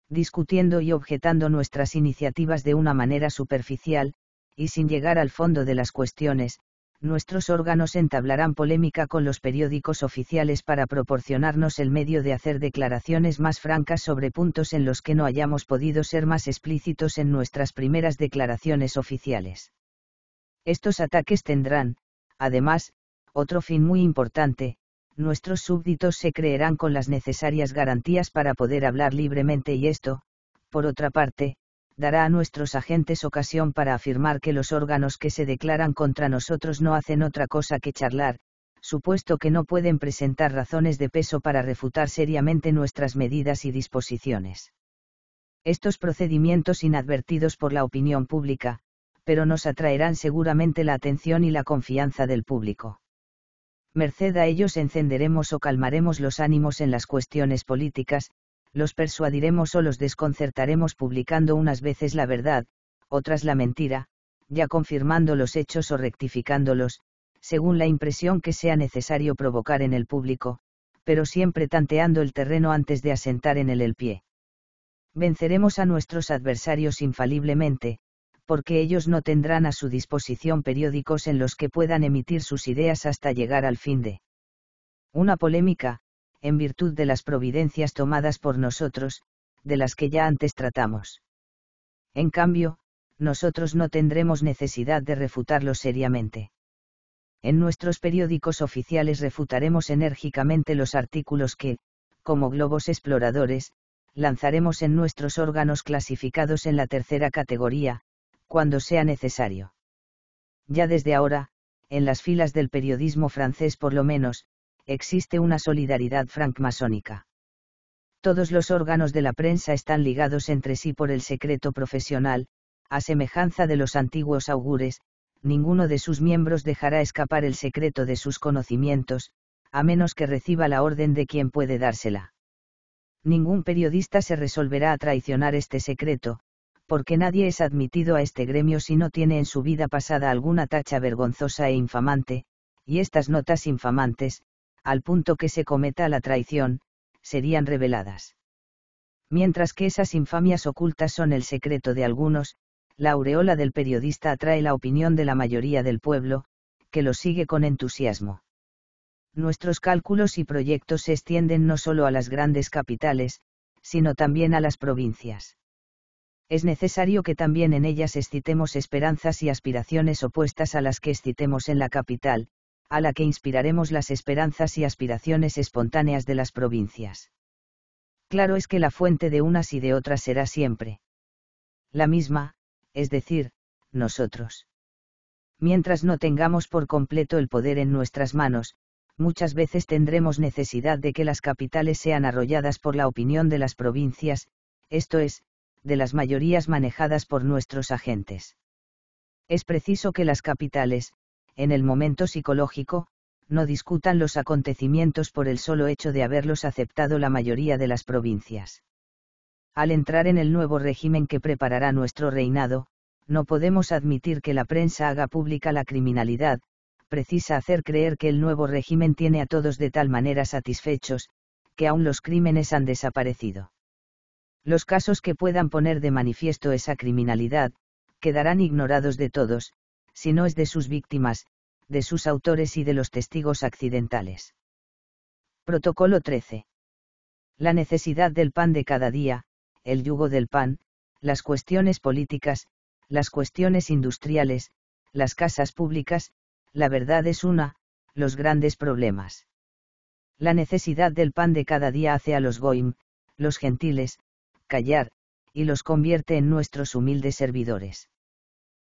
Discutiendo y objetando nuestras iniciativas de una manera superficial, y sin llegar al fondo de las cuestiones, nuestros órganos entablarán polémica con los periódicos oficiales para proporcionarnos el medio de hacer declaraciones más francas sobre puntos en los que no hayamos podido ser más explícitos en nuestras primeras declaraciones oficiales. Estos ataques tendrán, además, otro fin muy importante, nuestros súbditos se creerán con las necesarias garantías para poder hablar libremente y esto, por otra parte, dará a nuestros agentes ocasión para afirmar que los órganos que se declaran contra nosotros no hacen otra cosa que charlar, supuesto que no pueden presentar razones de peso para refutar seriamente nuestras medidas y disposiciones. Estos procedimientos inadvertidos por la opinión pública, pero nos atraerán seguramente la atención y la confianza del público. Merced a ellos encenderemos o calmaremos los ánimos en las cuestiones políticas, los persuadiremos o los desconcertaremos publicando unas veces la verdad, otras la mentira, ya confirmando los hechos o rectificándolos, según la impresión que sea necesario provocar en el público, pero siempre tanteando el terreno antes de asentar en él el pie. Venceremos a nuestros adversarios infaliblemente, porque ellos no tendrán a su disposición periódicos en los que puedan emitir sus ideas hasta llegar al fin de una polémica, en virtud de las providencias tomadas por nosotros, de las que ya antes tratamos. En cambio, nosotros no tendremos necesidad de refutarlos seriamente. En nuestros periódicos oficiales refutaremos enérgicamente los artículos que, como globos exploradores, lanzaremos en nuestros órganos clasificados en la tercera categoría, cuando sea necesario. Ya desde ahora, en las filas del periodismo francés por lo menos, existe una solidaridad francmasónica. Todos los órganos de la prensa están ligados entre sí por el secreto profesional, a semejanza de los antiguos augures, ninguno de sus miembros dejará escapar el secreto de sus conocimientos, a menos que reciba la orden de quien puede dársela. Ningún periodista se resolverá a traicionar este secreto, porque nadie es admitido a este gremio si no tiene en su vida pasada alguna tacha vergonzosa e infamante, y estas notas infamantes, al punto que se cometa la traición, serían reveladas. Mientras que esas infamias ocultas son el secreto de algunos, la aureola del periodista atrae la opinión de la mayoría del pueblo, que lo sigue con entusiasmo. Nuestros cálculos y proyectos se extienden no solo a las grandes capitales, sino también a las provincias. Es necesario que también en ellas excitemos esperanzas y aspiraciones opuestas a las que excitemos en la capital, a la que inspiraremos las esperanzas y aspiraciones espontáneas de las provincias. Claro es que la fuente de unas y de otras será siempre la misma, es decir, nosotros. Mientras no tengamos por completo el poder en nuestras manos, muchas veces tendremos necesidad de que las capitales sean arrolladas por la opinión de las provincias, esto es, de las mayorías manejadas por nuestros agentes. Es preciso que las capitales, en el momento psicológico, no discutan los acontecimientos por el solo hecho de haberlos aceptado la mayoría de las provincias. Al entrar en el nuevo régimen que preparará nuestro reinado, no podemos admitir que la prensa haga pública la criminalidad, precisa hacer creer que el nuevo régimen tiene a todos de tal manera satisfechos, que aún los crímenes han desaparecido. Los casos que puedan poner de manifiesto esa criminalidad, quedarán ignorados de todos, si no es de sus víctimas, de sus autores y de los testigos accidentales. Protocolo 13. La necesidad del pan de cada día, el yugo del pan, las cuestiones políticas, las cuestiones industriales, las casas públicas, la verdad es una, los grandes problemas. La necesidad del pan de cada día hace a los goim, los gentiles, callar, y los convierte en nuestros humildes servidores.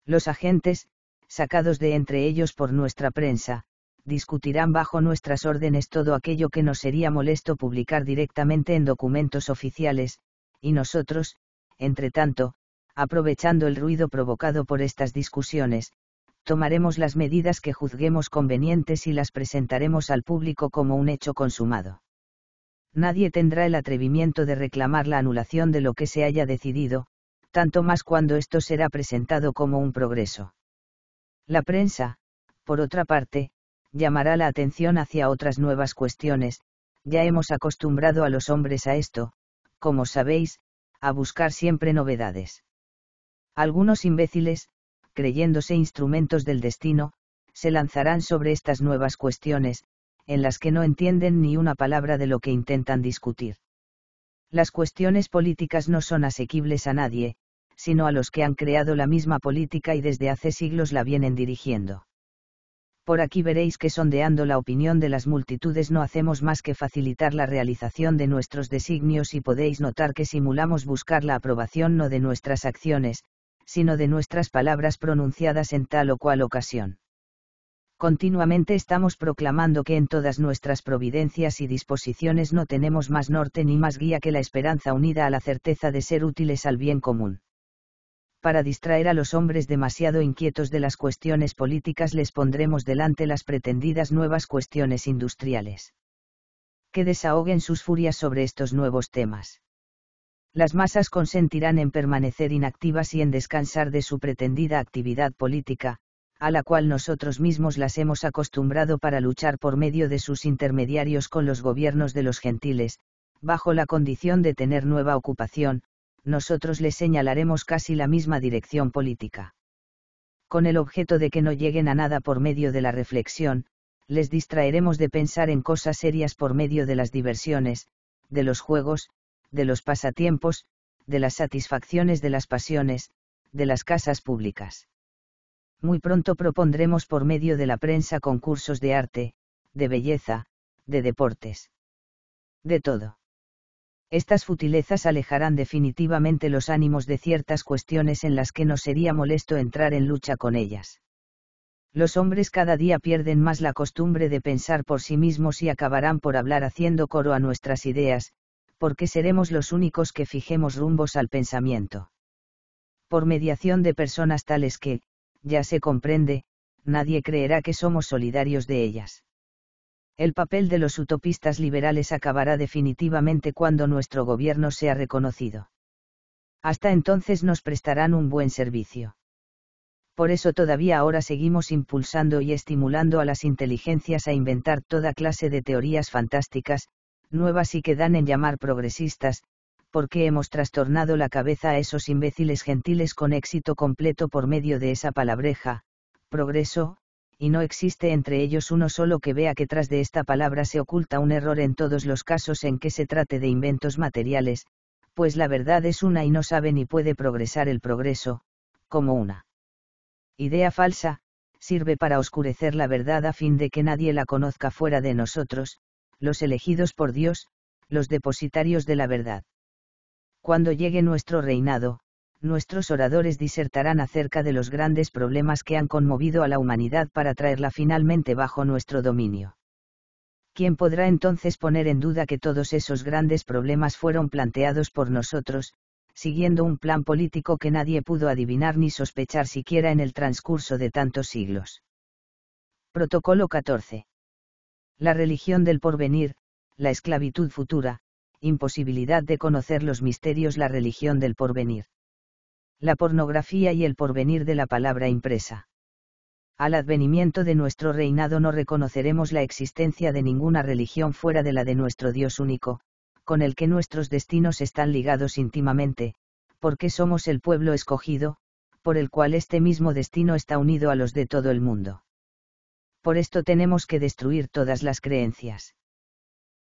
Los agentes, sacados de entre ellos por nuestra prensa, discutirán bajo nuestras órdenes todo aquello que nos sería molesto publicar directamente en documentos oficiales, y nosotros, entre tanto, aprovechando el ruido provocado por estas discusiones, tomaremos las medidas que juzguemos convenientes y las presentaremos al público como un hecho consumado. Nadie tendrá el atrevimiento de reclamar la anulación de lo que se haya decidido, tanto más cuando esto será presentado como un progreso. La prensa, por otra parte, llamará la atención hacia otras nuevas cuestiones, ya hemos acostumbrado a los hombres a esto, como sabéis, a buscar siempre novedades. Algunos imbéciles, creyéndose instrumentos del destino, se lanzarán sobre estas nuevas cuestiones, en las que no entienden ni una palabra de lo que intentan discutir. Las cuestiones políticas no son asequibles a nadie, sino a los que han creado la misma política y desde hace siglos la vienen dirigiendo. Por aquí veréis que sondeando la opinión de las multitudes no hacemos más que facilitar la realización de nuestros designios y podéis notar que simulamos buscar la aprobación no de nuestras acciones, sino de nuestras palabras pronunciadas en tal o cual ocasión. Continuamente estamos proclamando que en todas nuestras providencias y disposiciones no tenemos más norte ni más guía que la esperanza unida a la certeza de ser útiles al bien común para distraer a los hombres demasiado inquietos de las cuestiones políticas les pondremos delante las pretendidas nuevas cuestiones industriales. Que desahoguen sus furias sobre estos nuevos temas. Las masas consentirán en permanecer inactivas y en descansar de su pretendida actividad política, a la cual nosotros mismos las hemos acostumbrado para luchar por medio de sus intermediarios con los gobiernos de los gentiles, bajo la condición de tener nueva ocupación, nosotros les señalaremos casi la misma dirección política. Con el objeto de que no lleguen a nada por medio de la reflexión, les distraeremos de pensar en cosas serias por medio de las diversiones, de los juegos, de los pasatiempos, de las satisfacciones de las pasiones, de las casas públicas. Muy pronto propondremos por medio de la prensa concursos de arte, de belleza, de deportes. De todo. Estas futilezas alejarán definitivamente los ánimos de ciertas cuestiones en las que nos sería molesto entrar en lucha con ellas. Los hombres cada día pierden más la costumbre de pensar por sí mismos y acabarán por hablar haciendo coro a nuestras ideas, porque seremos los únicos que fijemos rumbos al pensamiento. Por mediación de personas tales que, ya se comprende, nadie creerá que somos solidarios de ellas el papel de los utopistas liberales acabará definitivamente cuando nuestro gobierno sea reconocido. Hasta entonces nos prestarán un buen servicio. Por eso todavía ahora seguimos impulsando y estimulando a las inteligencias a inventar toda clase de teorías fantásticas, nuevas y que dan en llamar progresistas, porque hemos trastornado la cabeza a esos imbéciles gentiles con éxito completo por medio de esa palabreja, progreso, y no existe entre ellos uno solo que vea que tras de esta palabra se oculta un error en todos los casos en que se trate de inventos materiales, pues la verdad es una y no sabe ni puede progresar el progreso, como una idea falsa, sirve para oscurecer la verdad a fin de que nadie la conozca fuera de nosotros, los elegidos por Dios, los depositarios de la verdad. Cuando llegue nuestro reinado, nuestros oradores disertarán acerca de los grandes problemas que han conmovido a la humanidad para traerla finalmente bajo nuestro dominio. ¿Quién podrá entonces poner en duda que todos esos grandes problemas fueron planteados por nosotros, siguiendo un plan político que nadie pudo adivinar ni sospechar siquiera en el transcurso de tantos siglos? Protocolo 14. La religión del porvenir, la esclavitud futura, imposibilidad de conocer los misterios, la religión del porvenir la pornografía y el porvenir de la palabra impresa. Al advenimiento de nuestro reinado no reconoceremos la existencia de ninguna religión fuera de la de nuestro Dios único, con el que nuestros destinos están ligados íntimamente, porque somos el pueblo escogido, por el cual este mismo destino está unido a los de todo el mundo. Por esto tenemos que destruir todas las creencias.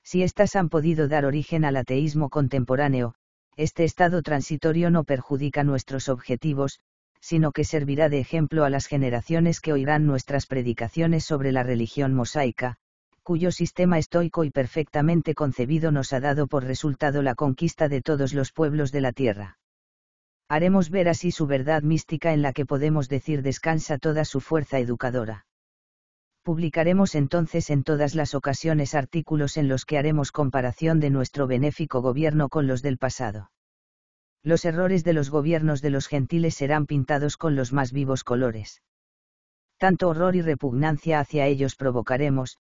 Si éstas han podido dar origen al ateísmo contemporáneo, este estado transitorio no perjudica nuestros objetivos, sino que servirá de ejemplo a las generaciones que oirán nuestras predicaciones sobre la religión mosaica, cuyo sistema estoico y perfectamente concebido nos ha dado por resultado la conquista de todos los pueblos de la tierra. Haremos ver así su verdad mística en la que podemos decir descansa toda su fuerza educadora. Publicaremos entonces en todas las ocasiones artículos en los que haremos comparación de nuestro benéfico gobierno con los del pasado. Los errores de los gobiernos de los gentiles serán pintados con los más vivos colores. Tanto horror y repugnancia hacia ellos provocaremos,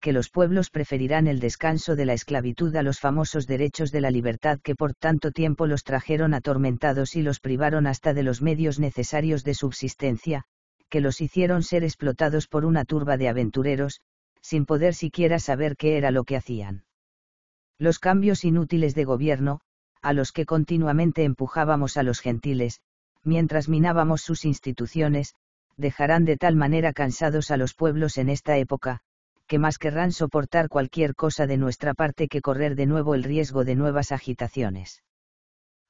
que los pueblos preferirán el descanso de la esclavitud a los famosos derechos de la libertad que por tanto tiempo los trajeron atormentados y los privaron hasta de los medios necesarios de subsistencia, que los hicieron ser explotados por una turba de aventureros, sin poder siquiera saber qué era lo que hacían. Los cambios inútiles de gobierno, a los que continuamente empujábamos a los gentiles, mientras minábamos sus instituciones, dejarán de tal manera cansados a los pueblos en esta época, que más querrán soportar cualquier cosa de nuestra parte que correr de nuevo el riesgo de nuevas agitaciones.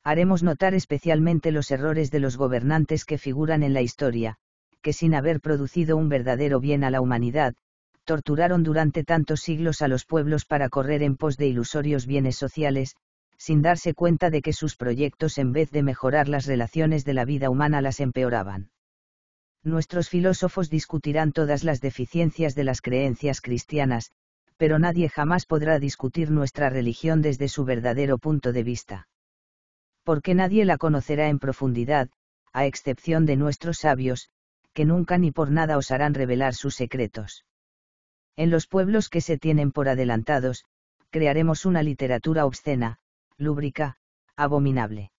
Haremos notar especialmente los errores de los gobernantes que figuran en la historia, que sin haber producido un verdadero bien a la humanidad, torturaron durante tantos siglos a los pueblos para correr en pos de ilusorios bienes sociales, sin darse cuenta de que sus proyectos en vez de mejorar las relaciones de la vida humana las empeoraban. Nuestros filósofos discutirán todas las deficiencias de las creencias cristianas, pero nadie jamás podrá discutir nuestra religión desde su verdadero punto de vista. Porque nadie la conocerá en profundidad, a excepción de nuestros sabios, que nunca ni por nada osarán revelar sus secretos. En los pueblos que se tienen por adelantados, crearemos una literatura obscena, lúbrica, abominable.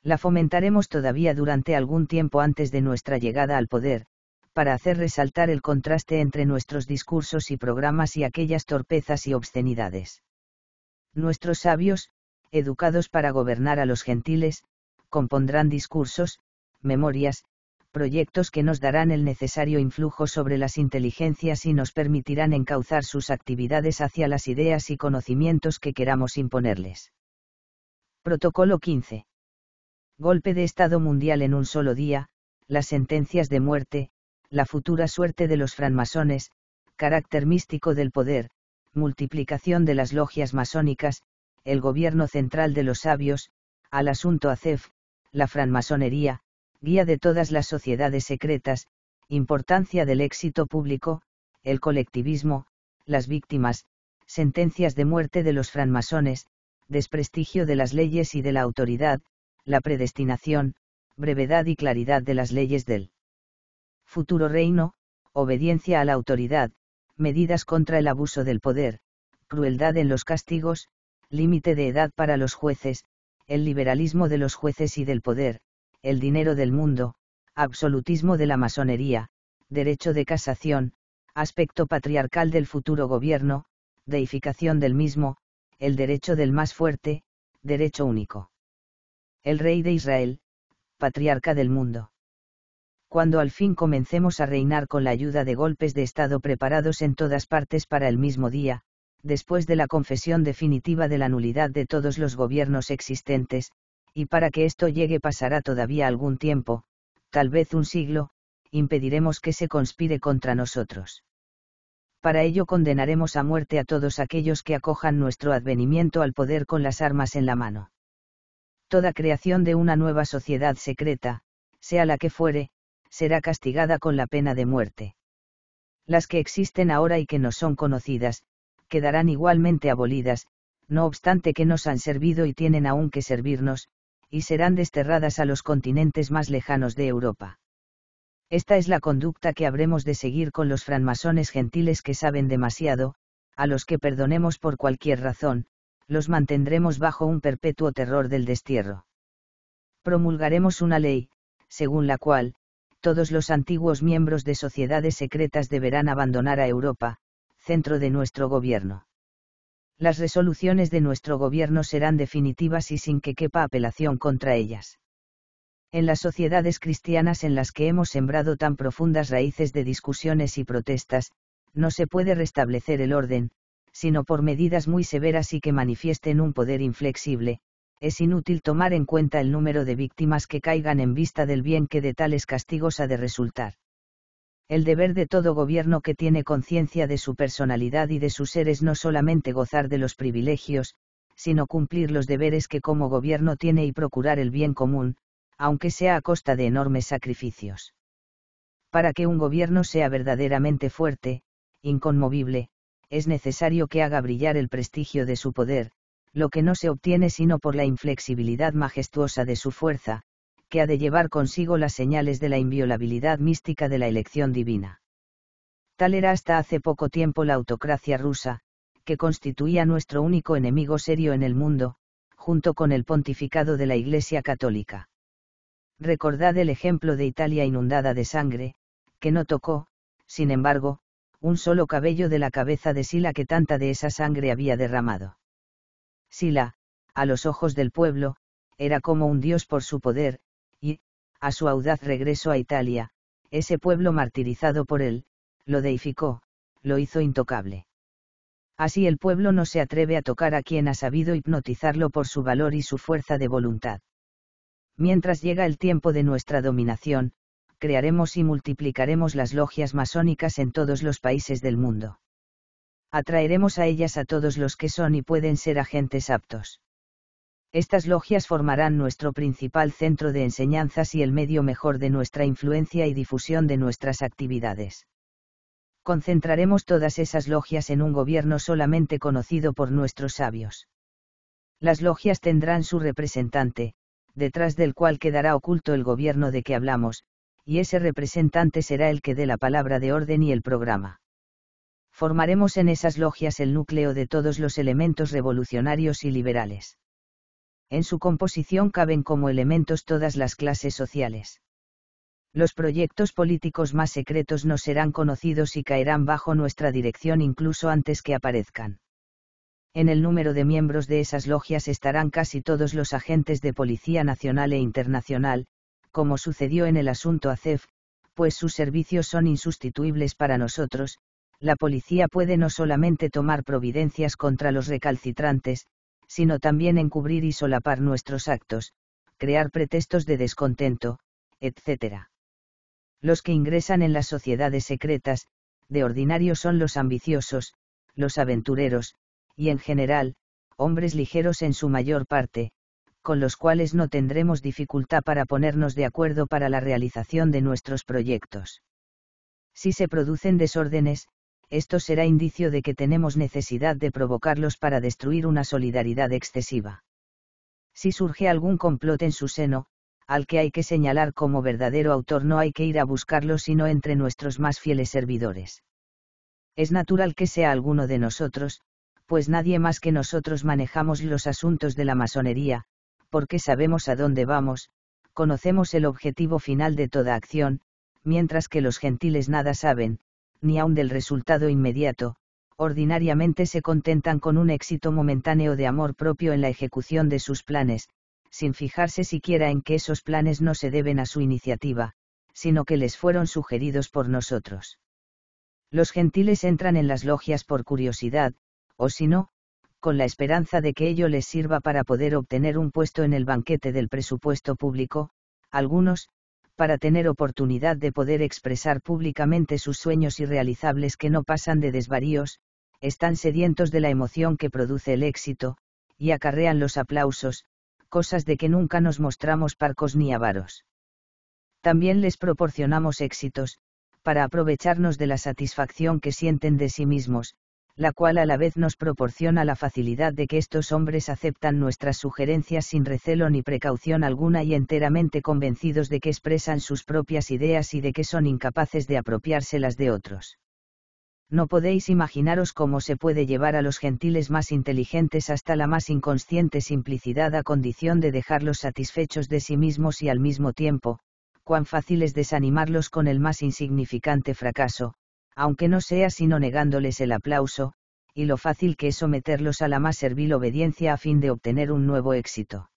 La fomentaremos todavía durante algún tiempo antes de nuestra llegada al poder, para hacer resaltar el contraste entre nuestros discursos y programas y aquellas torpezas y obscenidades. Nuestros sabios, educados para gobernar a los gentiles, compondrán discursos, memorias, proyectos que nos darán el necesario influjo sobre las inteligencias y nos permitirán encauzar sus actividades hacia las ideas y conocimientos que queramos imponerles. Protocolo 15. Golpe de Estado Mundial en un solo día, las sentencias de muerte, la futura suerte de los franmasones, carácter místico del poder, multiplicación de las logias masónicas, el gobierno central de los sabios, al asunto ACEF, la franmasonería, guía de todas las sociedades secretas, importancia del éxito público, el colectivismo, las víctimas, sentencias de muerte de los franmasones, desprestigio de las leyes y de la autoridad, la predestinación, brevedad y claridad de las leyes del futuro reino, obediencia a la autoridad, medidas contra el abuso del poder, crueldad en los castigos, límite de edad para los jueces, el liberalismo de los jueces y del poder, el dinero del mundo, absolutismo de la masonería, derecho de casación, aspecto patriarcal del futuro gobierno, deificación del mismo, el derecho del más fuerte, derecho único. El rey de Israel, patriarca del mundo. Cuando al fin comencemos a reinar con la ayuda de golpes de Estado preparados en todas partes para el mismo día, después de la confesión definitiva de la nulidad de todos los gobiernos existentes, y para que esto llegue pasará todavía algún tiempo, tal vez un siglo, impediremos que se conspire contra nosotros. Para ello condenaremos a muerte a todos aquellos que acojan nuestro advenimiento al poder con las armas en la mano. Toda creación de una nueva sociedad secreta, sea la que fuere, será castigada con la pena de muerte. Las que existen ahora y que no son conocidas, quedarán igualmente abolidas, no obstante que nos han servido y tienen aún que servirnos, y serán desterradas a los continentes más lejanos de Europa. Esta es la conducta que habremos de seguir con los franmasones gentiles que saben demasiado, a los que perdonemos por cualquier razón, los mantendremos bajo un perpetuo terror del destierro. Promulgaremos una ley, según la cual, todos los antiguos miembros de sociedades secretas deberán abandonar a Europa, centro de nuestro gobierno las resoluciones de nuestro gobierno serán definitivas y sin que quepa apelación contra ellas. En las sociedades cristianas en las que hemos sembrado tan profundas raíces de discusiones y protestas, no se puede restablecer el orden, sino por medidas muy severas y que manifiesten un poder inflexible, es inútil tomar en cuenta el número de víctimas que caigan en vista del bien que de tales castigos ha de resultar el deber de todo gobierno que tiene conciencia de su personalidad y de sus seres no solamente gozar de los privilegios, sino cumplir los deberes que como gobierno tiene y procurar el bien común, aunque sea a costa de enormes sacrificios. Para que un gobierno sea verdaderamente fuerte, inconmovible, es necesario que haga brillar el prestigio de su poder, lo que no se obtiene sino por la inflexibilidad majestuosa de su fuerza, que ha de llevar consigo las señales de la inviolabilidad mística de la elección divina. Tal era hasta hace poco tiempo la autocracia rusa, que constituía nuestro único enemigo serio en el mundo, junto con el pontificado de la Iglesia Católica. Recordad el ejemplo de Italia inundada de sangre, que no tocó, sin embargo, un solo cabello de la cabeza de Sila que tanta de esa sangre había derramado. Sila, a los ojos del pueblo, era como un dios por su poder, a su audaz regreso a Italia, ese pueblo martirizado por él, lo deificó, lo hizo intocable. Así el pueblo no se atreve a tocar a quien ha sabido hipnotizarlo por su valor y su fuerza de voluntad. Mientras llega el tiempo de nuestra dominación, crearemos y multiplicaremos las logias masónicas en todos los países del mundo. Atraeremos a ellas a todos los que son y pueden ser agentes aptos. Estas logias formarán nuestro principal centro de enseñanzas y el medio mejor de nuestra influencia y difusión de nuestras actividades. Concentraremos todas esas logias en un gobierno solamente conocido por nuestros sabios. Las logias tendrán su representante, detrás del cual quedará oculto el gobierno de que hablamos, y ese representante será el que dé la palabra de orden y el programa formaremos en esas logias el núcleo de todos los elementos revolucionarios y liberales. En su composición caben como elementos todas las clases sociales. Los proyectos políticos más secretos no serán conocidos y caerán bajo nuestra dirección incluso antes que aparezcan. En el número de miembros de esas logias estarán casi todos los agentes de Policía Nacional e Internacional, como sucedió en el asunto ACEF, pues sus servicios son insustituibles para nosotros, la policía puede no solamente tomar providencias contra los recalcitrantes, sino también encubrir y solapar nuestros actos, crear pretextos de descontento, etc. Los que ingresan en las sociedades secretas, de ordinario son los ambiciosos, los aventureros, y en general, hombres ligeros en su mayor parte, con los cuales no tendremos dificultad para ponernos de acuerdo para la realización de nuestros proyectos. Si se producen desórdenes, esto será indicio de que tenemos necesidad de provocarlos para destruir una solidaridad excesiva. Si surge algún complot en su seno, al que hay que señalar como verdadero autor no hay que ir a buscarlo sino entre nuestros más fieles servidores. Es natural que sea alguno de nosotros, pues nadie más que nosotros manejamos los asuntos de la masonería, porque sabemos a dónde vamos, conocemos el objetivo final de toda acción, mientras que los gentiles nada saben, ni aun del resultado inmediato, ordinariamente se contentan con un éxito momentáneo de amor propio en la ejecución de sus planes, sin fijarse siquiera en que esos planes no se deben a su iniciativa, sino que les fueron sugeridos por nosotros. Los gentiles entran en las logias por curiosidad, o si no, con la esperanza de que ello les sirva para poder obtener un puesto en el banquete del presupuesto público, algunos, para tener oportunidad de poder expresar públicamente sus sueños irrealizables que no pasan de desvaríos, están sedientos de la emoción que produce el éxito, y acarrean los aplausos, cosas de que nunca nos mostramos parcos ni avaros. También les proporcionamos éxitos, para aprovecharnos de la satisfacción que sienten de sí mismos, la cual a la vez nos proporciona la facilidad de que estos hombres aceptan nuestras sugerencias sin recelo ni precaución alguna y enteramente convencidos de que expresan sus propias ideas y de que son incapaces de apropiárselas de otros. No podéis imaginaros cómo se puede llevar a los gentiles más inteligentes hasta la más inconsciente simplicidad a condición de dejarlos satisfechos de sí mismos y al mismo tiempo, cuán fácil es desanimarlos con el más insignificante fracaso, aunque no sea sino negándoles el aplauso, y lo fácil que es someterlos a la más servil obediencia a fin de obtener un nuevo éxito.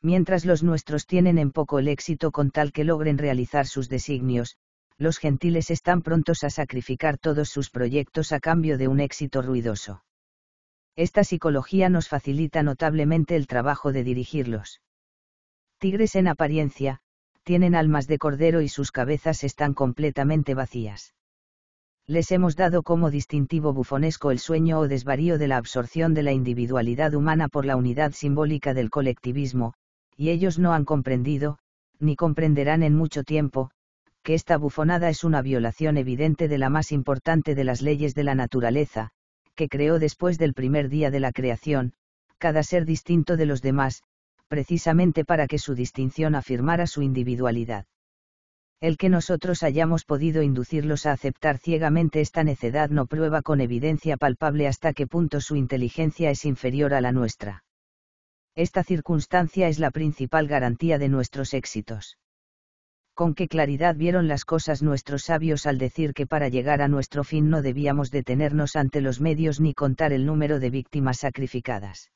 Mientras los nuestros tienen en poco el éxito con tal que logren realizar sus designios, los gentiles están prontos a sacrificar todos sus proyectos a cambio de un éxito ruidoso. Esta psicología nos facilita notablemente el trabajo de dirigirlos. Tigres en apariencia, tienen almas de cordero y sus cabezas están completamente vacías les hemos dado como distintivo bufonesco el sueño o desvarío de la absorción de la individualidad humana por la unidad simbólica del colectivismo, y ellos no han comprendido, ni comprenderán en mucho tiempo, que esta bufonada es una violación evidente de la más importante de las leyes de la naturaleza, que creó después del primer día de la creación, cada ser distinto de los demás, precisamente para que su distinción afirmara su individualidad. El que nosotros hayamos podido inducirlos a aceptar ciegamente esta necedad no prueba con evidencia palpable hasta qué punto su inteligencia es inferior a la nuestra. Esta circunstancia es la principal garantía de nuestros éxitos. Con qué claridad vieron las cosas nuestros sabios al decir que para llegar a nuestro fin no debíamos detenernos ante los medios ni contar el número de víctimas sacrificadas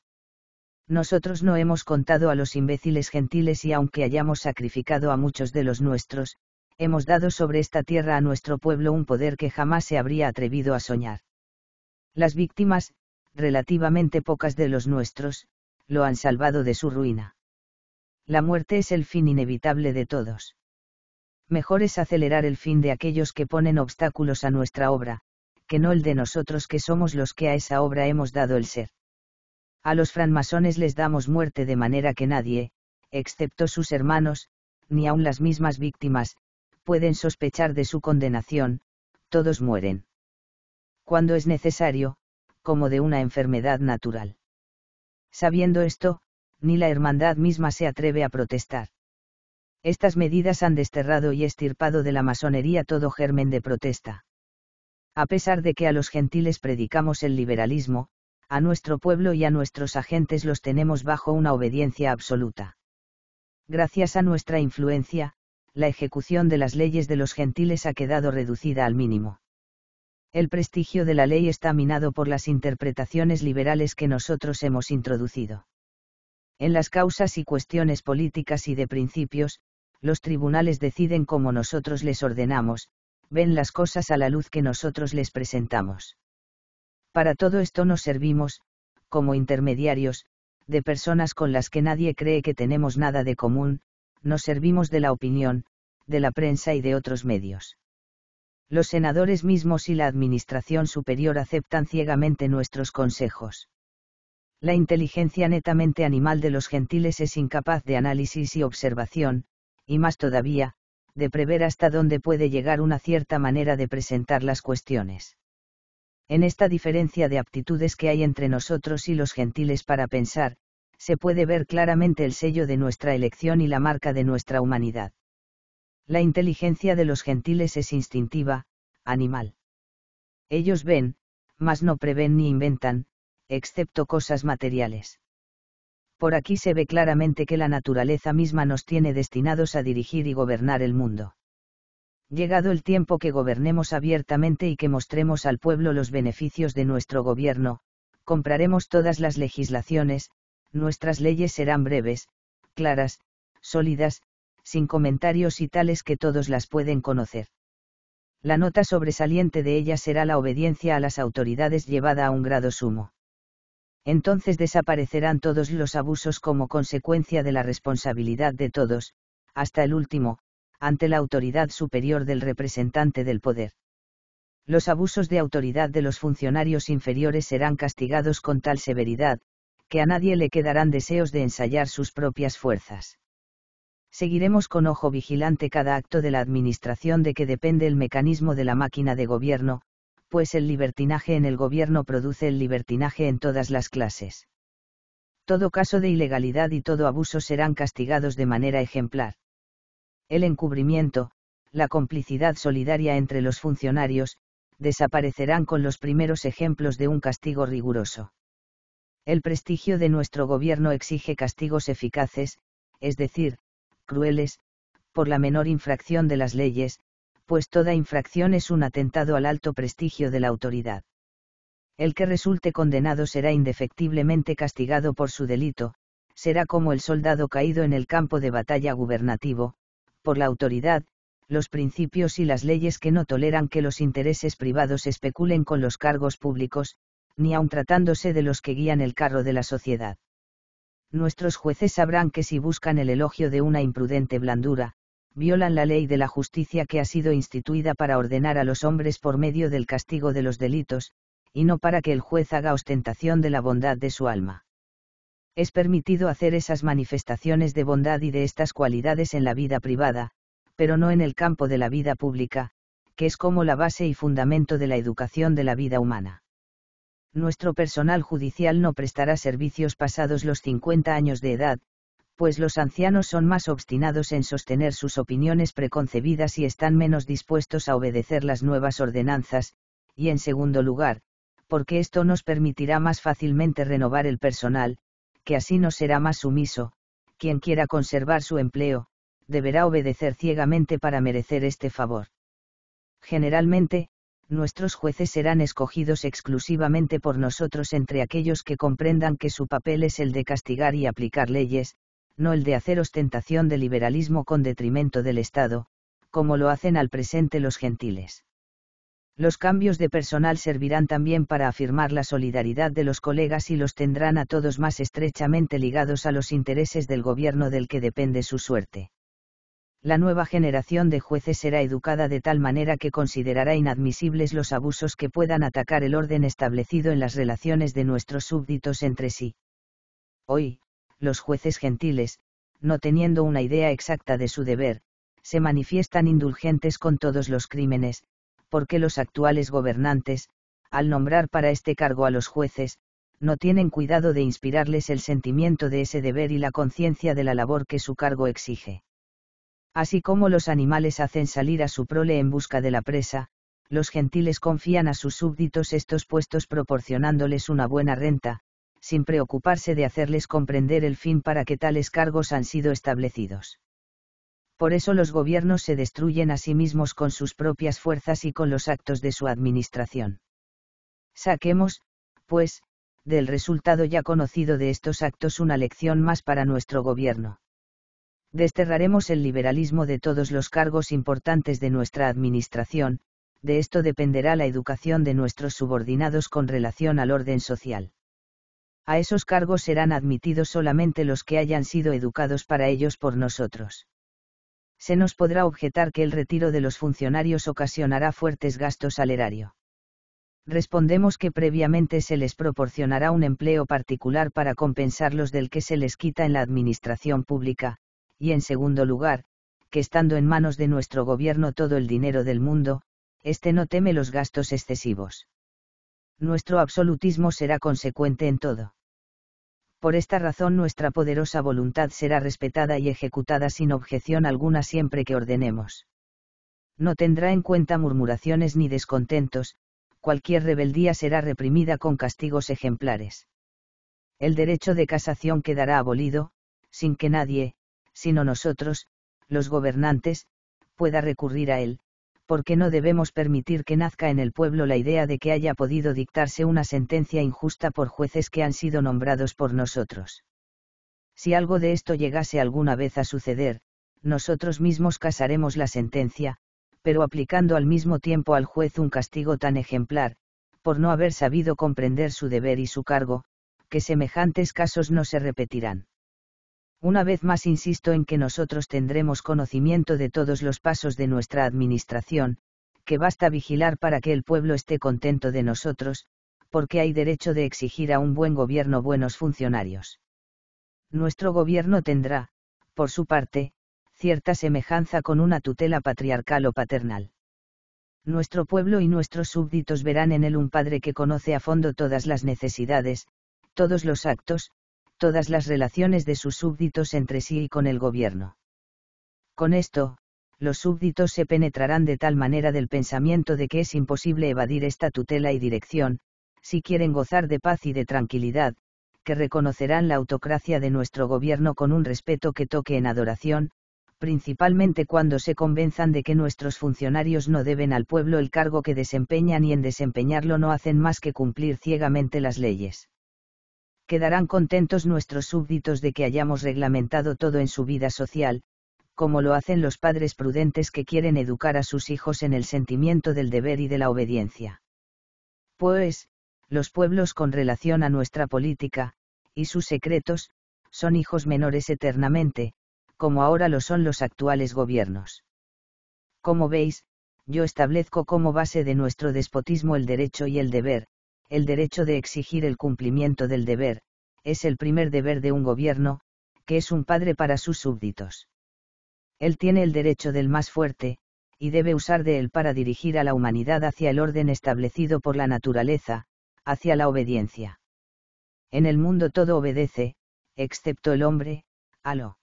nosotros no hemos contado a los imbéciles gentiles y aunque hayamos sacrificado a muchos de los nuestros, hemos dado sobre esta tierra a nuestro pueblo un poder que jamás se habría atrevido a soñar. Las víctimas, relativamente pocas de los nuestros, lo han salvado de su ruina. La muerte es el fin inevitable de todos. Mejor es acelerar el fin de aquellos que ponen obstáculos a nuestra obra, que no el de nosotros que somos los que a esa obra hemos dado el ser. A los franmasones les damos muerte de manera que nadie, excepto sus hermanos, ni aun las mismas víctimas, pueden sospechar de su condenación, todos mueren. Cuando es necesario, como de una enfermedad natural. Sabiendo esto, ni la hermandad misma se atreve a protestar. Estas medidas han desterrado y estirpado de la masonería todo germen de protesta. A pesar de que a los gentiles predicamos el liberalismo, a nuestro pueblo y a nuestros agentes los tenemos bajo una obediencia absoluta. Gracias a nuestra influencia, la ejecución de las leyes de los gentiles ha quedado reducida al mínimo. El prestigio de la ley está minado por las interpretaciones liberales que nosotros hemos introducido. En las causas y cuestiones políticas y de principios, los tribunales deciden como nosotros les ordenamos, ven las cosas a la luz que nosotros les presentamos. Para todo esto nos servimos, como intermediarios, de personas con las que nadie cree que tenemos nada de común, nos servimos de la opinión, de la prensa y de otros medios. Los senadores mismos y la Administración Superior aceptan ciegamente nuestros consejos. La inteligencia netamente animal de los gentiles es incapaz de análisis y observación, y más todavía, de prever hasta dónde puede llegar una cierta manera de presentar las cuestiones. En esta diferencia de aptitudes que hay entre nosotros y los gentiles para pensar, se puede ver claramente el sello de nuestra elección y la marca de nuestra humanidad. La inteligencia de los gentiles es instintiva, animal. Ellos ven, mas no prevén ni inventan, excepto cosas materiales. Por aquí se ve claramente que la naturaleza misma nos tiene destinados a dirigir y gobernar el mundo. Llegado el tiempo que gobernemos abiertamente y que mostremos al pueblo los beneficios de nuestro gobierno, compraremos todas las legislaciones, nuestras leyes serán breves, claras, sólidas, sin comentarios y tales que todos las pueden conocer. La nota sobresaliente de ellas será la obediencia a las autoridades llevada a un grado sumo. Entonces desaparecerán todos los abusos como consecuencia de la responsabilidad de todos, hasta el último, ante la autoridad superior del representante del poder. Los abusos de autoridad de los funcionarios inferiores serán castigados con tal severidad, que a nadie le quedarán deseos de ensayar sus propias fuerzas. Seguiremos con ojo vigilante cada acto de la administración de que depende el mecanismo de la máquina de gobierno, pues el libertinaje en el gobierno produce el libertinaje en todas las clases. Todo caso de ilegalidad y todo abuso serán castigados de manera ejemplar. El encubrimiento, la complicidad solidaria entre los funcionarios, desaparecerán con los primeros ejemplos de un castigo riguroso. El prestigio de nuestro gobierno exige castigos eficaces, es decir, crueles, por la menor infracción de las leyes, pues toda infracción es un atentado al alto prestigio de la autoridad. El que resulte condenado será indefectiblemente castigado por su delito, será como el soldado caído en el campo de batalla gubernativo, por la autoridad, los principios y las leyes que no toleran que los intereses privados especulen con los cargos públicos, ni aun tratándose de los que guían el carro de la sociedad. Nuestros jueces sabrán que si buscan el elogio de una imprudente blandura, violan la ley de la justicia que ha sido instituida para ordenar a los hombres por medio del castigo de los delitos, y no para que el juez haga ostentación de la bondad de su alma. Es permitido hacer esas manifestaciones de bondad y de estas cualidades en la vida privada, pero no en el campo de la vida pública, que es como la base y fundamento de la educación de la vida humana nuestro personal judicial no prestará servicios pasados los 50 años de edad, pues los ancianos son más obstinados en sostener sus opiniones preconcebidas y están menos dispuestos a obedecer las nuevas ordenanzas, y en segundo lugar, porque esto nos permitirá más fácilmente renovar el personal, que así no será más sumiso, quien quiera conservar su empleo, deberá obedecer ciegamente para merecer este favor. Generalmente, nuestros jueces serán escogidos exclusivamente por nosotros entre aquellos que comprendan que su papel es el de castigar y aplicar leyes, no el de hacer ostentación de liberalismo con detrimento del Estado, como lo hacen al presente los gentiles. Los cambios de personal servirán también para afirmar la solidaridad de los colegas y los tendrán a todos más estrechamente ligados a los intereses del gobierno del que depende su suerte la nueva generación de jueces será educada de tal manera que considerará inadmisibles los abusos que puedan atacar el orden establecido en las relaciones de nuestros súbditos entre sí. Hoy, los jueces gentiles, no teniendo una idea exacta de su deber, se manifiestan indulgentes con todos los crímenes, porque los actuales gobernantes, al nombrar para este cargo a los jueces, no tienen cuidado de inspirarles el sentimiento de ese deber y la conciencia de la labor que su cargo exige. Así como los animales hacen salir a su prole en busca de la presa, los gentiles confían a sus súbditos estos puestos proporcionándoles una buena renta, sin preocuparse de hacerles comprender el fin para que tales cargos han sido establecidos. Por eso los gobiernos se destruyen a sí mismos con sus propias fuerzas y con los actos de su administración. Saquemos, pues, del resultado ya conocido de estos actos una lección más para nuestro gobierno. Desterraremos el liberalismo de todos los cargos importantes de nuestra administración, de esto dependerá la educación de nuestros subordinados con relación al orden social. A esos cargos serán admitidos solamente los que hayan sido educados para ellos por nosotros. Se nos podrá objetar que el retiro de los funcionarios ocasionará fuertes gastos al erario. Respondemos que previamente se les proporcionará un empleo particular para compensarlos del que se les quita en la administración pública, y en segundo lugar, que estando en manos de nuestro gobierno todo el dinero del mundo, éste no teme los gastos excesivos. Nuestro absolutismo será consecuente en todo. Por esta razón nuestra poderosa voluntad será respetada y ejecutada sin objeción alguna siempre que ordenemos. No tendrá en cuenta murmuraciones ni descontentos, cualquier rebeldía será reprimida con castigos ejemplares. El derecho de casación quedará abolido, sin que nadie, sino nosotros, los gobernantes, pueda recurrir a él, porque no debemos permitir que nazca en el pueblo la idea de que haya podido dictarse una sentencia injusta por jueces que han sido nombrados por nosotros. Si algo de esto llegase alguna vez a suceder, nosotros mismos casaremos la sentencia, pero aplicando al mismo tiempo al juez un castigo tan ejemplar, por no haber sabido comprender su deber y su cargo, que semejantes casos no se repetirán. Una vez más insisto en que nosotros tendremos conocimiento de todos los pasos de nuestra administración, que basta vigilar para que el pueblo esté contento de nosotros, porque hay derecho de exigir a un buen gobierno buenos funcionarios. Nuestro gobierno tendrá, por su parte, cierta semejanza con una tutela patriarcal o paternal. Nuestro pueblo y nuestros súbditos verán en él un padre que conoce a fondo todas las necesidades, todos los actos, todas las relaciones de sus súbditos entre sí y con el gobierno. Con esto, los súbditos se penetrarán de tal manera del pensamiento de que es imposible evadir esta tutela y dirección, si quieren gozar de paz y de tranquilidad, que reconocerán la autocracia de nuestro gobierno con un respeto que toque en adoración, principalmente cuando se convenzan de que nuestros funcionarios no deben al pueblo el cargo que desempeñan y en desempeñarlo no hacen más que cumplir ciegamente las leyes quedarán contentos nuestros súbditos de que hayamos reglamentado todo en su vida social, como lo hacen los padres prudentes que quieren educar a sus hijos en el sentimiento del deber y de la obediencia. Pues, los pueblos con relación a nuestra política, y sus secretos, son hijos menores eternamente, como ahora lo son los actuales gobiernos. Como veis, yo establezco como base de nuestro despotismo el derecho y el deber, el derecho de exigir el cumplimiento del deber, es el primer deber de un gobierno, que es un padre para sus súbditos. Él tiene el derecho del más fuerte, y debe usar de él para dirigir a la humanidad hacia el orden establecido por la naturaleza, hacia la obediencia. En el mundo todo obedece, excepto el hombre, a lo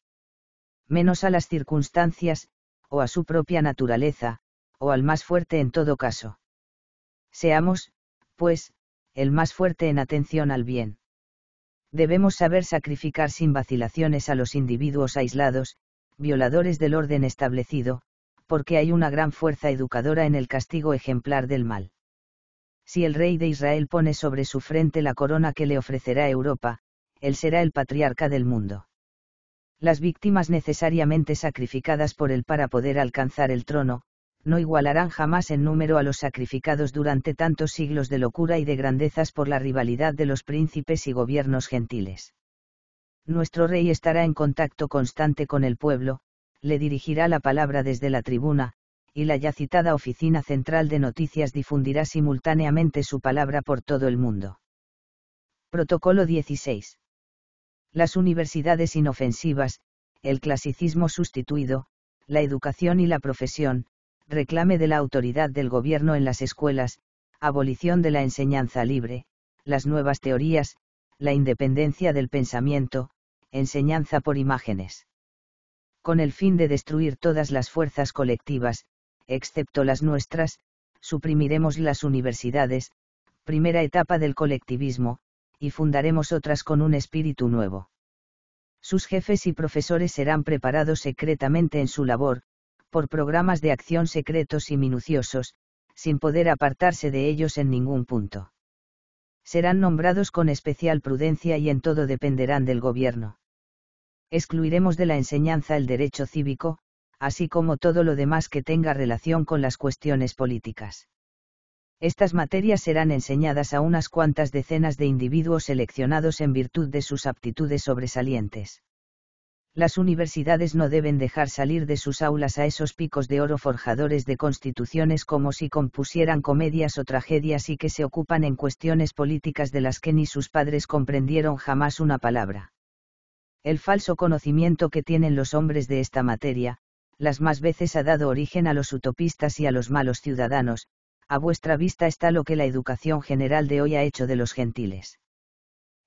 menos a las circunstancias, o a su propia naturaleza, o al más fuerte en todo caso. Seamos, pues, el más fuerte en atención al bien. Debemos saber sacrificar sin vacilaciones a los individuos aislados, violadores del orden establecido, porque hay una gran fuerza educadora en el castigo ejemplar del mal. Si el rey de Israel pone sobre su frente la corona que le ofrecerá Europa, él será el patriarca del mundo. Las víctimas necesariamente sacrificadas por él para poder alcanzar el trono, no igualarán jamás en número a los sacrificados durante tantos siglos de locura y de grandezas por la rivalidad de los príncipes y gobiernos gentiles. Nuestro rey estará en contacto constante con el pueblo, le dirigirá la palabra desde la tribuna, y la ya citada Oficina Central de Noticias difundirá simultáneamente su palabra por todo el mundo. Protocolo 16. Las universidades inofensivas, el clasicismo sustituido, la educación y la profesión, reclame de la autoridad del gobierno en las escuelas, abolición de la enseñanza libre, las nuevas teorías, la independencia del pensamiento, enseñanza por imágenes. Con el fin de destruir todas las fuerzas colectivas, excepto las nuestras, suprimiremos las universidades, primera etapa del colectivismo, y fundaremos otras con un espíritu nuevo. Sus jefes y profesores serán preparados secretamente en su labor, por programas de acción secretos y minuciosos, sin poder apartarse de ellos en ningún punto. Serán nombrados con especial prudencia y en todo dependerán del gobierno. Excluiremos de la enseñanza el derecho cívico, así como todo lo demás que tenga relación con las cuestiones políticas. Estas materias serán enseñadas a unas cuantas decenas de individuos seleccionados en virtud de sus aptitudes sobresalientes las universidades no deben dejar salir de sus aulas a esos picos de oro forjadores de constituciones como si compusieran comedias o tragedias y que se ocupan en cuestiones políticas de las que ni sus padres comprendieron jamás una palabra. El falso conocimiento que tienen los hombres de esta materia, las más veces ha dado origen a los utopistas y a los malos ciudadanos, a vuestra vista está lo que la educación general de hoy ha hecho de los gentiles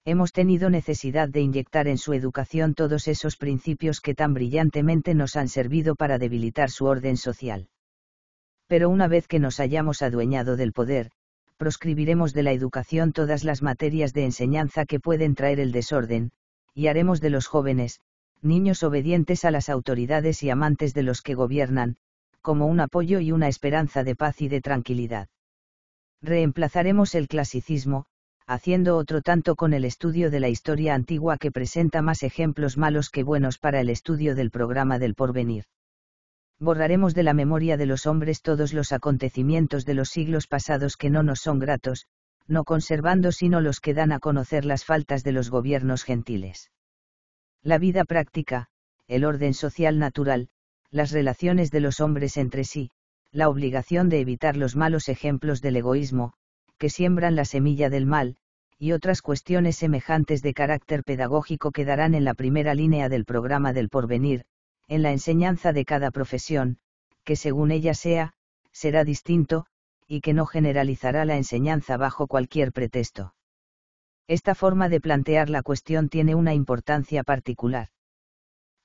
hemos tenido necesidad de inyectar en su educación todos esos principios que tan brillantemente nos han servido para debilitar su orden social. Pero una vez que nos hayamos adueñado del poder, proscribiremos de la educación todas las materias de enseñanza que pueden traer el desorden, y haremos de los jóvenes, niños obedientes a las autoridades y amantes de los que gobiernan, como un apoyo y una esperanza de paz y de tranquilidad. Reemplazaremos el clasicismo, haciendo otro tanto con el estudio de la historia antigua que presenta más ejemplos malos que buenos para el estudio del programa del porvenir. Borraremos de la memoria de los hombres todos los acontecimientos de los siglos pasados que no nos son gratos, no conservando sino los que dan a conocer las faltas de los gobiernos gentiles. La vida práctica, el orden social natural, las relaciones de los hombres entre sí, la obligación de evitar los malos ejemplos del egoísmo, que siembran la semilla del mal, y otras cuestiones semejantes de carácter pedagógico quedarán en la primera línea del programa del porvenir, en la enseñanza de cada profesión, que según ella sea, será distinto, y que no generalizará la enseñanza bajo cualquier pretexto. Esta forma de plantear la cuestión tiene una importancia particular.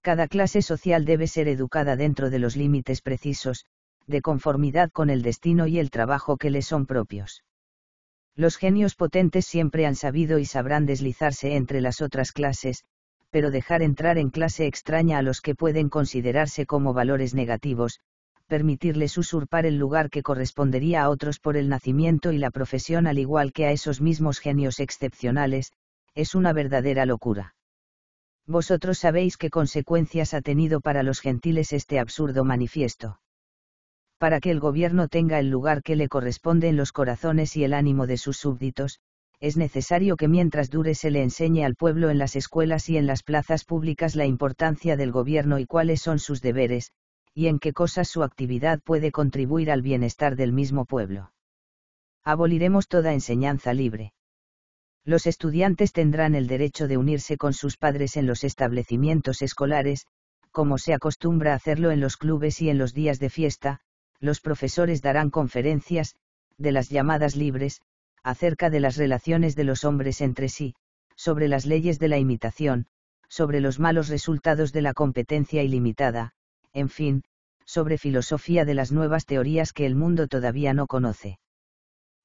Cada clase social debe ser educada dentro de los límites precisos, de conformidad con el destino y el trabajo que le son propios. Los genios potentes siempre han sabido y sabrán deslizarse entre las otras clases, pero dejar entrar en clase extraña a los que pueden considerarse como valores negativos, permitirles usurpar el lugar que correspondería a otros por el nacimiento y la profesión al igual que a esos mismos genios excepcionales, es una verdadera locura. Vosotros sabéis qué consecuencias ha tenido para los gentiles este absurdo manifiesto para que el gobierno tenga el lugar que le corresponde en los corazones y el ánimo de sus súbditos, es necesario que mientras dure se le enseñe al pueblo en las escuelas y en las plazas públicas la importancia del gobierno y cuáles son sus deberes, y en qué cosas su actividad puede contribuir al bienestar del mismo pueblo. Aboliremos toda enseñanza libre. Los estudiantes tendrán el derecho de unirse con sus padres en los establecimientos escolares, como se acostumbra hacerlo en los clubes y en los días de fiesta, los profesores darán conferencias, de las llamadas libres, acerca de las relaciones de los hombres entre sí, sobre las leyes de la imitación, sobre los malos resultados de la competencia ilimitada, en fin, sobre filosofía de las nuevas teorías que el mundo todavía no conoce.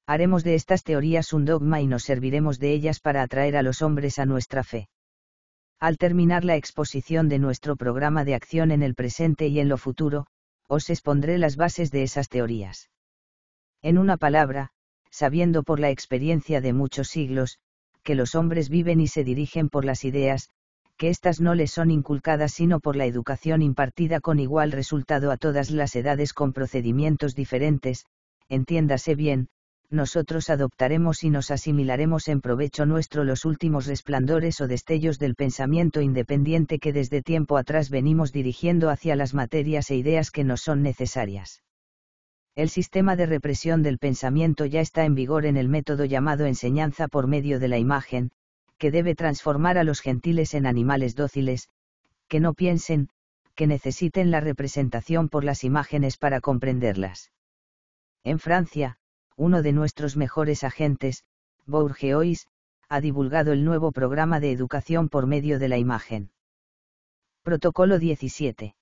Haremos de estas teorías un dogma y nos serviremos de ellas para atraer a los hombres a nuestra fe. Al terminar la exposición de nuestro programa de acción en el presente y en lo futuro, os expondré las bases de esas teorías. En una palabra, sabiendo por la experiencia de muchos siglos, que los hombres viven y se dirigen por las ideas, que éstas no les son inculcadas sino por la educación impartida con igual resultado a todas las edades con procedimientos diferentes, entiéndase bien, nosotros adoptaremos y nos asimilaremos en provecho nuestro los últimos resplandores o destellos del pensamiento independiente que desde tiempo atrás venimos dirigiendo hacia las materias e ideas que nos son necesarias. El sistema de represión del pensamiento ya está en vigor en el método llamado enseñanza por medio de la imagen, que debe transformar a los gentiles en animales dóciles, que no piensen, que necesiten la representación por las imágenes para comprenderlas. En Francia, uno de nuestros mejores agentes, Bourgeois, ha divulgado el nuevo programa de educación por medio de la imagen. Protocolo 17.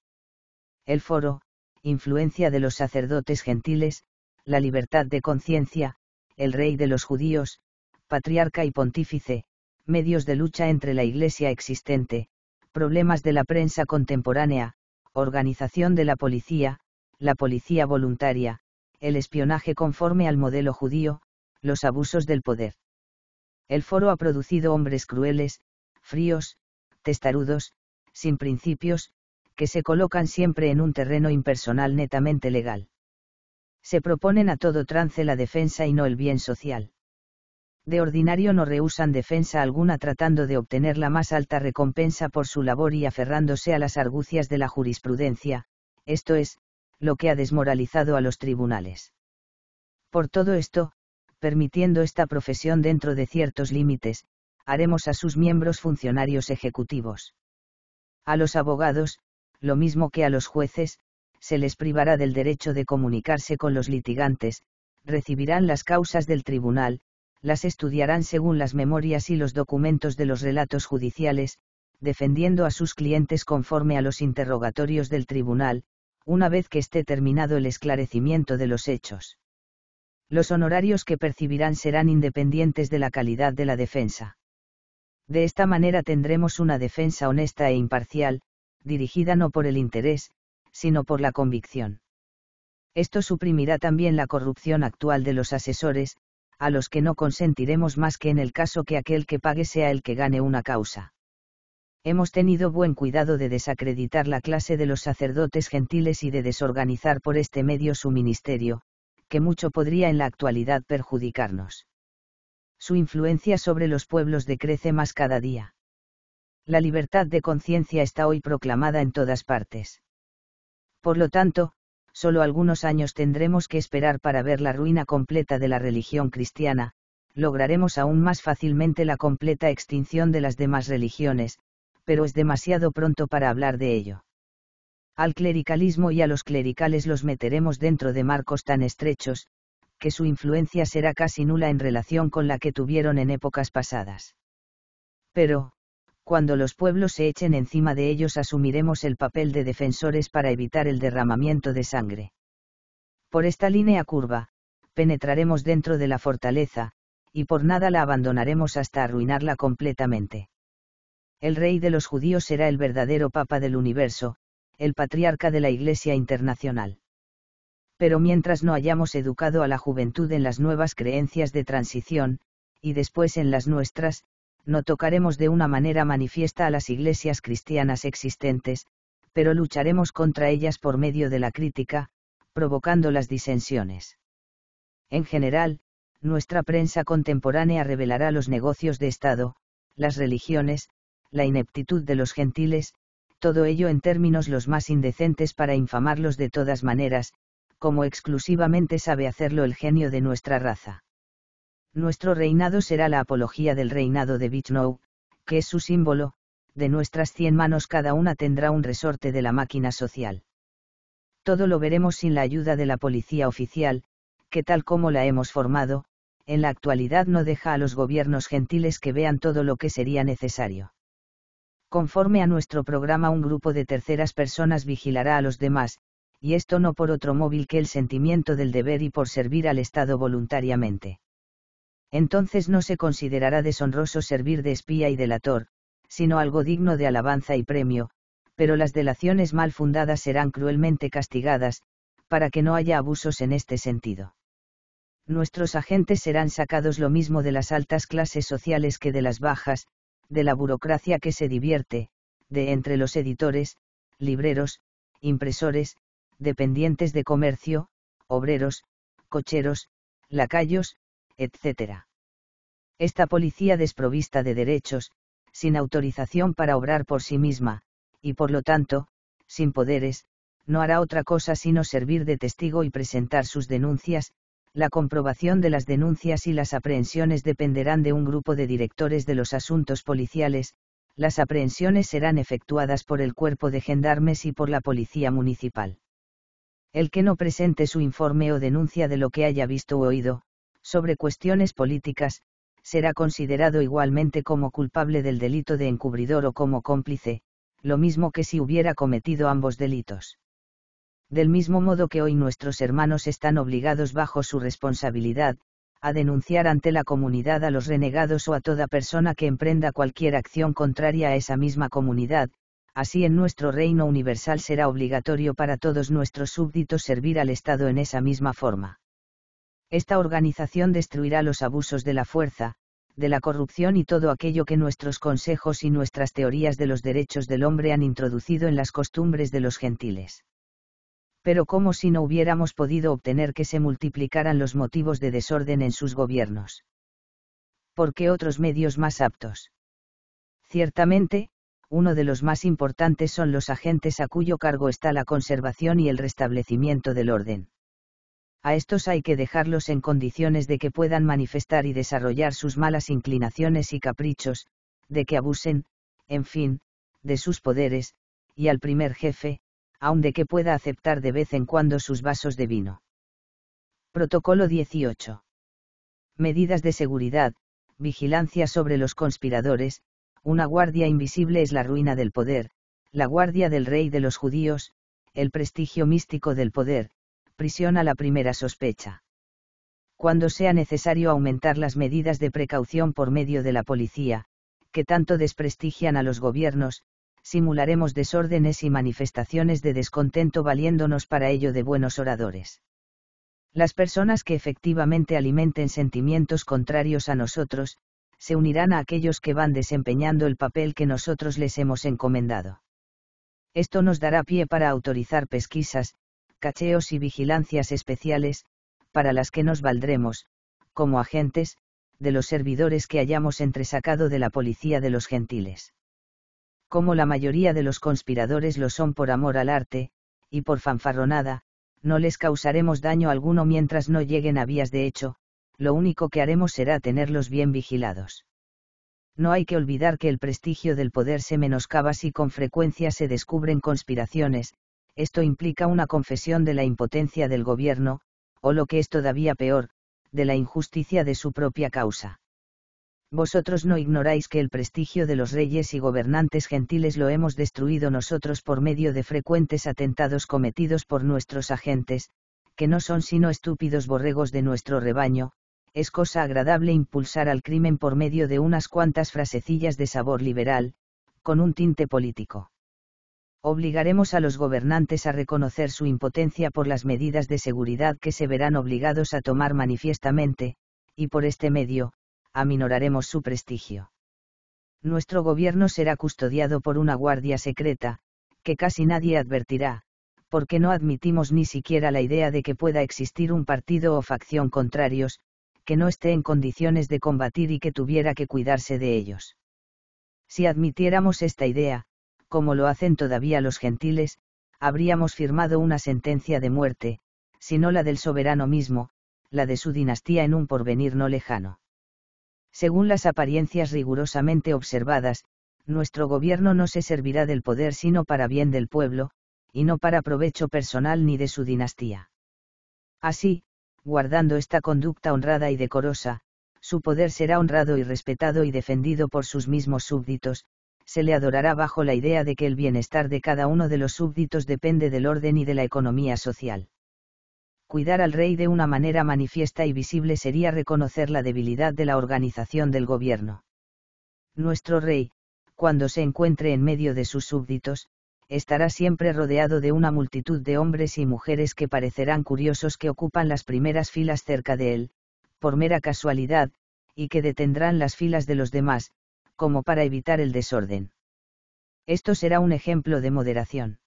El foro, influencia de los sacerdotes gentiles, la libertad de conciencia, el rey de los judíos, patriarca y pontífice, medios de lucha entre la iglesia existente, problemas de la prensa contemporánea, organización de la policía, la policía voluntaria, el espionaje conforme al modelo judío, los abusos del poder. El foro ha producido hombres crueles, fríos, testarudos, sin principios, que se colocan siempre en un terreno impersonal netamente legal. Se proponen a todo trance la defensa y no el bien social. De ordinario no rehusan defensa alguna tratando de obtener la más alta recompensa por su labor y aferrándose a las argucias de la jurisprudencia, esto es, lo que ha desmoralizado a los tribunales. Por todo esto, permitiendo esta profesión dentro de ciertos límites, haremos a sus miembros funcionarios ejecutivos. A los abogados, lo mismo que a los jueces, se les privará del derecho de comunicarse con los litigantes, recibirán las causas del tribunal, las estudiarán según las memorias y los documentos de los relatos judiciales, defendiendo a sus clientes conforme a los interrogatorios del tribunal, una vez que esté terminado el esclarecimiento de los hechos. Los honorarios que percibirán serán independientes de la calidad de la defensa. De esta manera tendremos una defensa honesta e imparcial, dirigida no por el interés, sino por la convicción. Esto suprimirá también la corrupción actual de los asesores, a los que no consentiremos más que en el caso que aquel que pague sea el que gane una causa hemos tenido buen cuidado de desacreditar la clase de los sacerdotes gentiles y de desorganizar por este medio su ministerio, que mucho podría en la actualidad perjudicarnos. Su influencia sobre los pueblos decrece más cada día. La libertad de conciencia está hoy proclamada en todas partes. Por lo tanto, solo algunos años tendremos que esperar para ver la ruina completa de la religión cristiana, lograremos aún más fácilmente la completa extinción de las demás religiones, pero es demasiado pronto para hablar de ello. Al clericalismo y a los clericales los meteremos dentro de marcos tan estrechos, que su influencia será casi nula en relación con la que tuvieron en épocas pasadas. Pero, cuando los pueblos se echen encima de ellos asumiremos el papel de defensores para evitar el derramamiento de sangre. Por esta línea curva, penetraremos dentro de la fortaleza, y por nada la abandonaremos hasta arruinarla completamente el rey de los judíos será el verdadero Papa del universo, el patriarca de la Iglesia Internacional. Pero mientras no hayamos educado a la juventud en las nuevas creencias de transición, y después en las nuestras, no tocaremos de una manera manifiesta a las iglesias cristianas existentes, pero lucharemos contra ellas por medio de la crítica, provocando las disensiones. En general, nuestra prensa contemporánea revelará los negocios de Estado, las religiones, la ineptitud de los gentiles, todo ello en términos los más indecentes para infamarlos de todas maneras, como exclusivamente sabe hacerlo el genio de nuestra raza. Nuestro reinado será la apología del reinado de Vishnu, que es su símbolo, de nuestras cien manos cada una tendrá un resorte de la máquina social. Todo lo veremos sin la ayuda de la policía oficial, que tal como la hemos formado, en la actualidad no deja a los gobiernos gentiles que vean todo lo que sería necesario. Conforme a nuestro programa un grupo de terceras personas vigilará a los demás, y esto no por otro móvil que el sentimiento del deber y por servir al Estado voluntariamente. Entonces no se considerará deshonroso servir de espía y delator, sino algo digno de alabanza y premio, pero las delaciones mal fundadas serán cruelmente castigadas, para que no haya abusos en este sentido. Nuestros agentes serán sacados lo mismo de las altas clases sociales que de las bajas, de la burocracia que se divierte, de entre los editores, libreros, impresores, dependientes de comercio, obreros, cocheros, lacayos, etc. Esta policía desprovista de derechos, sin autorización para obrar por sí misma, y por lo tanto, sin poderes, no hará otra cosa sino servir de testigo y presentar sus denuncias, la comprobación de las denuncias y las aprehensiones dependerán de un grupo de directores de los asuntos policiales, las aprehensiones serán efectuadas por el cuerpo de gendarmes y por la policía municipal. El que no presente su informe o denuncia de lo que haya visto o oído, sobre cuestiones políticas, será considerado igualmente como culpable del delito de encubridor o como cómplice, lo mismo que si hubiera cometido ambos delitos del mismo modo que hoy nuestros hermanos están obligados bajo su responsabilidad, a denunciar ante la comunidad a los renegados o a toda persona que emprenda cualquier acción contraria a esa misma comunidad, así en nuestro reino universal será obligatorio para todos nuestros súbditos servir al Estado en esa misma forma. Esta organización destruirá los abusos de la fuerza, de la corrupción y todo aquello que nuestros consejos y nuestras teorías de los derechos del hombre han introducido en las costumbres de los gentiles pero como si no hubiéramos podido obtener que se multiplicaran los motivos de desorden en sus gobiernos. ¿Por qué otros medios más aptos? Ciertamente, uno de los más importantes son los agentes a cuyo cargo está la conservación y el restablecimiento del orden. A estos hay que dejarlos en condiciones de que puedan manifestar y desarrollar sus malas inclinaciones y caprichos, de que abusen, en fin, de sus poderes, y al primer jefe, aun de que pueda aceptar de vez en cuando sus vasos de vino. Protocolo 18. Medidas de seguridad, vigilancia sobre los conspiradores, una guardia invisible es la ruina del poder, la guardia del rey de los judíos, el prestigio místico del poder, prisión a la primera sospecha. Cuando sea necesario aumentar las medidas de precaución por medio de la policía, que tanto desprestigian a los gobiernos, simularemos desórdenes y manifestaciones de descontento valiéndonos para ello de buenos oradores. Las personas que efectivamente alimenten sentimientos contrarios a nosotros, se unirán a aquellos que van desempeñando el papel que nosotros les hemos encomendado. Esto nos dará pie para autorizar pesquisas, cacheos y vigilancias especiales, para las que nos valdremos, como agentes, de los servidores que hayamos entresacado de la policía de los gentiles como la mayoría de los conspiradores lo son por amor al arte, y por fanfarronada, no les causaremos daño alguno mientras no lleguen a vías de hecho, lo único que haremos será tenerlos bien vigilados. No hay que olvidar que el prestigio del poder se menoscaba si con frecuencia se descubren conspiraciones, esto implica una confesión de la impotencia del gobierno, o lo que es todavía peor, de la injusticia de su propia causa. Vosotros no ignoráis que el prestigio de los reyes y gobernantes gentiles lo hemos destruido nosotros por medio de frecuentes atentados cometidos por nuestros agentes, que no son sino estúpidos borregos de nuestro rebaño, es cosa agradable impulsar al crimen por medio de unas cuantas frasecillas de sabor liberal, con un tinte político. Obligaremos a los gobernantes a reconocer su impotencia por las medidas de seguridad que se verán obligados a tomar manifiestamente, y por este medio, aminoraremos su prestigio. Nuestro gobierno será custodiado por una guardia secreta, que casi nadie advertirá, porque no admitimos ni siquiera la idea de que pueda existir un partido o facción contrarios, que no esté en condiciones de combatir y que tuviera que cuidarse de ellos. Si admitiéramos esta idea, como lo hacen todavía los gentiles, habríamos firmado una sentencia de muerte, si no la del soberano mismo, la de su dinastía en un porvenir no lejano. Según las apariencias rigurosamente observadas, nuestro gobierno no se servirá del poder sino para bien del pueblo, y no para provecho personal ni de su dinastía. Así, guardando esta conducta honrada y decorosa, su poder será honrado y respetado y defendido por sus mismos súbditos, se le adorará bajo la idea de que el bienestar de cada uno de los súbditos depende del orden y de la economía social cuidar al rey de una manera manifiesta y visible sería reconocer la debilidad de la organización del gobierno. Nuestro rey, cuando se encuentre en medio de sus súbditos, estará siempre rodeado de una multitud de hombres y mujeres que parecerán curiosos que ocupan las primeras filas cerca de él, por mera casualidad, y que detendrán las filas de los demás, como para evitar el desorden. Esto será un ejemplo de moderación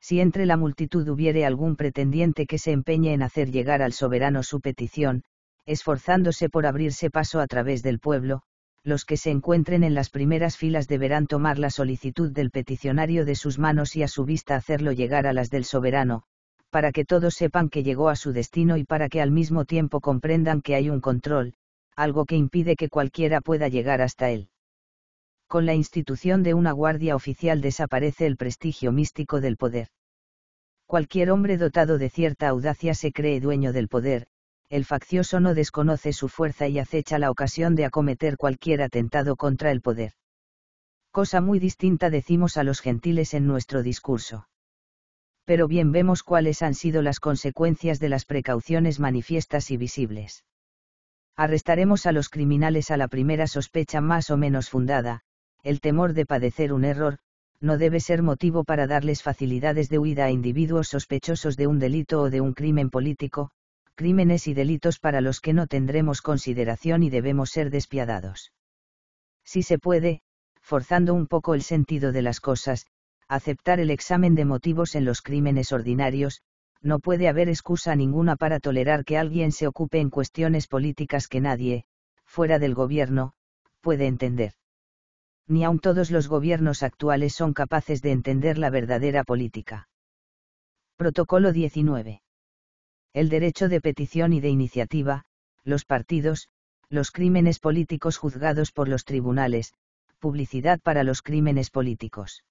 si entre la multitud hubiere algún pretendiente que se empeñe en hacer llegar al soberano su petición, esforzándose por abrirse paso a través del pueblo, los que se encuentren en las primeras filas deberán tomar la solicitud del peticionario de sus manos y a su vista hacerlo llegar a las del soberano, para que todos sepan que llegó a su destino y para que al mismo tiempo comprendan que hay un control, algo que impide que cualquiera pueda llegar hasta él con la institución de una guardia oficial desaparece el prestigio místico del poder. Cualquier hombre dotado de cierta audacia se cree dueño del poder, el faccioso no desconoce su fuerza y acecha la ocasión de acometer cualquier atentado contra el poder. Cosa muy distinta decimos a los gentiles en nuestro discurso. Pero bien vemos cuáles han sido las consecuencias de las precauciones manifiestas y visibles. Arrestaremos a los criminales a la primera sospecha más o menos fundada, el temor de padecer un error, no debe ser motivo para darles facilidades de huida a individuos sospechosos de un delito o de un crimen político, crímenes y delitos para los que no tendremos consideración y debemos ser despiadados. Si se puede, forzando un poco el sentido de las cosas, aceptar el examen de motivos en los crímenes ordinarios, no puede haber excusa ninguna para tolerar que alguien se ocupe en cuestiones políticas que nadie, fuera del gobierno, puede entender ni aun todos los gobiernos actuales son capaces de entender la verdadera política. Protocolo 19. El derecho de petición y de iniciativa, los partidos, los crímenes políticos juzgados por los tribunales, publicidad para los crímenes políticos.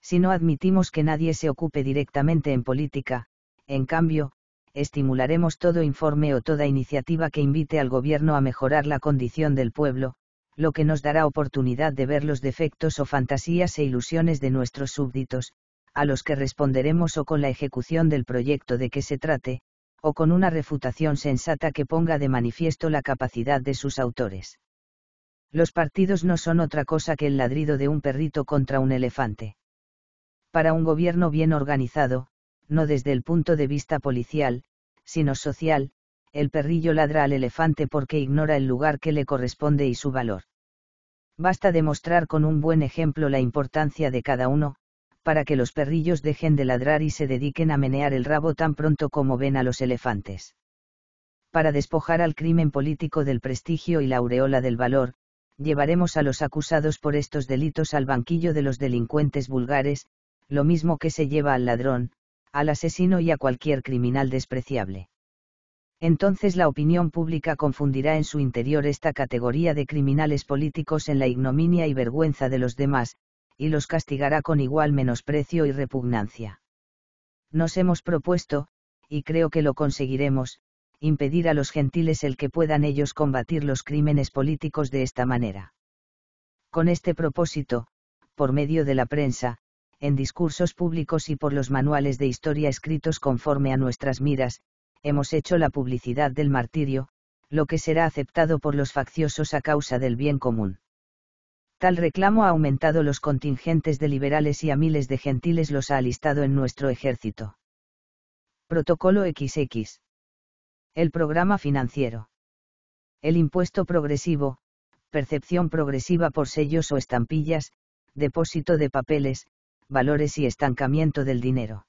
Si no admitimos que nadie se ocupe directamente en política, en cambio, estimularemos todo informe o toda iniciativa que invite al gobierno a mejorar la condición del pueblo, lo que nos dará oportunidad de ver los defectos o fantasías e ilusiones de nuestros súbditos, a los que responderemos o con la ejecución del proyecto de que se trate, o con una refutación sensata que ponga de manifiesto la capacidad de sus autores. Los partidos no son otra cosa que el ladrido de un perrito contra un elefante. Para un gobierno bien organizado, no desde el punto de vista policial, sino social, el perrillo ladra al elefante porque ignora el lugar que le corresponde y su valor. Basta demostrar con un buen ejemplo la importancia de cada uno, para que los perrillos dejen de ladrar y se dediquen a menear el rabo tan pronto como ven a los elefantes. Para despojar al crimen político del prestigio y la aureola del valor, llevaremos a los acusados por estos delitos al banquillo de los delincuentes vulgares, lo mismo que se lleva al ladrón, al asesino y a cualquier criminal despreciable entonces la opinión pública confundirá en su interior esta categoría de criminales políticos en la ignominia y vergüenza de los demás, y los castigará con igual menosprecio y repugnancia. Nos hemos propuesto, y creo que lo conseguiremos, impedir a los gentiles el que puedan ellos combatir los crímenes políticos de esta manera. Con este propósito, por medio de la prensa, en discursos públicos y por los manuales de historia escritos conforme a nuestras miras, hemos hecho la publicidad del martirio, lo que será aceptado por los facciosos a causa del bien común. Tal reclamo ha aumentado los contingentes de liberales y a miles de gentiles los ha alistado en nuestro ejército. Protocolo XX. El programa financiero. El impuesto progresivo, percepción progresiva por sellos o estampillas, depósito de papeles, valores y estancamiento del dinero.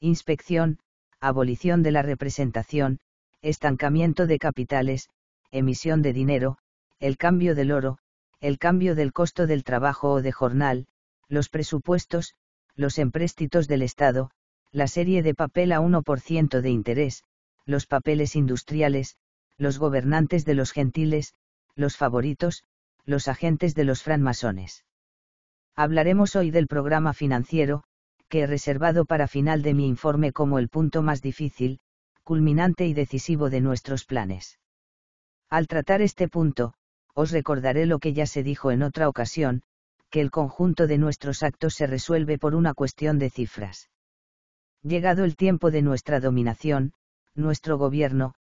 Inspección, abolición de la representación, estancamiento de capitales, emisión de dinero, el cambio del oro, el cambio del costo del trabajo o de jornal, los presupuestos, los empréstitos del Estado, la serie de papel a 1% de interés, los papeles industriales, los gobernantes de los gentiles, los favoritos, los agentes de los franmasones. Hablaremos hoy del programa financiero, que he reservado para final de mi informe como el punto más difícil, culminante y decisivo de nuestros planes. Al tratar este punto, os recordaré lo que ya se dijo en otra ocasión, que el conjunto de nuestros actos se resuelve por una cuestión de cifras. Llegado el tiempo de nuestra dominación, nuestro gobierno,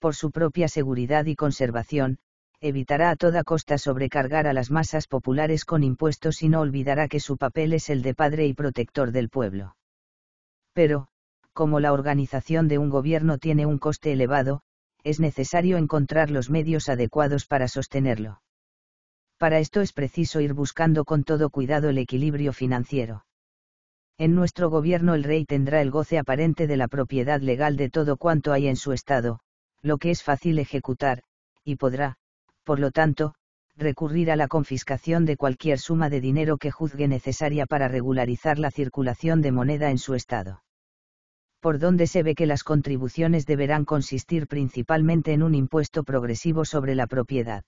por su propia seguridad y conservación, evitará a toda costa sobrecargar a las masas populares con impuestos y no olvidará que su papel es el de padre y protector del pueblo. Pero, como la organización de un gobierno tiene un coste elevado, es necesario encontrar los medios adecuados para sostenerlo. Para esto es preciso ir buscando con todo cuidado el equilibrio financiero. En nuestro gobierno el rey tendrá el goce aparente de la propiedad legal de todo cuanto hay en su estado, lo que es fácil ejecutar, y podrá, por lo tanto, recurrir a la confiscación de cualquier suma de dinero que juzgue necesaria para regularizar la circulación de moneda en su estado. Por donde se ve que las contribuciones deberán consistir principalmente en un impuesto progresivo sobre la propiedad.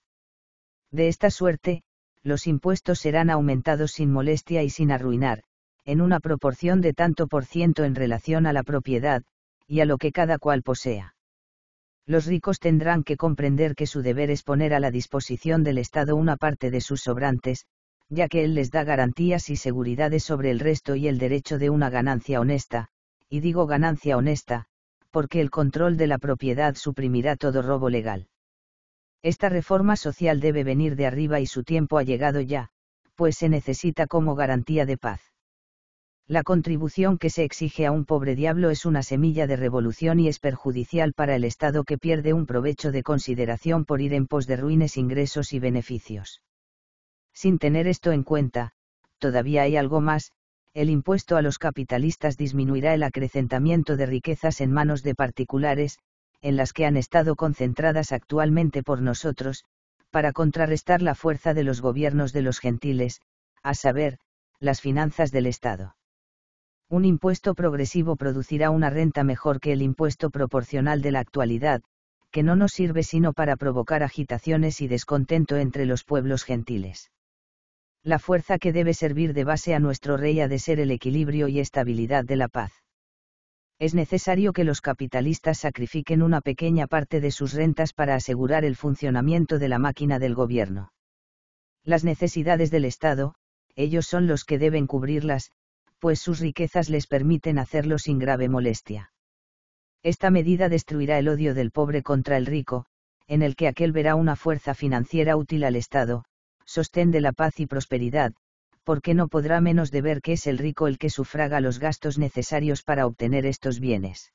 De esta suerte, los impuestos serán aumentados sin molestia y sin arruinar, en una proporción de tanto por ciento en relación a la propiedad, y a lo que cada cual posea. Los ricos tendrán que comprender que su deber es poner a la disposición del Estado una parte de sus sobrantes, ya que él les da garantías y seguridades sobre el resto y el derecho de una ganancia honesta, y digo ganancia honesta, porque el control de la propiedad suprimirá todo robo legal. Esta reforma social debe venir de arriba y su tiempo ha llegado ya, pues se necesita como garantía de paz la contribución que se exige a un pobre diablo es una semilla de revolución y es perjudicial para el Estado que pierde un provecho de consideración por ir en pos de ruines ingresos y beneficios. Sin tener esto en cuenta, todavía hay algo más, el impuesto a los capitalistas disminuirá el acrecentamiento de riquezas en manos de particulares, en las que han estado concentradas actualmente por nosotros, para contrarrestar la fuerza de los gobiernos de los gentiles, a saber, las finanzas del Estado un impuesto progresivo producirá una renta mejor que el impuesto proporcional de la actualidad, que no nos sirve sino para provocar agitaciones y descontento entre los pueblos gentiles. La fuerza que debe servir de base a nuestro rey ha de ser el equilibrio y estabilidad de la paz. Es necesario que los capitalistas sacrifiquen una pequeña parte de sus rentas para asegurar el funcionamiento de la máquina del gobierno. Las necesidades del Estado, ellos son los que deben cubrirlas, pues sus riquezas les permiten hacerlo sin grave molestia. Esta medida destruirá el odio del pobre contra el rico, en el que aquel verá una fuerza financiera útil al Estado, sostén de la paz y prosperidad, porque no podrá menos de ver que es el rico el que sufraga los gastos necesarios para obtener estos bienes.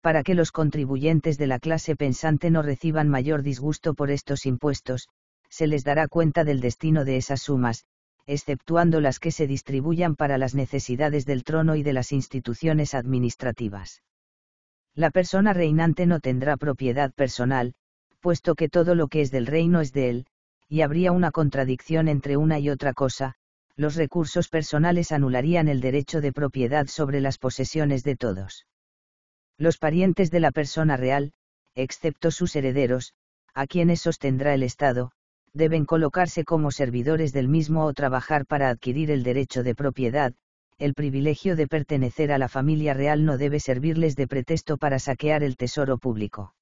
Para que los contribuyentes de la clase pensante no reciban mayor disgusto por estos impuestos, se les dará cuenta del destino de esas sumas, exceptuando las que se distribuyan para las necesidades del trono y de las instituciones administrativas. La persona reinante no tendrá propiedad personal, puesto que todo lo que es del reino es de él, y habría una contradicción entre una y otra cosa, los recursos personales anularían el derecho de propiedad sobre las posesiones de todos. Los parientes de la persona real, excepto sus herederos, a quienes sostendrá el Estado, deben colocarse como servidores del mismo o trabajar para adquirir el derecho de propiedad, el privilegio de pertenecer a la familia real no debe servirles de pretexto para saquear el tesoro público.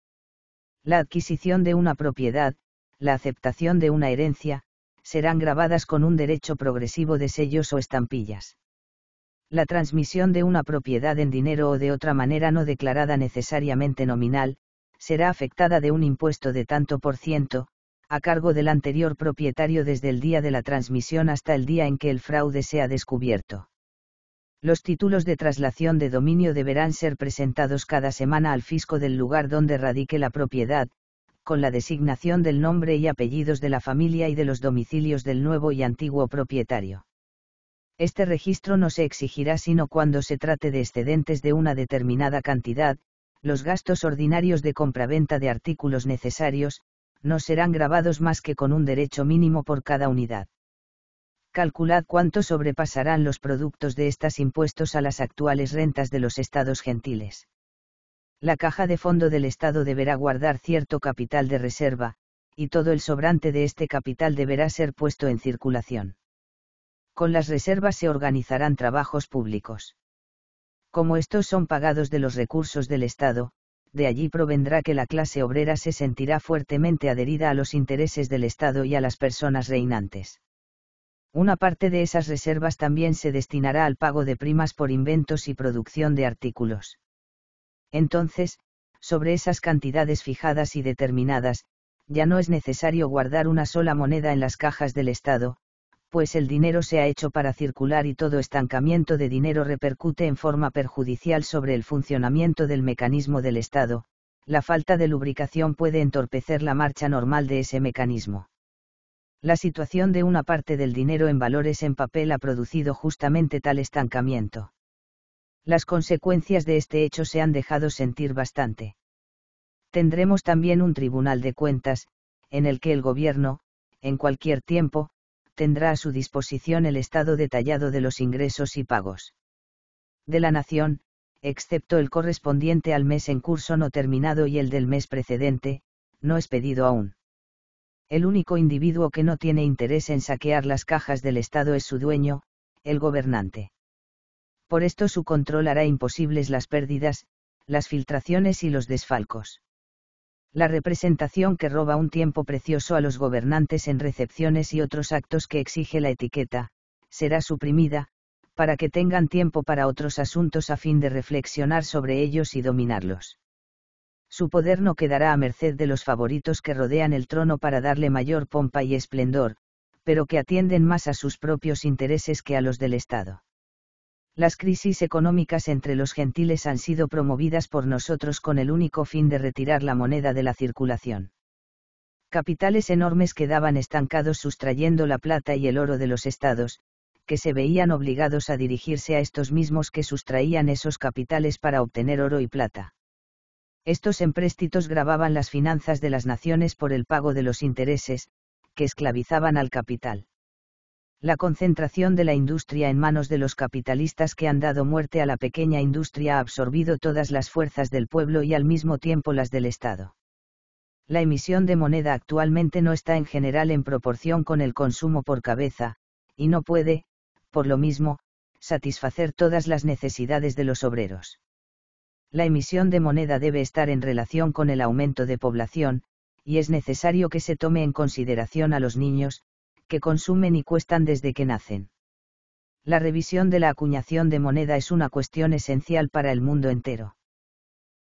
La adquisición de una propiedad, la aceptación de una herencia, serán grabadas con un derecho progresivo de sellos o estampillas. La transmisión de una propiedad en dinero o de otra manera no declarada necesariamente nominal, será afectada de un impuesto de tanto por ciento, a cargo del anterior propietario desde el día de la transmisión hasta el día en que el fraude sea descubierto. Los títulos de traslación de dominio deberán ser presentados cada semana al fisco del lugar donde radique la propiedad, con la designación del nombre y apellidos de la familia y de los domicilios del nuevo y antiguo propietario. Este registro no se exigirá sino cuando se trate de excedentes de una determinada cantidad, los gastos ordinarios de compraventa de artículos necesarios, no serán grabados más que con un derecho mínimo por cada unidad. Calculad cuánto sobrepasarán los productos de estas impuestos a las actuales rentas de los estados gentiles. La caja de fondo del Estado deberá guardar cierto capital de reserva, y todo el sobrante de este capital deberá ser puesto en circulación. Con las reservas se organizarán trabajos públicos. Como estos son pagados de los recursos del Estado, de allí provendrá que la clase obrera se sentirá fuertemente adherida a los intereses del Estado y a las personas reinantes. Una parte de esas reservas también se destinará al pago de primas por inventos y producción de artículos. Entonces, sobre esas cantidades fijadas y determinadas, ya no es necesario guardar una sola moneda en las cajas del Estado, pues el dinero se ha hecho para circular y todo estancamiento de dinero repercute en forma perjudicial sobre el funcionamiento del mecanismo del Estado, la falta de lubricación puede entorpecer la marcha normal de ese mecanismo. La situación de una parte del dinero en valores en papel ha producido justamente tal estancamiento. Las consecuencias de este hecho se han dejado sentir bastante. Tendremos también un tribunal de cuentas, en el que el gobierno, en cualquier tiempo, tendrá a su disposición el estado detallado de los ingresos y pagos de la nación, excepto el correspondiente al mes en curso no terminado y el del mes precedente, no es pedido aún. El único individuo que no tiene interés en saquear las cajas del Estado es su dueño, el gobernante. Por esto su control hará imposibles las pérdidas, las filtraciones y los desfalcos la representación que roba un tiempo precioso a los gobernantes en recepciones y otros actos que exige la etiqueta, será suprimida, para que tengan tiempo para otros asuntos a fin de reflexionar sobre ellos y dominarlos. Su poder no quedará a merced de los favoritos que rodean el trono para darle mayor pompa y esplendor, pero que atienden más a sus propios intereses que a los del Estado. Las crisis económicas entre los gentiles han sido promovidas por nosotros con el único fin de retirar la moneda de la circulación. Capitales enormes quedaban estancados sustrayendo la plata y el oro de los estados, que se veían obligados a dirigirse a estos mismos que sustraían esos capitales para obtener oro y plata. Estos empréstitos grababan las finanzas de las naciones por el pago de los intereses, que esclavizaban al capital la concentración de la industria en manos de los capitalistas que han dado muerte a la pequeña industria ha absorbido todas las fuerzas del pueblo y al mismo tiempo las del Estado. La emisión de moneda actualmente no está en general en proporción con el consumo por cabeza, y no puede, por lo mismo, satisfacer todas las necesidades de los obreros. La emisión de moneda debe estar en relación con el aumento de población, y es necesario que se tome en consideración a los niños, que consumen y cuestan desde que nacen. La revisión de la acuñación de moneda es una cuestión esencial para el mundo entero.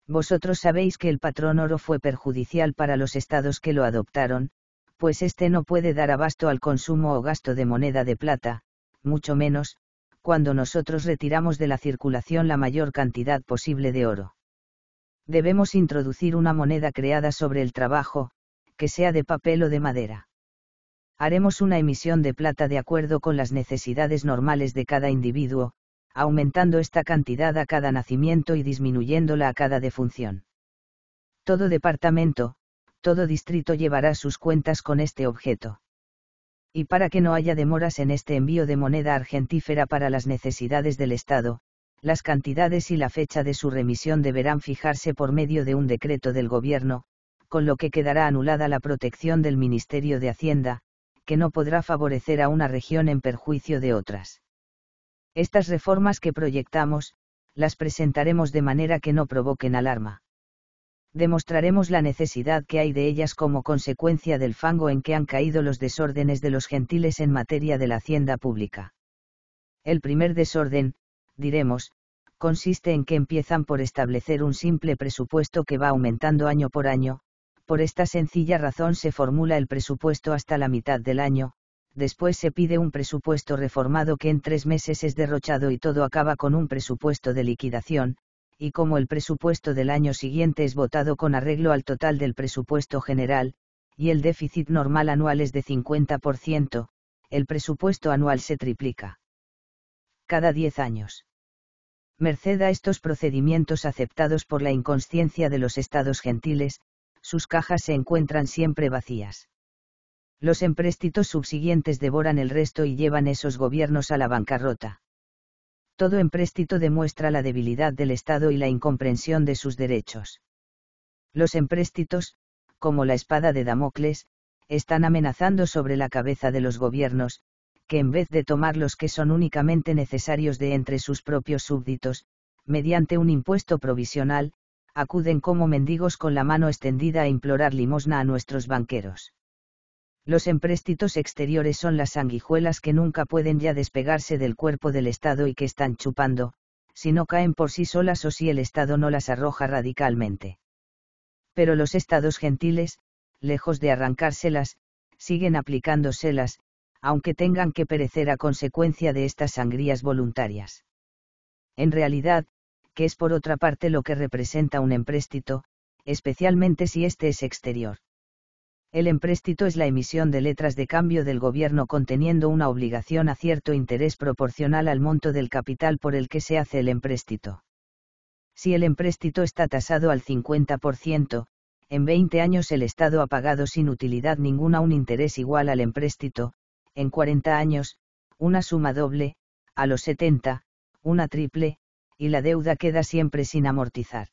Vosotros sabéis que el patrón oro fue perjudicial para los estados que lo adoptaron, pues éste no puede dar abasto al consumo o gasto de moneda de plata, mucho menos, cuando nosotros retiramos de la circulación la mayor cantidad posible de oro. Debemos introducir una moneda creada sobre el trabajo, que sea de papel o de madera haremos una emisión de plata de acuerdo con las necesidades normales de cada individuo, aumentando esta cantidad a cada nacimiento y disminuyéndola a cada defunción. Todo departamento, todo distrito llevará sus cuentas con este objeto. Y para que no haya demoras en este envío de moneda argentífera para las necesidades del Estado, las cantidades y la fecha de su remisión deberán fijarse por medio de un decreto del Gobierno, con lo que quedará anulada la protección del Ministerio de Hacienda, que no podrá favorecer a una región en perjuicio de otras. Estas reformas que proyectamos, las presentaremos de manera que no provoquen alarma. Demostraremos la necesidad que hay de ellas como consecuencia del fango en que han caído los desórdenes de los gentiles en materia de la hacienda pública. El primer desorden, diremos, consiste en que empiezan por establecer un simple presupuesto que va aumentando año por año, por esta sencilla razón se formula el presupuesto hasta la mitad del año, después se pide un presupuesto reformado que en tres meses es derrochado y todo acaba con un presupuesto de liquidación, y como el presupuesto del año siguiente es votado con arreglo al total del presupuesto general, y el déficit normal anual es de 50%, el presupuesto anual se triplica. Cada 10 años. Merced a estos procedimientos aceptados por la inconsciencia de los estados gentiles, sus cajas se encuentran siempre vacías. Los empréstitos subsiguientes devoran el resto y llevan esos gobiernos a la bancarrota. Todo empréstito demuestra la debilidad del Estado y la incomprensión de sus derechos. Los empréstitos, como la espada de Damocles, están amenazando sobre la cabeza de los gobiernos, que en vez de tomar los que son únicamente necesarios de entre sus propios súbditos, mediante un impuesto provisional, acuden como mendigos con la mano extendida a implorar limosna a nuestros banqueros. Los empréstitos exteriores son las sanguijuelas que nunca pueden ya despegarse del cuerpo del Estado y que están chupando, si no caen por sí solas o si el Estado no las arroja radicalmente. Pero los Estados gentiles, lejos de arrancárselas, siguen aplicándoselas, aunque tengan que perecer a consecuencia de estas sangrías voluntarias. En realidad, que es por otra parte lo que representa un empréstito, especialmente si éste es exterior. El empréstito es la emisión de letras de cambio del gobierno conteniendo una obligación a cierto interés proporcional al monto del capital por el que se hace el empréstito. Si el empréstito está tasado al 50%, en 20 años el Estado ha pagado sin utilidad ninguna un interés igual al empréstito, en 40 años, una suma doble, a los 70, una triple, y la deuda queda siempre sin amortizar.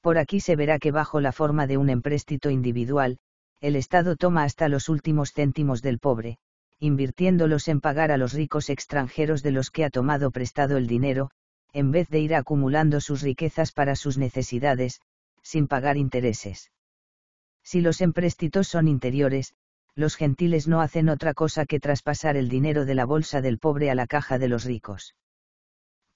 Por aquí se verá que bajo la forma de un empréstito individual, el Estado toma hasta los últimos céntimos del pobre, invirtiéndolos en pagar a los ricos extranjeros de los que ha tomado prestado el dinero, en vez de ir acumulando sus riquezas para sus necesidades, sin pagar intereses. Si los empréstitos son interiores, los gentiles no hacen otra cosa que traspasar el dinero de la bolsa del pobre a la caja de los ricos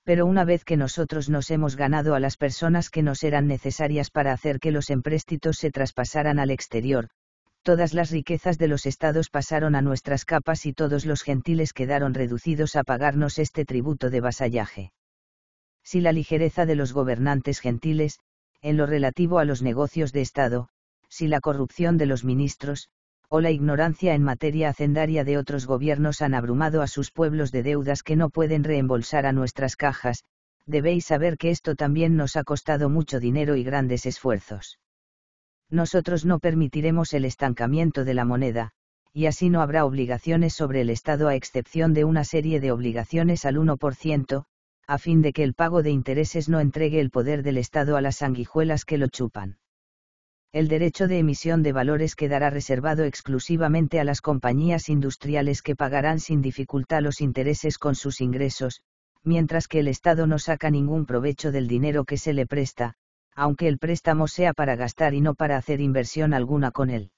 pero una vez que nosotros nos hemos ganado a las personas que nos eran necesarias para hacer que los empréstitos se traspasaran al exterior, todas las riquezas de los estados pasaron a nuestras capas y todos los gentiles quedaron reducidos a pagarnos este tributo de vasallaje. Si la ligereza de los gobernantes gentiles, en lo relativo a los negocios de Estado, si la corrupción de los ministros, o la ignorancia en materia hacendaria de otros gobiernos han abrumado a sus pueblos de deudas que no pueden reembolsar a nuestras cajas, debéis saber que esto también nos ha costado mucho dinero y grandes esfuerzos. Nosotros no permitiremos el estancamiento de la moneda, y así no habrá obligaciones sobre el Estado a excepción de una serie de obligaciones al 1%, a fin de que el pago de intereses no entregue el poder del Estado a las sanguijuelas que lo chupan el derecho de emisión de valores quedará reservado exclusivamente a las compañías industriales que pagarán sin dificultad los intereses con sus ingresos, mientras que el Estado no saca ningún provecho del dinero que se le presta, aunque el préstamo sea para gastar y no para hacer inversión alguna con él.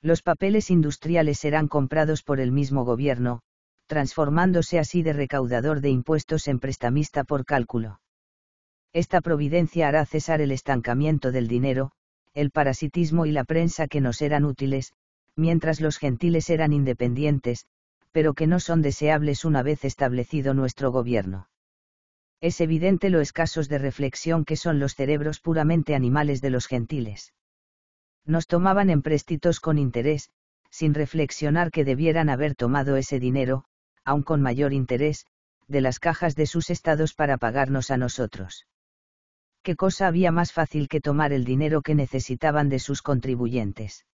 Los papeles industriales serán comprados por el mismo gobierno, transformándose así de recaudador de impuestos en prestamista por cálculo. Esta providencia hará cesar el estancamiento del dinero, el parasitismo y la prensa que nos eran útiles, mientras los gentiles eran independientes, pero que no son deseables una vez establecido nuestro gobierno. Es evidente lo escasos de reflexión que son los cerebros puramente animales de los gentiles. Nos tomaban empréstitos con interés, sin reflexionar que debieran haber tomado ese dinero, aun con mayor interés, de las cajas de sus estados para pagarnos a nosotros qué cosa había más fácil que tomar el dinero que necesitaban de sus contribuyentes.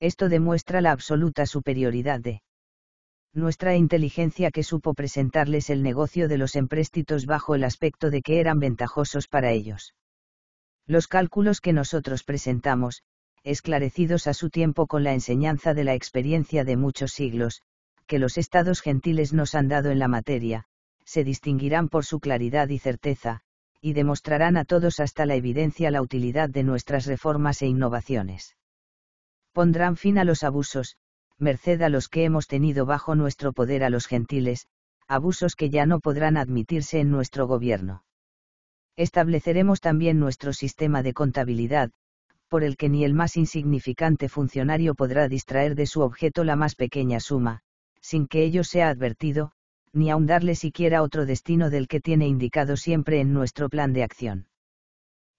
Esto demuestra la absoluta superioridad de nuestra inteligencia que supo presentarles el negocio de los empréstitos bajo el aspecto de que eran ventajosos para ellos. Los cálculos que nosotros presentamos, esclarecidos a su tiempo con la enseñanza de la experiencia de muchos siglos, que los estados gentiles nos han dado en la materia, se distinguirán por su claridad y certeza, y demostrarán a todos hasta la evidencia la utilidad de nuestras reformas e innovaciones. Pondrán fin a los abusos, merced a los que hemos tenido bajo nuestro poder a los gentiles, abusos que ya no podrán admitirse en nuestro gobierno. Estableceremos también nuestro sistema de contabilidad, por el que ni el más insignificante funcionario podrá distraer de su objeto la más pequeña suma, sin que ello sea advertido, ni aun darle siquiera otro destino del que tiene indicado siempre en nuestro plan de acción.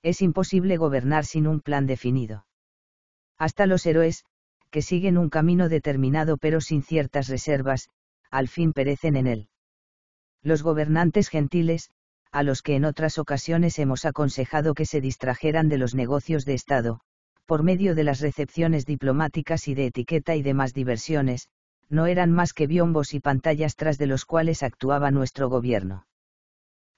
Es imposible gobernar sin un plan definido. Hasta los héroes, que siguen un camino determinado pero sin ciertas reservas, al fin perecen en él. Los gobernantes gentiles, a los que en otras ocasiones hemos aconsejado que se distrajeran de los negocios de Estado, por medio de las recepciones diplomáticas y de etiqueta y demás diversiones, no eran más que biombos y pantallas tras de los cuales actuaba nuestro gobierno.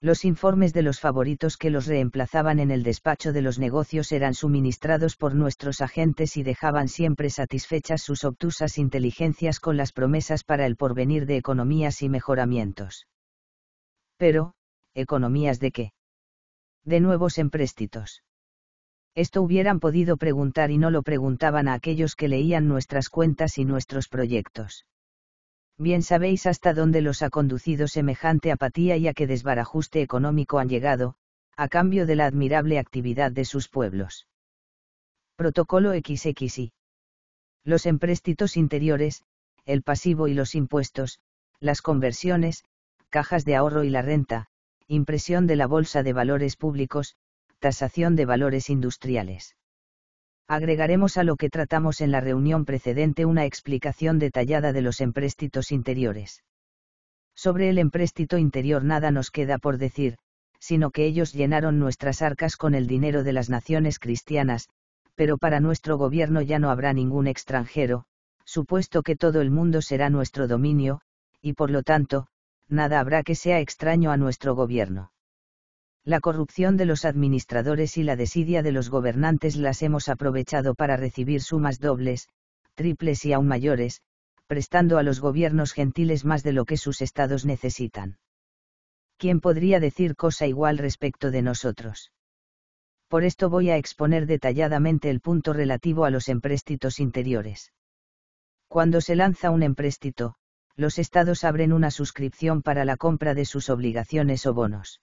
Los informes de los favoritos que los reemplazaban en el despacho de los negocios eran suministrados por nuestros agentes y dejaban siempre satisfechas sus obtusas inteligencias con las promesas para el porvenir de economías y mejoramientos. Pero, ¿economías de qué? De nuevos empréstitos. Esto hubieran podido preguntar y no lo preguntaban a aquellos que leían nuestras cuentas y nuestros proyectos. Bien sabéis hasta dónde los ha conducido semejante apatía y a qué desbarajuste económico han llegado, a cambio de la admirable actividad de sus pueblos. Protocolo XXI. Los empréstitos interiores, el pasivo y los impuestos, las conversiones, cajas de ahorro y la renta, impresión de la bolsa de valores públicos, tasación de valores industriales. Agregaremos a lo que tratamos en la reunión precedente una explicación detallada de los empréstitos interiores. Sobre el empréstito interior nada nos queda por decir, sino que ellos llenaron nuestras arcas con el dinero de las naciones cristianas, pero para nuestro gobierno ya no habrá ningún extranjero, supuesto que todo el mundo será nuestro dominio, y por lo tanto, nada habrá que sea extraño a nuestro gobierno la corrupción de los administradores y la desidia de los gobernantes las hemos aprovechado para recibir sumas dobles, triples y aún mayores, prestando a los gobiernos gentiles más de lo que sus estados necesitan. ¿Quién podría decir cosa igual respecto de nosotros? Por esto voy a exponer detalladamente el punto relativo a los empréstitos interiores. Cuando se lanza un empréstito, los estados abren una suscripción para la compra de sus obligaciones o bonos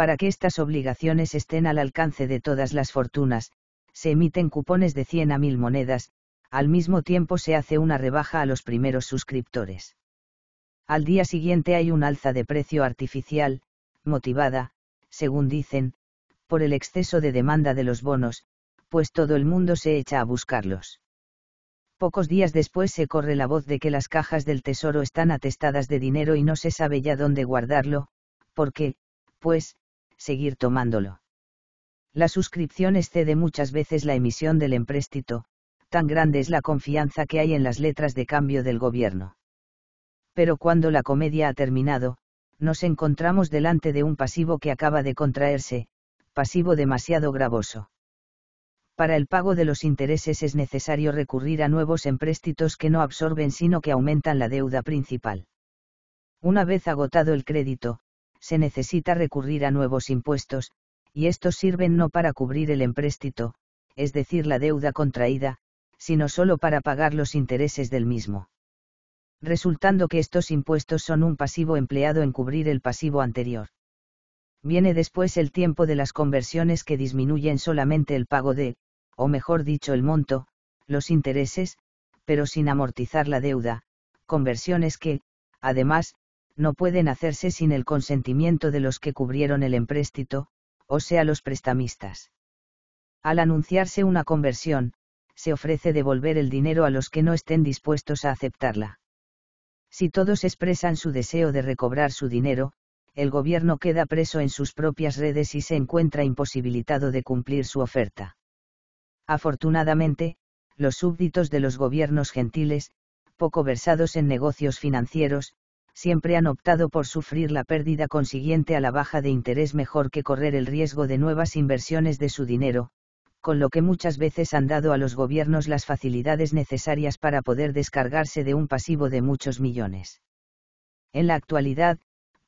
para que estas obligaciones estén al alcance de todas las fortunas, se emiten cupones de 100 a 1000 monedas, al mismo tiempo se hace una rebaja a los primeros suscriptores. Al día siguiente hay un alza de precio artificial, motivada, según dicen, por el exceso de demanda de los bonos, pues todo el mundo se echa a buscarlos. Pocos días después se corre la voz de que las cajas del tesoro están atestadas de dinero y no se sabe ya dónde guardarlo, porque, pues, seguir tomándolo. La suscripción excede muchas veces la emisión del empréstito, tan grande es la confianza que hay en las letras de cambio del gobierno. Pero cuando la comedia ha terminado, nos encontramos delante de un pasivo que acaba de contraerse, pasivo demasiado gravoso. Para el pago de los intereses es necesario recurrir a nuevos empréstitos que no absorben sino que aumentan la deuda principal. Una vez agotado el crédito, se necesita recurrir a nuevos impuestos, y estos sirven no para cubrir el empréstito, es decir, la deuda contraída, sino solo para pagar los intereses del mismo. Resultando que estos impuestos son un pasivo empleado en cubrir el pasivo anterior. Viene después el tiempo de las conversiones que disminuyen solamente el pago de, o mejor dicho el monto, los intereses, pero sin amortizar la deuda, conversiones que, además, no pueden hacerse sin el consentimiento de los que cubrieron el empréstito, o sea los prestamistas. Al anunciarse una conversión, se ofrece devolver el dinero a los que no estén dispuestos a aceptarla. Si todos expresan su deseo de recobrar su dinero, el gobierno queda preso en sus propias redes y se encuentra imposibilitado de cumplir su oferta. Afortunadamente, los súbditos de los gobiernos gentiles, poco versados en negocios financieros, siempre han optado por sufrir la pérdida consiguiente a la baja de interés mejor que correr el riesgo de nuevas inversiones de su dinero, con lo que muchas veces han dado a los gobiernos las facilidades necesarias para poder descargarse de un pasivo de muchos millones. En la actualidad,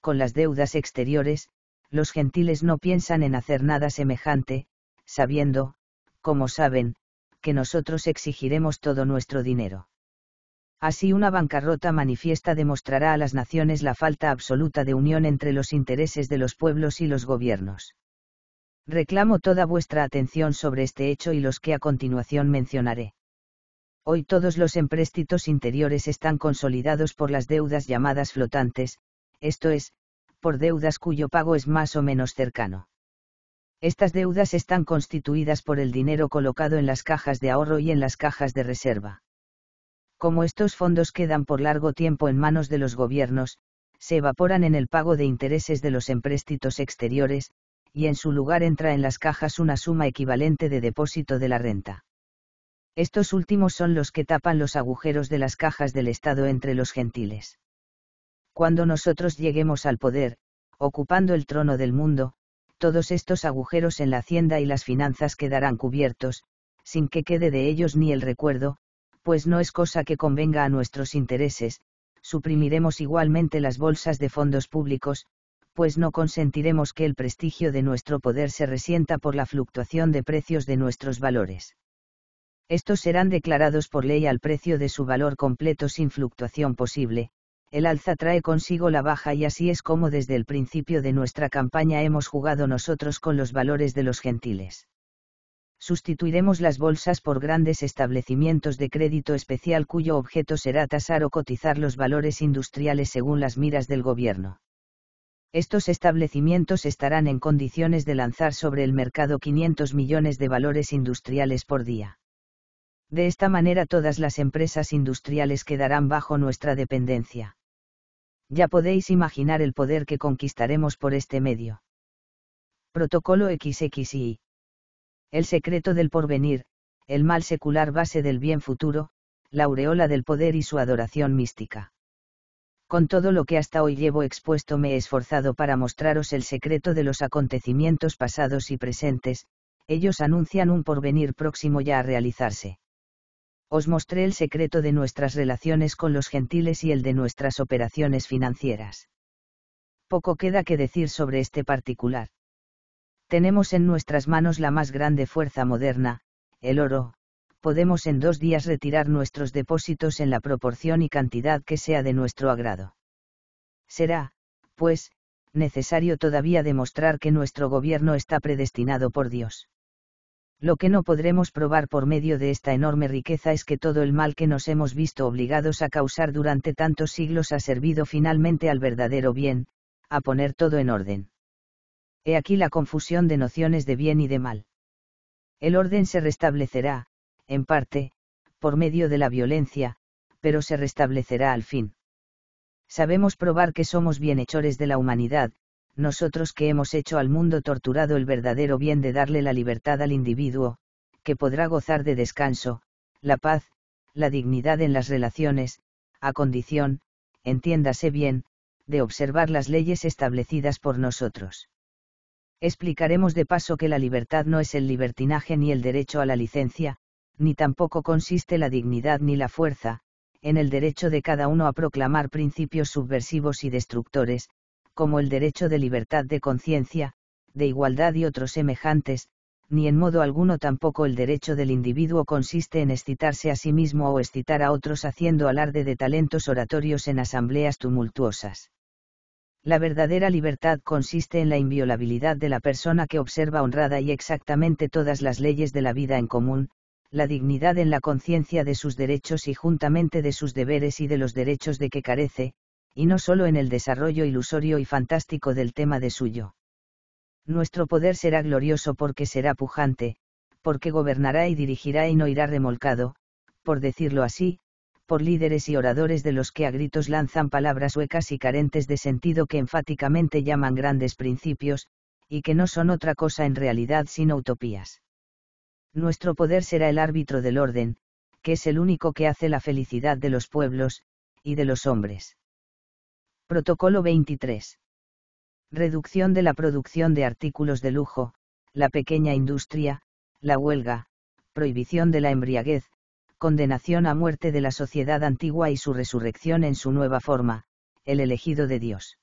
con las deudas exteriores, los gentiles no piensan en hacer nada semejante, sabiendo, como saben, que nosotros exigiremos todo nuestro dinero. Así una bancarrota manifiesta demostrará a las naciones la falta absoluta de unión entre los intereses de los pueblos y los gobiernos. Reclamo toda vuestra atención sobre este hecho y los que a continuación mencionaré. Hoy todos los empréstitos interiores están consolidados por las deudas llamadas flotantes, esto es, por deudas cuyo pago es más o menos cercano. Estas deudas están constituidas por el dinero colocado en las cajas de ahorro y en las cajas de reserva como estos fondos quedan por largo tiempo en manos de los gobiernos, se evaporan en el pago de intereses de los empréstitos exteriores, y en su lugar entra en las cajas una suma equivalente de depósito de la renta. Estos últimos son los que tapan los agujeros de las cajas del Estado entre los gentiles. Cuando nosotros lleguemos al poder, ocupando el trono del mundo, todos estos agujeros en la hacienda y las finanzas quedarán cubiertos, sin que quede de ellos ni el recuerdo, pues no es cosa que convenga a nuestros intereses, suprimiremos igualmente las bolsas de fondos públicos, pues no consentiremos que el prestigio de nuestro poder se resienta por la fluctuación de precios de nuestros valores. Estos serán declarados por ley al precio de su valor completo sin fluctuación posible, el alza trae consigo la baja y así es como desde el principio de nuestra campaña hemos jugado nosotros con los valores de los gentiles sustituiremos las bolsas por grandes establecimientos de crédito especial cuyo objeto será tasar o cotizar los valores industriales según las miras del gobierno. Estos establecimientos estarán en condiciones de lanzar sobre el mercado 500 millones de valores industriales por día. De esta manera todas las empresas industriales quedarán bajo nuestra dependencia. Ya podéis imaginar el poder que conquistaremos por este medio. Protocolo XXI el secreto del porvenir, el mal secular base del bien futuro, la aureola del poder y su adoración mística. Con todo lo que hasta hoy llevo expuesto me he esforzado para mostraros el secreto de los acontecimientos pasados y presentes, ellos anuncian un porvenir próximo ya a realizarse. Os mostré el secreto de nuestras relaciones con los gentiles y el de nuestras operaciones financieras. Poco queda que decir sobre este particular tenemos en nuestras manos la más grande fuerza moderna, el oro, podemos en dos días retirar nuestros depósitos en la proporción y cantidad que sea de nuestro agrado. Será, pues, necesario todavía demostrar que nuestro gobierno está predestinado por Dios. Lo que no podremos probar por medio de esta enorme riqueza es que todo el mal que nos hemos visto obligados a causar durante tantos siglos ha servido finalmente al verdadero bien, a poner todo en orden. He aquí la confusión de nociones de bien y de mal. El orden se restablecerá, en parte, por medio de la violencia, pero se restablecerá al fin. Sabemos probar que somos bienhechores de la humanidad, nosotros que hemos hecho al mundo torturado el verdadero bien de darle la libertad al individuo, que podrá gozar de descanso, la paz, la dignidad en las relaciones, a condición, entiéndase bien, de observar las leyes establecidas por nosotros. Explicaremos de paso que la libertad no es el libertinaje ni el derecho a la licencia, ni tampoco consiste la dignidad ni la fuerza, en el derecho de cada uno a proclamar principios subversivos y destructores, como el derecho de libertad de conciencia, de igualdad y otros semejantes, ni en modo alguno tampoco el derecho del individuo consiste en excitarse a sí mismo o excitar a otros haciendo alarde de talentos oratorios en asambleas tumultuosas. La verdadera libertad consiste en la inviolabilidad de la persona que observa honrada y exactamente todas las leyes de la vida en común, la dignidad en la conciencia de sus derechos y juntamente de sus deberes y de los derechos de que carece, y no solo en el desarrollo ilusorio y fantástico del tema de suyo. Nuestro poder será glorioso porque será pujante, porque gobernará y dirigirá y no irá remolcado, por decirlo así, por líderes y oradores de los que a gritos lanzan palabras huecas y carentes de sentido que enfáticamente llaman grandes principios, y que no son otra cosa en realidad sino utopías. Nuestro poder será el árbitro del orden, que es el único que hace la felicidad de los pueblos, y de los hombres. Protocolo 23. Reducción de la producción de artículos de lujo, la pequeña industria, la huelga, prohibición de la embriaguez, condenación a muerte de la sociedad antigua y su resurrección en su nueva forma, el elegido de Dios.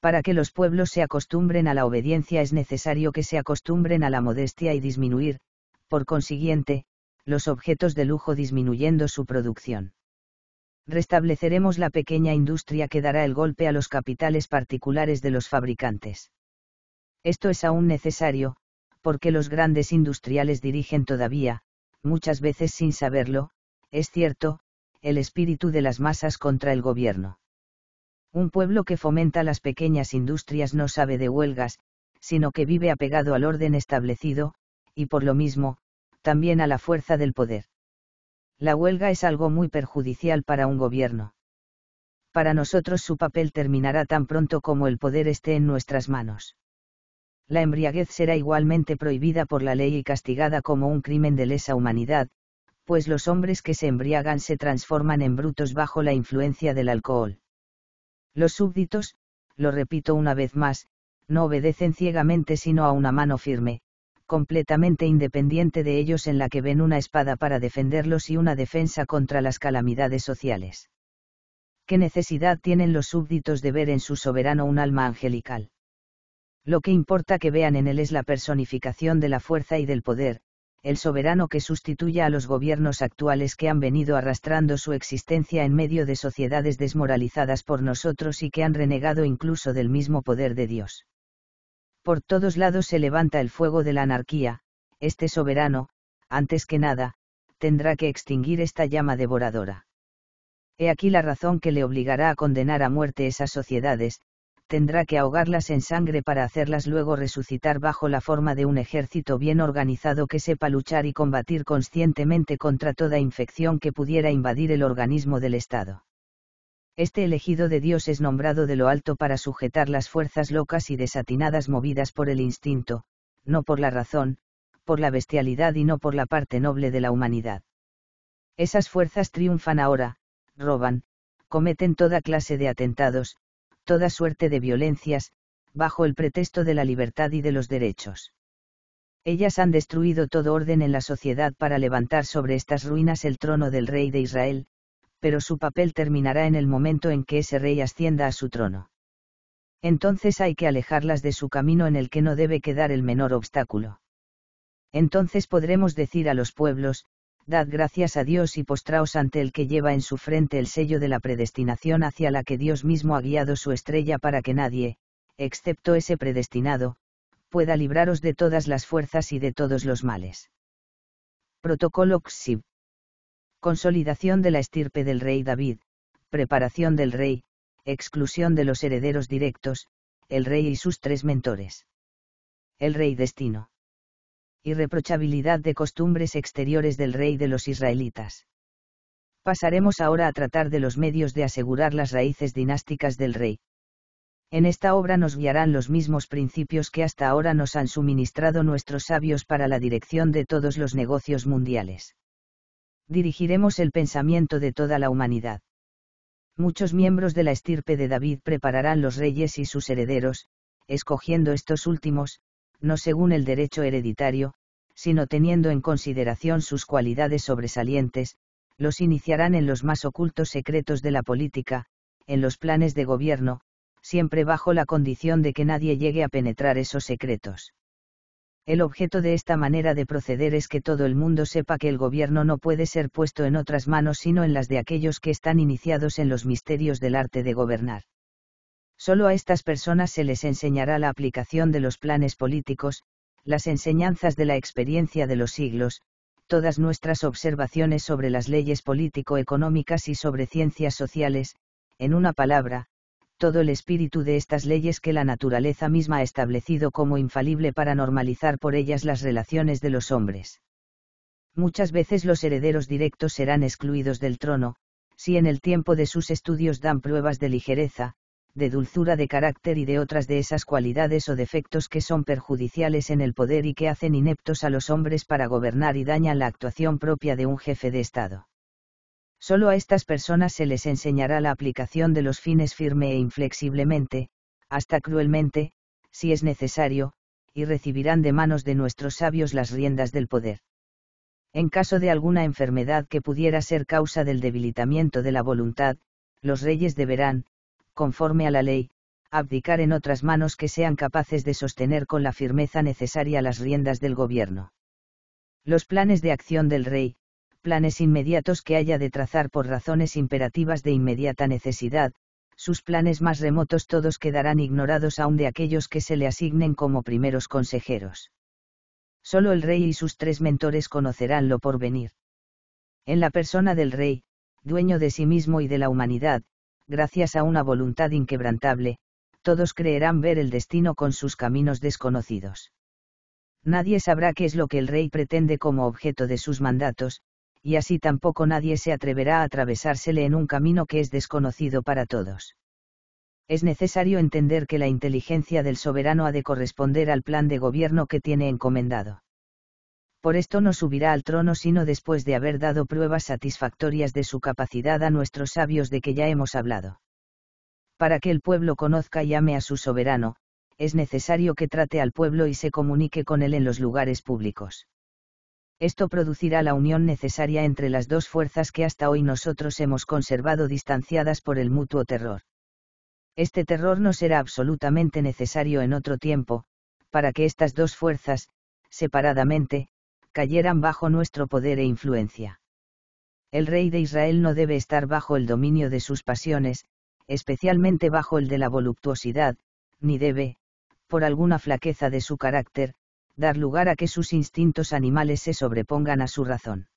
Para que los pueblos se acostumbren a la obediencia es necesario que se acostumbren a la modestia y disminuir, por consiguiente, los objetos de lujo disminuyendo su producción. Restableceremos la pequeña industria que dará el golpe a los capitales particulares de los fabricantes. Esto es aún necesario, porque los grandes industriales dirigen todavía, muchas veces sin saberlo, es cierto, el espíritu de las masas contra el gobierno. Un pueblo que fomenta las pequeñas industrias no sabe de huelgas, sino que vive apegado al orden establecido, y por lo mismo, también a la fuerza del poder. La huelga es algo muy perjudicial para un gobierno. Para nosotros su papel terminará tan pronto como el poder esté en nuestras manos la embriaguez será igualmente prohibida por la ley y castigada como un crimen de lesa humanidad, pues los hombres que se embriagan se transforman en brutos bajo la influencia del alcohol. Los súbditos, lo repito una vez más, no obedecen ciegamente sino a una mano firme, completamente independiente de ellos en la que ven una espada para defenderlos y una defensa contra las calamidades sociales. ¿Qué necesidad tienen los súbditos de ver en su soberano un alma angelical? Lo que importa que vean en él es la personificación de la fuerza y del poder, el soberano que sustituya a los gobiernos actuales que han venido arrastrando su existencia en medio de sociedades desmoralizadas por nosotros y que han renegado incluso del mismo poder de Dios. Por todos lados se levanta el fuego de la anarquía, este soberano, antes que nada, tendrá que extinguir esta llama devoradora. He aquí la razón que le obligará a condenar a muerte esas sociedades, tendrá que ahogarlas en sangre para hacerlas luego resucitar bajo la forma de un ejército bien organizado que sepa luchar y combatir conscientemente contra toda infección que pudiera invadir el organismo del Estado. Este elegido de Dios es nombrado de lo alto para sujetar las fuerzas locas y desatinadas movidas por el instinto, no por la razón, por la bestialidad y no por la parte noble de la humanidad. Esas fuerzas triunfan ahora, roban, cometen toda clase de atentados, toda suerte de violencias, bajo el pretexto de la libertad y de los derechos. Ellas han destruido todo orden en la sociedad para levantar sobre estas ruinas el trono del rey de Israel, pero su papel terminará en el momento en que ese rey ascienda a su trono. Entonces hay que alejarlas de su camino en el que no debe quedar el menor obstáculo. Entonces podremos decir a los pueblos, dad gracias a Dios y postraos ante el que lleva en su frente el sello de la predestinación hacia la que Dios mismo ha guiado su estrella para que nadie, excepto ese predestinado, pueda libraros de todas las fuerzas y de todos los males. Protocolo XIV. Consolidación de la estirpe del rey David, preparación del rey, exclusión de los herederos directos, el rey y sus tres mentores. El rey destino irreprochabilidad de costumbres exteriores del rey de los israelitas. Pasaremos ahora a tratar de los medios de asegurar las raíces dinásticas del rey. En esta obra nos guiarán los mismos principios que hasta ahora nos han suministrado nuestros sabios para la dirección de todos los negocios mundiales. Dirigiremos el pensamiento de toda la humanidad. Muchos miembros de la estirpe de David prepararán los reyes y sus herederos, escogiendo estos últimos, no según el derecho hereditario, sino teniendo en consideración sus cualidades sobresalientes, los iniciarán en los más ocultos secretos de la política, en los planes de gobierno, siempre bajo la condición de que nadie llegue a penetrar esos secretos. El objeto de esta manera de proceder es que todo el mundo sepa que el gobierno no puede ser puesto en otras manos sino en las de aquellos que están iniciados en los misterios del arte de gobernar. Solo a estas personas se les enseñará la aplicación de los planes políticos, las enseñanzas de la experiencia de los siglos, todas nuestras observaciones sobre las leyes político-económicas y sobre ciencias sociales, en una palabra, todo el espíritu de estas leyes que la naturaleza misma ha establecido como infalible para normalizar por ellas las relaciones de los hombres. Muchas veces los herederos directos serán excluidos del trono, si en el tiempo de sus estudios dan pruebas de ligereza, de dulzura de carácter y de otras de esas cualidades o defectos que son perjudiciales en el poder y que hacen ineptos a los hombres para gobernar y dañan la actuación propia de un jefe de Estado. Solo a estas personas se les enseñará la aplicación de los fines firme e inflexiblemente, hasta cruelmente, si es necesario, y recibirán de manos de nuestros sabios las riendas del poder. En caso de alguna enfermedad que pudiera ser causa del debilitamiento de la voluntad, los reyes deberán, conforme a la ley, abdicar en otras manos que sean capaces de sostener con la firmeza necesaria las riendas del gobierno. Los planes de acción del rey, planes inmediatos que haya de trazar por razones imperativas de inmediata necesidad, sus planes más remotos todos quedarán ignorados aun de aquellos que se le asignen como primeros consejeros. Solo el rey y sus tres mentores conocerán lo por venir. En la persona del rey, dueño de sí mismo y de la humanidad, gracias a una voluntad inquebrantable, todos creerán ver el destino con sus caminos desconocidos. Nadie sabrá qué es lo que el rey pretende como objeto de sus mandatos, y así tampoco nadie se atreverá a atravesársele en un camino que es desconocido para todos. Es necesario entender que la inteligencia del soberano ha de corresponder al plan de gobierno que tiene encomendado por esto no subirá al trono sino después de haber dado pruebas satisfactorias de su capacidad a nuestros sabios de que ya hemos hablado. Para que el pueblo conozca y ame a su soberano, es necesario que trate al pueblo y se comunique con él en los lugares públicos. Esto producirá la unión necesaria entre las dos fuerzas que hasta hoy nosotros hemos conservado distanciadas por el mutuo terror. Este terror no será absolutamente necesario en otro tiempo, para que estas dos fuerzas, separadamente, cayeran bajo nuestro poder e influencia. El rey de Israel no debe estar bajo el dominio de sus pasiones, especialmente bajo el de la voluptuosidad, ni debe, por alguna flaqueza de su carácter, dar lugar a que sus instintos animales se sobrepongan a su razón.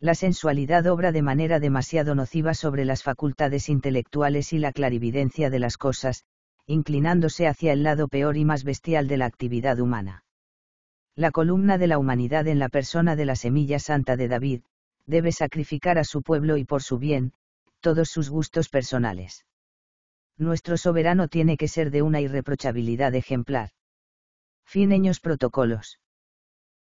La sensualidad obra de manera demasiado nociva sobre las facultades intelectuales y la clarividencia de las cosas, inclinándose hacia el lado peor y más bestial de la actividad humana la columna de la humanidad en la persona de la semilla santa de David, debe sacrificar a su pueblo y por su bien, todos sus gustos personales. Nuestro soberano tiene que ser de una irreprochabilidad ejemplar. Fineños protocolos.